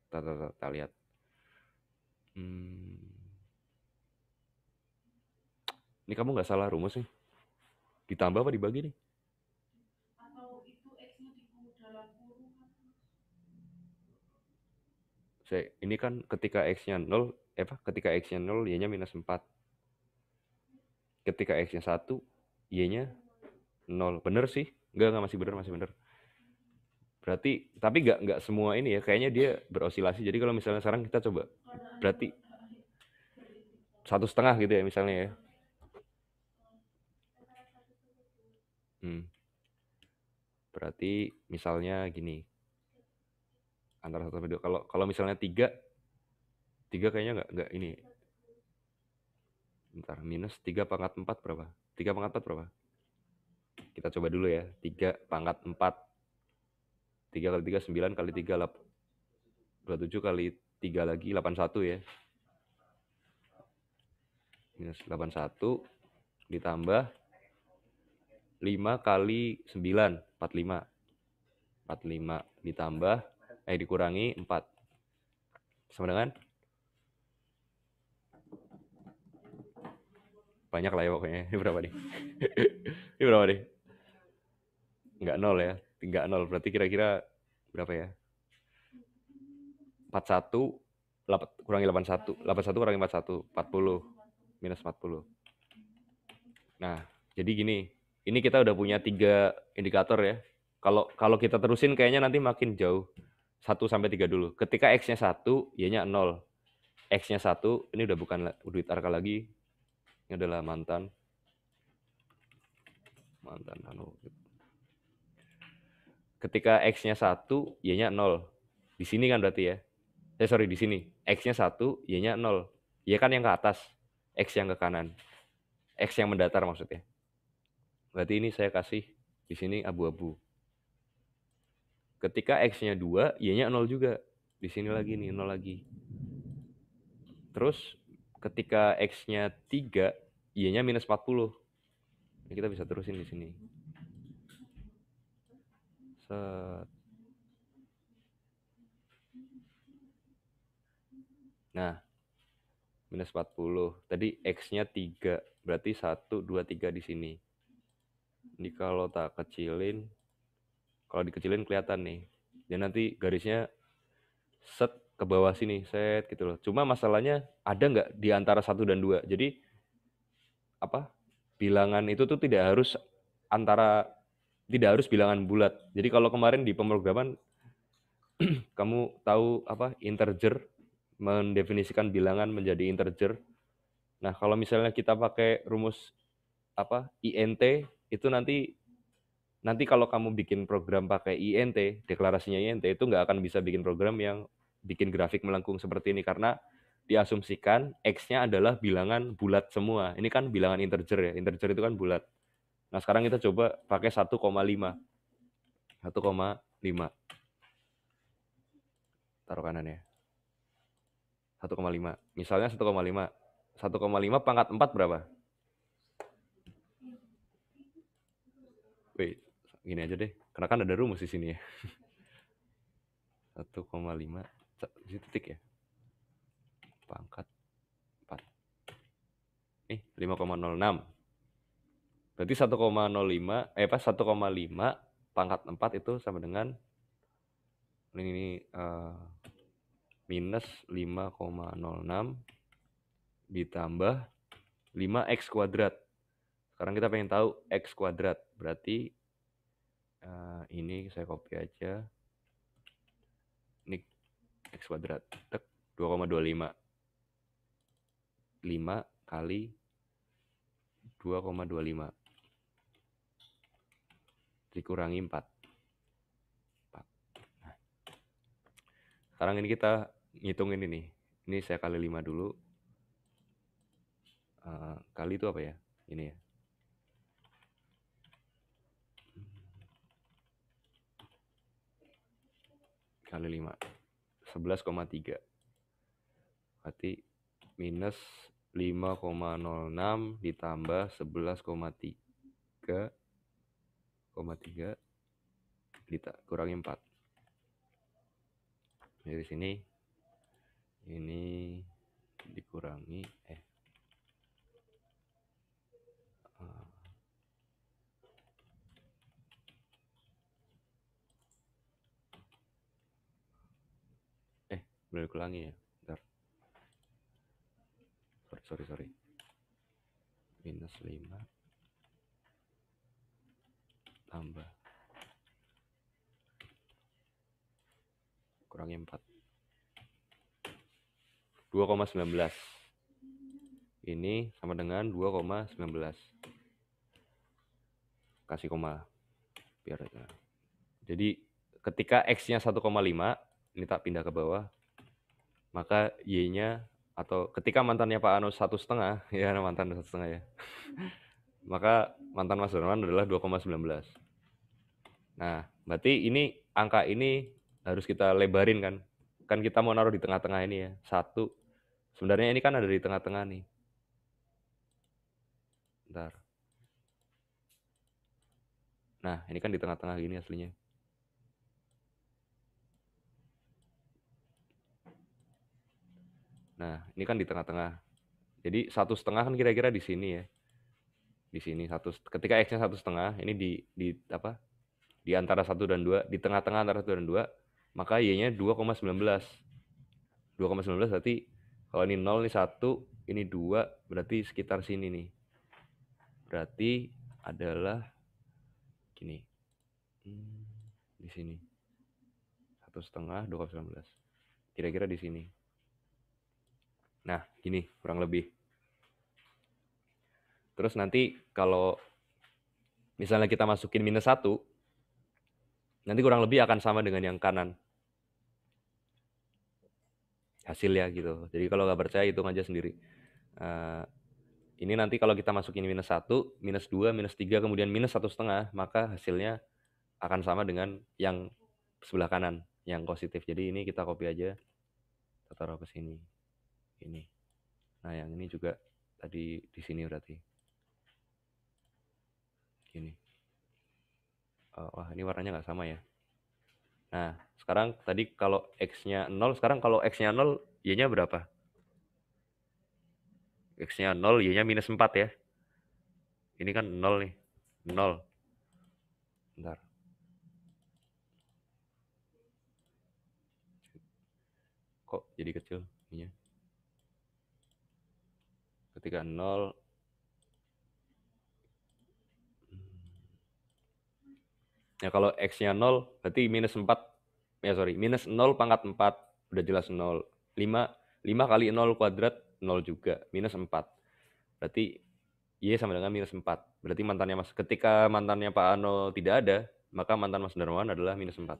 Tar, tar, tar, tar lihat. Hmm. Ini kamu nggak salah rumus nih. Ditambah apa dibagi nih? Atau Saya, ini kan ketika X-nya 0, eh apa? Ketika X-nya 0, Y-nya minus 4. Ketika X-nya 1, Y-nya 0. Bener sih? Enggak, enggak masih bener, masih bener. Berarti, tapi nggak nggak semua ini ya. Kayaknya dia berosilasi. Jadi kalau misalnya sekarang kita coba, berarti satu setengah gitu ya misalnya ya Hmm. Berarti misalnya gini. Antara satu sampai dua. Kalau kalau misalnya tiga, tiga kayaknya nggak nggak ini. Bentar, minus tiga pangkat empat berapa? Tiga pangkat empat berapa? Kita coba dulu ya. Tiga pangkat empat. Tiga kali tiga sembilan kali tiga dua tujuh kali tiga lagi delapan satu ya. Minus delapan satu ditambah 5 kali 9, 45. 45 ditambah, eh dikurangi 4. Sama dengan? Banyak lah ya pokoknya. Ini berapa nih? Ini berapa nih? Enggak nol ya. Enggak nol. Berarti kira-kira berapa ya? 41 kurangi 81. 81 kurangi 41. 40. Minus 40. Nah, jadi gini, ini kita udah punya tiga indikator ya. Kalau kalau kita terusin kayaknya nanti makin jauh. 1 sampai 3 dulu. Ketika X-nya 1, Y-nya 0. X-nya 1, ini udah bukan duit Arka lagi. Ini adalah mantan. Mantan Hanu. Ketika X-nya 1, Y-nya 0. Di sini kan berarti ya. Eh sorry, di sini. X-nya 1, Y-nya 0. Y kan yang ke atas. X yang ke kanan. X yang mendatar maksudnya. Berarti ini saya kasih di sini abu-abu. Ketika X-nya 2, Y-nya 0 juga. Di sini lagi nih, 0 lagi. Terus ketika X-nya 3, Y-nya minus 40. Ini kita bisa terusin di sini. Set. Nah, minus 40. Tadi X-nya 3, berarti 1, 2, 3 di sini. Jadi kalau tak kecilin, kalau dikecilin kelihatan nih. Dan nanti garisnya set ke bawah sini, set gitu loh. Cuma masalahnya ada nggak di antara satu dan dua. Jadi apa bilangan itu tuh tidak harus antara tidak harus bilangan bulat. Jadi kalau kemarin di pemrograman kamu tahu apa integer mendefinisikan bilangan menjadi integer. Nah, kalau misalnya kita pakai rumus apa INT itu nanti nanti kalau kamu bikin program pakai INT, deklarasinya INT itu nggak akan bisa bikin program yang bikin grafik melengkung seperti ini karena diasumsikan X-nya adalah bilangan bulat semua. Ini kan bilangan integer ya, integer itu kan bulat. Nah sekarang kita coba pakai 1,5. 1,5. Taruh kanan ya. 1,5. Misalnya 1,5. 1,5 pangkat 4 berapa? wait gini aja deh karena kan ada rumus di sini ya 1,5 di titik ya pangkat 4 nih 5,06 berarti 1,05 eh pas 1,5 pangkat 4 itu sama dengan ini uh, minus 5,06 ditambah 5x kuadrat sekarang kita pengen tahu X kuadrat. Berarti uh, ini saya copy aja. Ini X kuadrat. Tek, 2,25. 5 kali 2,25. Dikurangi 4. 4. Nah. Sekarang ini kita ngitungin ini nih. Ini saya kali 5 dulu. Uh, kali itu apa ya? Ini ya. kali 5 11,3 berarti minus 5,06 ditambah 11,3 3 liter kurangi 4 dari sini ini dikurangi eh balik ulangi ya bentar sorry sorry sorry minus 5 tambah kurangi 4 2,19 ini sama dengan 2,19 kasih koma biar ya. jadi ketika x-nya 1,5 ini tak pindah ke bawah maka Y-nya atau ketika mantannya Pak Anu satu setengah, ya mantan satu setengah ya, hmm. maka mantan Mas Darman adalah 2,19. Nah, berarti ini angka ini harus kita lebarin kan? Kan kita mau naruh di tengah-tengah ini ya, satu. Sebenarnya ini kan ada di tengah-tengah nih. Bentar. Nah, ini kan di tengah-tengah gini aslinya. Nah, ini kan di tengah-tengah. Jadi satu setengah kan kira-kira di sini ya. Di sini satu ketika x-nya satu setengah, ini di di apa? Di antara satu dan dua, di tengah-tengah antara satu dan dua, maka y-nya 2,19. 2,19 berarti kalau ini nol ini satu ini dua berarti sekitar sini nih. Berarti adalah gini. Hmm, di sini. Satu setengah, 2,19. Kira-kira di sini. Nah, gini kurang lebih. Terus nanti kalau misalnya kita masukin minus 1, nanti kurang lebih akan sama dengan yang kanan. Hasilnya gitu. Jadi kalau nggak percaya hitung aja sendiri. Uh, ini nanti kalau kita masukin minus 1, minus 2, minus 3, kemudian minus satu setengah, maka hasilnya akan sama dengan yang sebelah kanan, yang positif. Jadi ini kita copy aja, kita taruh ke sini ini. Nah, yang ini juga tadi di sini berarti. Gini. Uh, wah, ini warnanya nggak sama ya. Nah, sekarang tadi kalau X-nya 0, sekarang kalau X-nya 0, Y-nya berapa? X-nya 0, Y-nya minus 4 ya. Ini kan 0 nih. 0. Bentar. Kok jadi kecil? Ini ketika 0 hmm. ya kalau X-nya 0 berarti minus 4 ya sorry minus 0 pangkat 4 udah jelas 0 5 5 kali 0 kuadrat 0 juga minus 4 berarti Y sama dengan minus 4 berarti mantannya Mas ketika mantannya Pak Ano tidak ada maka mantan Mas Darmawan adalah minus 4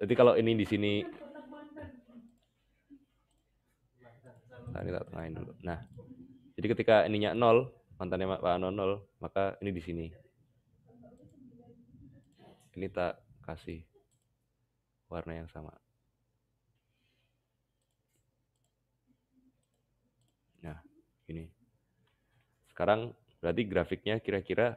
jadi kalau ini di sini Ini kita tengahin dulu nah jadi ketika ininya nol mantannya Pak Ano nol maka ini di sini ini tak kasih warna yang sama nah ini sekarang berarti grafiknya kira-kira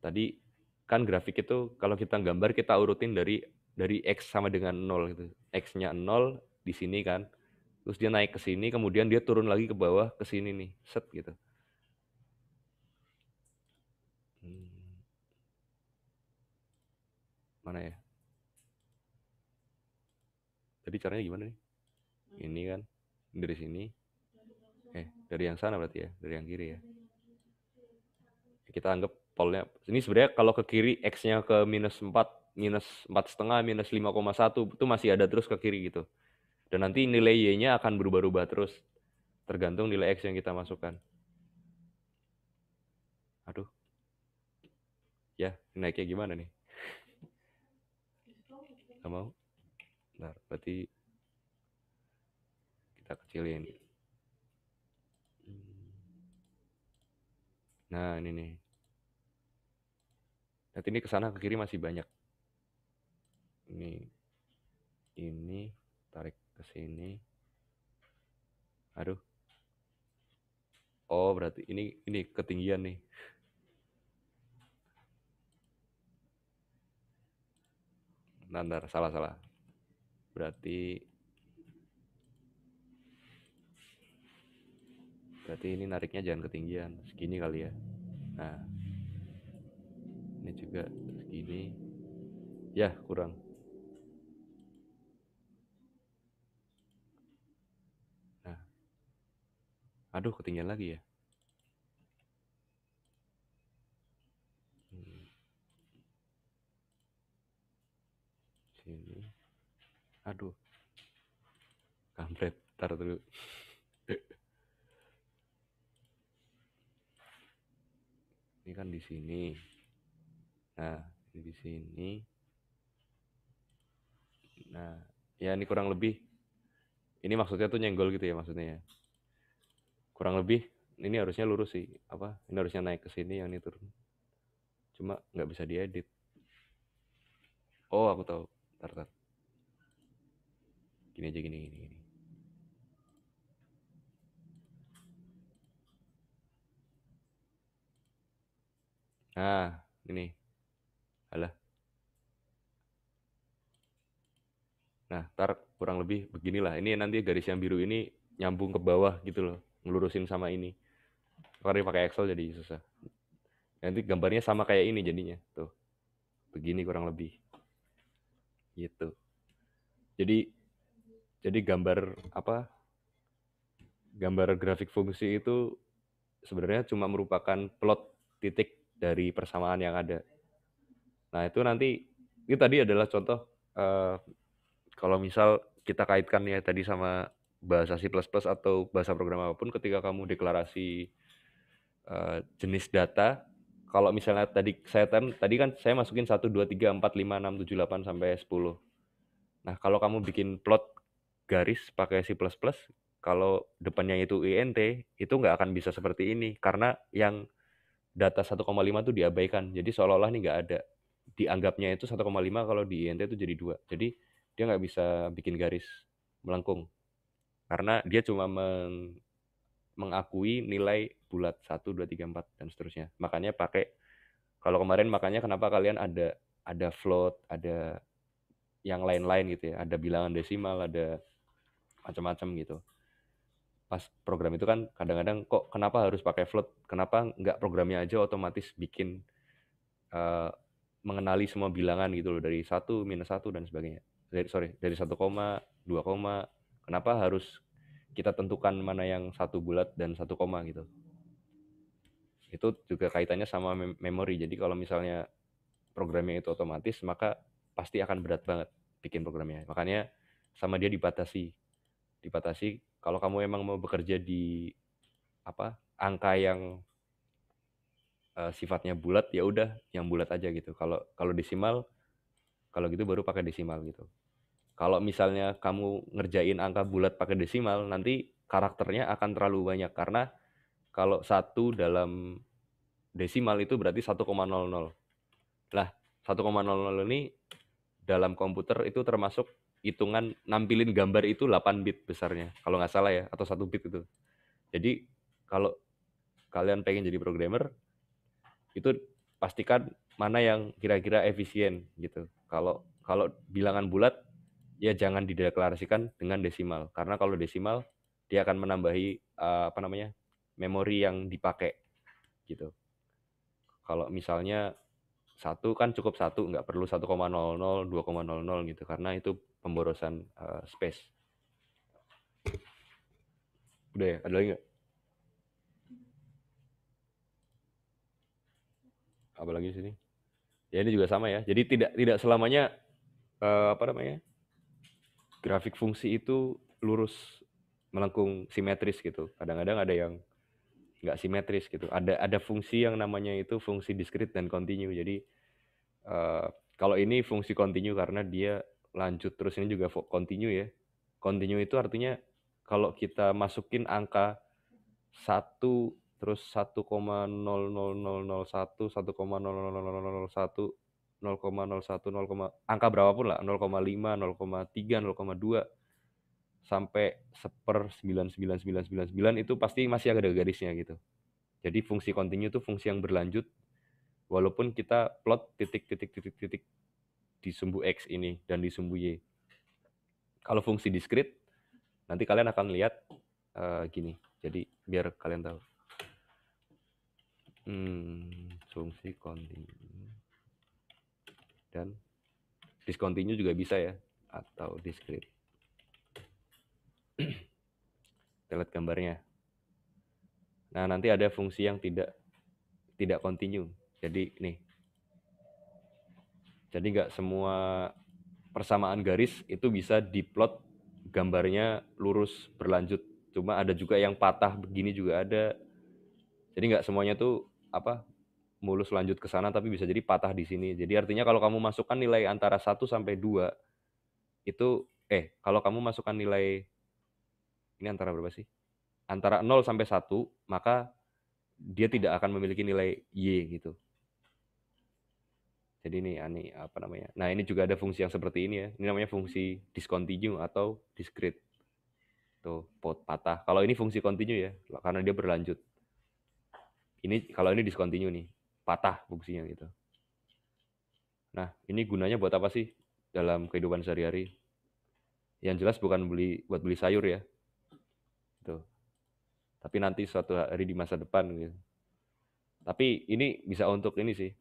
tadi kan grafik itu kalau kita gambar kita urutin dari dari x sama dengan nol, gitu. X-nya 0 di sini kan terus dia naik ke sini kemudian dia turun lagi ke bawah ke sini nih set gitu hmm. mana ya Jadi caranya gimana nih ini kan dari sini eh dari yang sana berarti ya dari yang kiri ya kita anggap polnya ini sebenarnya kalau ke kiri x-nya ke minus 4 minus empat setengah minus 5,1 itu masih ada terus ke kiri gitu dan nanti nilai Y-nya akan berubah-ubah terus. Tergantung nilai X yang kita masukkan. Aduh. Ya, naiknya gimana nih? Gak mau? Bentar, berarti kita kecilin. Nah, ini nih. Nanti ini ke sana ke kiri masih banyak. Ini ini tarik ke sini aduh oh berarti ini ini ketinggian nih Nandar, salah salah. Berarti berarti ini nariknya jangan ketinggian, segini kali ya. Nah, ini juga segini. Ya kurang. Aduh, ketinggian lagi ya. Sini. Aduh. Kampret, tar dulu. ini kan di sini. Nah, ini di sini. Nah, ya ini kurang lebih. Ini maksudnya tuh nyenggol gitu ya maksudnya ya kurang lebih ini harusnya lurus sih apa ini harusnya naik ke sini yang ini turun cuma nggak bisa diedit oh aku tahu tar tar gini aja gini gini gini nah ini alah nah tar kurang lebih beginilah ini nanti garis yang biru ini nyambung ke bawah gitu loh ngelurusin sama ini karena pakai Excel jadi susah nanti gambarnya sama kayak ini jadinya tuh begini kurang lebih gitu jadi jadi gambar apa gambar grafik fungsi itu sebenarnya cuma merupakan plot titik dari persamaan yang ada nah itu nanti ini tadi adalah contoh uh, kalau misal kita kaitkan ya tadi sama bahasa C++ atau bahasa program apapun ketika kamu deklarasi uh, jenis data kalau misalnya tadi saya tem, tadi kan saya masukin 1 2 3 4 5 6 7 8 sampai 10. Nah, kalau kamu bikin plot garis pakai C++, kalau depannya itu int, itu nggak akan bisa seperti ini karena yang data 1,5 itu diabaikan. Jadi seolah-olah ini nggak ada. Dianggapnya itu 1,5 kalau di int itu jadi 2. Jadi dia nggak bisa bikin garis melengkung karena dia cuma meng, mengakui nilai bulat 1 2 3 4 dan seterusnya. Makanya pakai kalau kemarin makanya kenapa kalian ada ada float, ada yang lain-lain gitu ya, ada bilangan desimal, ada macam-macam gitu. Pas program itu kan kadang-kadang kok kenapa harus pakai float? Kenapa nggak programnya aja otomatis bikin uh, mengenali semua bilangan gitu loh dari satu minus satu dan sebagainya dari sorry dari satu koma dua koma Kenapa harus kita tentukan mana yang satu bulat dan satu koma gitu? Itu juga kaitannya sama memori. Jadi kalau misalnya programnya itu otomatis, maka pasti akan berat banget bikin programnya. Makanya sama dia dibatasi. Dibatasi kalau kamu emang mau bekerja di apa angka yang uh, sifatnya bulat ya udah yang bulat aja gitu. Kalau kalau desimal kalau gitu baru pakai desimal gitu. Kalau misalnya kamu ngerjain angka bulat pakai desimal, nanti karakternya akan terlalu banyak karena kalau satu dalam desimal itu berarti 1,00. Lah, 1,00 ini dalam komputer itu termasuk hitungan nampilin gambar itu 8 bit besarnya, kalau nggak salah ya, atau satu bit itu. Jadi kalau kalian pengen jadi programmer, itu pastikan mana yang kira-kira efisien gitu. Kalau kalau bilangan bulat ya jangan dideklarasikan dengan desimal karena kalau desimal dia akan menambahi eh, apa namanya memori yang dipakai gitu. Kalau misalnya satu kan cukup satu nggak perlu 1,00 2,00 gitu karena itu pemborosan uh, space. Udah ya, ada lagi nggak? apa lagi sini? Ya ini juga sama ya. Jadi tidak tidak selamanya uh, apa namanya? grafik fungsi itu lurus melengkung simetris gitu. Kadang-kadang ada yang nggak simetris gitu. Ada ada fungsi yang namanya itu fungsi diskrit dan kontinu. Jadi uh, kalau ini fungsi kontinu karena dia lanjut terus ini juga kontinu ya. Kontinu itu artinya kalau kita masukin angka 1 terus 1,00001, 1,00001 0,01 0, angka berapapun lah 0,5 0,3 0,2 sampai seper 99999 itu pasti masih ada garisnya gitu. Jadi fungsi continue itu fungsi yang berlanjut walaupun kita plot titik titik titik titik di sumbu x ini dan di sumbu y. Kalau fungsi diskrit nanti kalian akan lihat uh, gini. Jadi biar kalian tahu. Hmm, fungsi continue dan discontinue juga bisa ya atau discrete kita lihat gambarnya nah nanti ada fungsi yang tidak tidak continue jadi nih jadi nggak semua persamaan garis itu bisa diplot gambarnya lurus berlanjut cuma ada juga yang patah begini juga ada jadi nggak semuanya tuh apa mulus lanjut ke sana tapi bisa jadi patah di sini. Jadi artinya kalau kamu masukkan nilai antara 1 sampai 2 itu eh kalau kamu masukkan nilai ini antara berapa sih? Antara 0 sampai 1 maka dia tidak akan memiliki nilai y gitu. Jadi ini ani apa namanya? Nah, ini juga ada fungsi yang seperti ini ya. Ini namanya fungsi discontinue atau discrete. Tuh, pot patah. Kalau ini fungsi continue ya, karena dia berlanjut. Ini kalau ini discontinue nih patah fungsinya gitu. Nah, ini gunanya buat apa sih dalam kehidupan sehari-hari? Yang jelas bukan beli buat beli sayur ya. Gitu. Tapi nanti suatu hari di masa depan gitu. Tapi ini bisa untuk ini sih.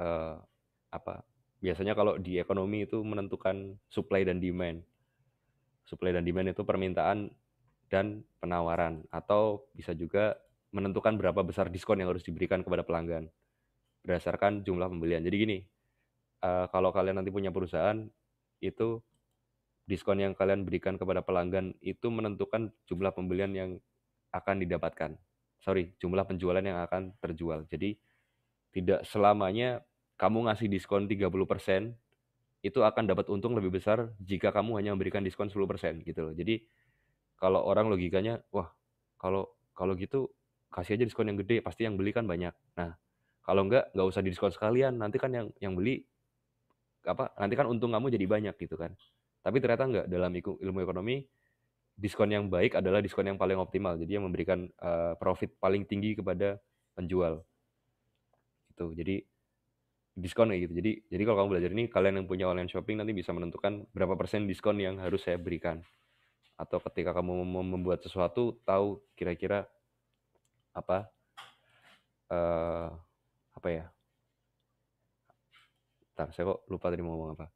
Uh, apa? Biasanya kalau di ekonomi itu menentukan supply dan demand. Supply dan demand itu permintaan dan penawaran atau bisa juga menentukan berapa besar diskon yang harus diberikan kepada pelanggan berdasarkan jumlah pembelian. Jadi gini, uh, kalau kalian nanti punya perusahaan itu diskon yang kalian berikan kepada pelanggan itu menentukan jumlah pembelian yang akan didapatkan. Sorry, jumlah penjualan yang akan terjual. Jadi tidak selamanya kamu ngasih diskon 30% itu akan dapat untung lebih besar jika kamu hanya memberikan diskon 10% gitu loh. Jadi kalau orang logikanya, wah, kalau kalau gitu kasih aja diskon yang gede, pasti yang beli kan banyak. Nah, kalau enggak nggak usah di diskon sekalian, nanti kan yang yang beli apa nanti kan untung kamu jadi banyak gitu kan. Tapi ternyata enggak dalam ilmu ekonomi diskon yang baik adalah diskon yang paling optimal. Jadi yang memberikan uh, profit paling tinggi kepada penjual. Itu. Jadi diskon kayak gitu. Jadi jadi kalau kamu belajar ini kalian yang punya online shopping nanti bisa menentukan berapa persen diskon yang harus saya berikan. Atau ketika kamu membuat sesuatu tahu kira-kira apa uh, apa ya Bentar, saya kok lupa tadi mau ngomong apa.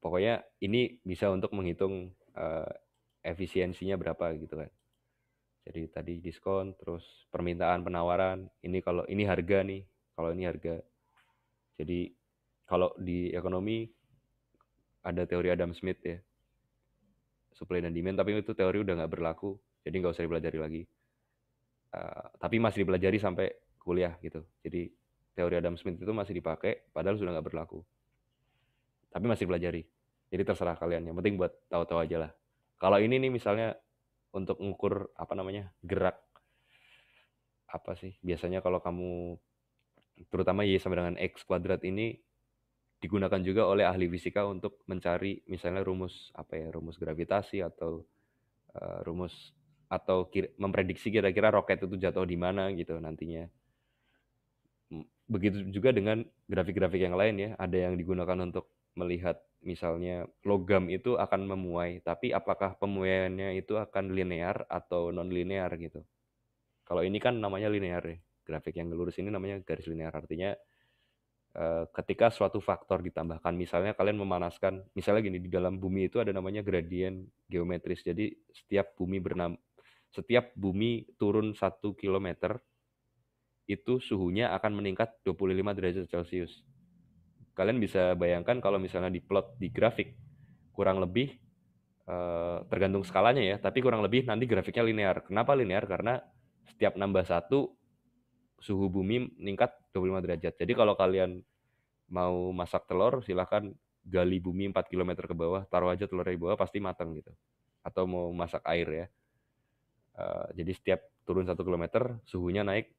Pokoknya ini bisa untuk menghitung uh, efisiensinya berapa gitu kan. Jadi tadi diskon, terus permintaan penawaran, ini kalau ini harga nih, kalau ini harga. Jadi kalau di ekonomi ada teori Adam Smith ya, supply dan demand, tapi itu teori udah nggak berlaku, jadi nggak usah dipelajari lagi. Eh, tapi masih dipelajari sampai kuliah gitu. Jadi teori Adam Smith itu masih dipakai, padahal sudah nggak berlaku. Tapi masih dipelajari. Jadi terserah kalian. Yang penting buat tahu-tahu aja lah. Kalau ini nih misalnya untuk mengukur apa namanya gerak apa sih biasanya kalau kamu terutama y sama dengan x kuadrat ini digunakan juga oleh ahli fisika untuk mencari misalnya rumus apa ya rumus gravitasi atau uh, rumus atau kira, memprediksi kira-kira roket itu jatuh di mana gitu nantinya. Begitu juga dengan grafik-grafik yang lain ya, ada yang digunakan untuk melihat misalnya logam itu akan memuai, tapi apakah pemuaiannya itu akan linear atau non linear gitu. Kalau ini kan namanya linear ya. Grafik yang lurus ini namanya garis linear artinya eh, ketika suatu faktor ditambahkan misalnya kalian memanaskan misalnya gini di dalam bumi itu ada namanya gradien geometris jadi setiap bumi bernama setiap bumi turun 1 km itu suhunya akan meningkat 25 derajat Celcius. Kalian bisa bayangkan kalau misalnya diplot di grafik kurang lebih eh, tergantung skalanya ya, tapi kurang lebih nanti grafiknya linear. Kenapa linear? Karena setiap nambah satu suhu bumi meningkat 25 derajat. Jadi kalau kalian mau masak telur silahkan gali bumi 4 km ke bawah, taruh aja telur di bawah pasti matang gitu. Atau mau masak air ya Eh, jadi setiap turun satu kilometer suhunya naik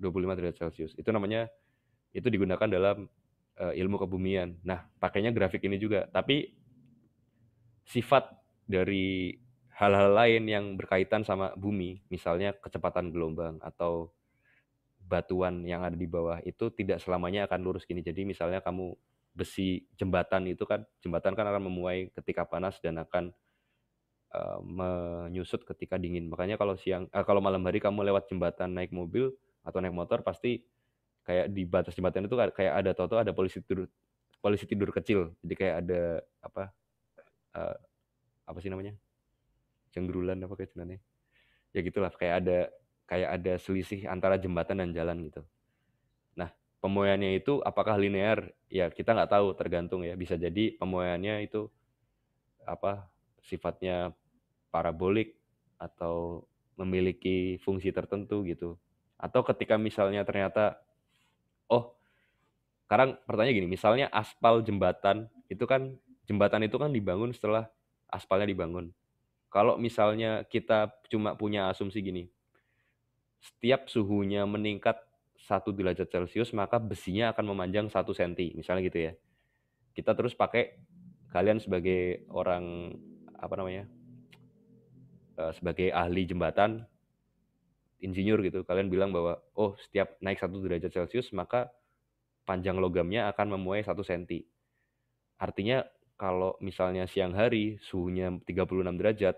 25 derajat Celcius. Itu namanya itu digunakan dalam uh, ilmu kebumian. Nah, pakainya grafik ini juga, tapi sifat dari hal-hal lain yang berkaitan sama bumi, misalnya kecepatan gelombang atau batuan yang ada di bawah itu tidak selamanya akan lurus gini. Jadi misalnya kamu besi jembatan itu kan jembatan kan akan memuai ketika panas dan akan Eh, menyusut ketika dingin. Makanya kalau siang uh, kalau malam hari kamu lewat jembatan naik mobil atau naik motor pasti kayak di batas jembatan itu kayak ada toto ada polisi tidur polisi tidur kecil. Jadi kayak ada apa, uh, apa sih namanya? Jenggurulan apa kayak jenenge? Ya gitulah kayak ada kayak ada selisih antara jembatan dan jalan gitu. Nah, pemoyannya itu apakah linear? Ya kita nggak tahu tergantung ya, bisa jadi pemoyannya itu apa, sifatnya parabolik atau memiliki fungsi tertentu gitu. Atau ketika misalnya ternyata oh sekarang pertanyaan gini, misalnya aspal jembatan itu kan jembatan itu kan dibangun setelah aspalnya dibangun. Kalau misalnya kita cuma punya asumsi gini, setiap suhunya meningkat satu derajat Celcius maka besinya akan memanjang satu senti misalnya gitu ya. Kita terus pakai kalian sebagai orang apa namanya Eh, sebagai ahli jembatan insinyur gitu kalian bilang bahwa oh setiap naik satu derajat celcius maka panjang logamnya akan memuai satu senti artinya kalau misalnya siang hari suhunya 36 derajat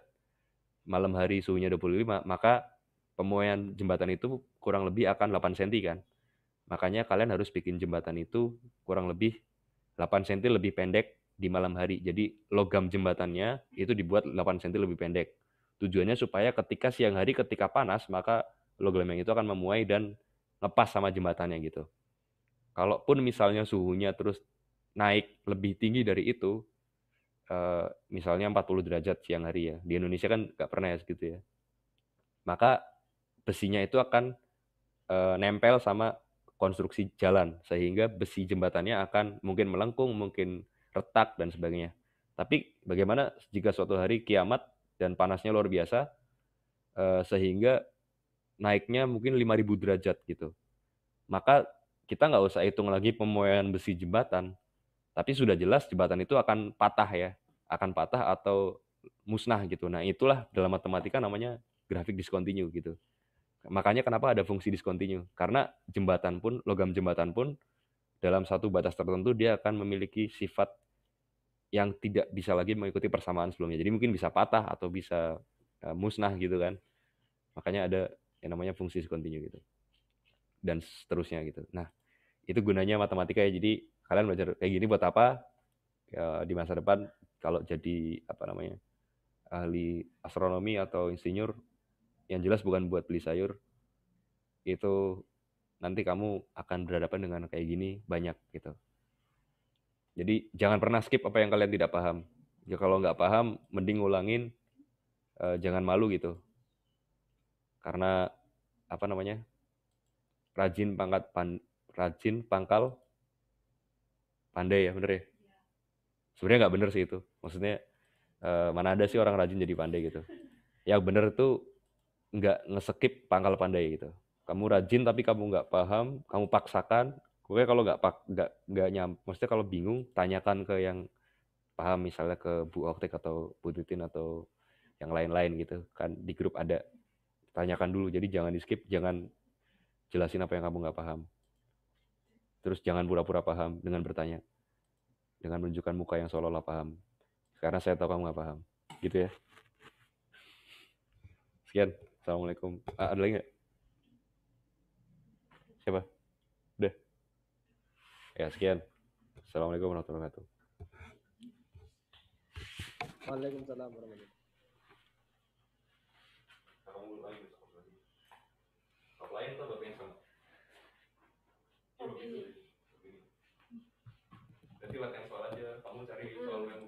malam hari suhunya 25 maka pemuaian jembatan itu kurang lebih akan 8 senti kan makanya kalian harus bikin jembatan itu kurang lebih 8 senti lebih pendek di malam hari jadi logam jembatannya itu dibuat 8 senti lebih pendek Tujuannya supaya ketika siang hari ketika panas maka logelemeng itu akan memuai dan lepas sama jembatannya gitu. Kalaupun misalnya suhunya terus naik lebih tinggi dari itu, eh, misalnya 40 derajat siang hari ya, di Indonesia kan nggak pernah ya segitu ya, maka besinya itu akan eh, nempel sama konstruksi jalan sehingga besi jembatannya akan mungkin melengkung, mungkin retak dan sebagainya. Tapi bagaimana jika suatu hari kiamat dan panasnya luar biasa eh, sehingga naiknya mungkin 5000 derajat gitu. Maka kita nggak usah hitung lagi pemuaian besi jembatan, tapi sudah jelas jembatan itu akan patah ya, akan patah atau musnah gitu. Nah itulah dalam matematika namanya grafik diskontinu gitu. Makanya kenapa ada fungsi diskontinu Karena jembatan pun, logam jembatan pun dalam satu batas tertentu dia akan memiliki sifat yang tidak bisa lagi mengikuti persamaan sebelumnya. Jadi mungkin bisa patah atau bisa eh, musnah gitu kan. Makanya ada yang namanya fungsi kontinu gitu. Dan seterusnya gitu. Nah, itu gunanya matematika ya. Jadi kalian belajar kayak gini buat apa? Ya, di masa depan kalau jadi apa namanya? ahli astronomi atau insinyur yang jelas bukan buat beli sayur. Itu nanti kamu akan berhadapan dengan kayak gini banyak gitu. Jadi jangan pernah skip apa yang kalian tidak paham. Ya kalau nggak paham, mending ngulangin, eh, jangan malu gitu. Karena apa namanya? Rajin pangkat pan, rajin pangkal pandai ya bener ya. Sebenarnya nggak bener sih itu. Maksudnya uh, mana ada sih orang rajin jadi pandai gitu. Yang bener itu nggak ngeskip pangkal pandai gitu. Kamu rajin tapi kamu nggak paham, kamu paksakan, gue kalau nggak pak nggak nggak nyam maksudnya kalau bingung tanyakan ke yang paham misalnya ke Bu Oktek atau Bu Titin atau yang lain-lain gitu kan di grup ada tanyakan dulu jadi jangan di skip jangan jelasin apa yang kamu nggak paham terus jangan pura-pura paham dengan bertanya dengan menunjukkan muka yang seolah-olah paham karena saya tahu kamu nggak paham gitu ya sekian assalamualaikum ah, ada lagi nggak siapa Ya sekian. Assalamualaikum warahmatullahi wabarakatuh. Waalaikumsalam warahmatullahi wabarakatuh. yang sama? latihan soal aja. Kamu cari soal hmm.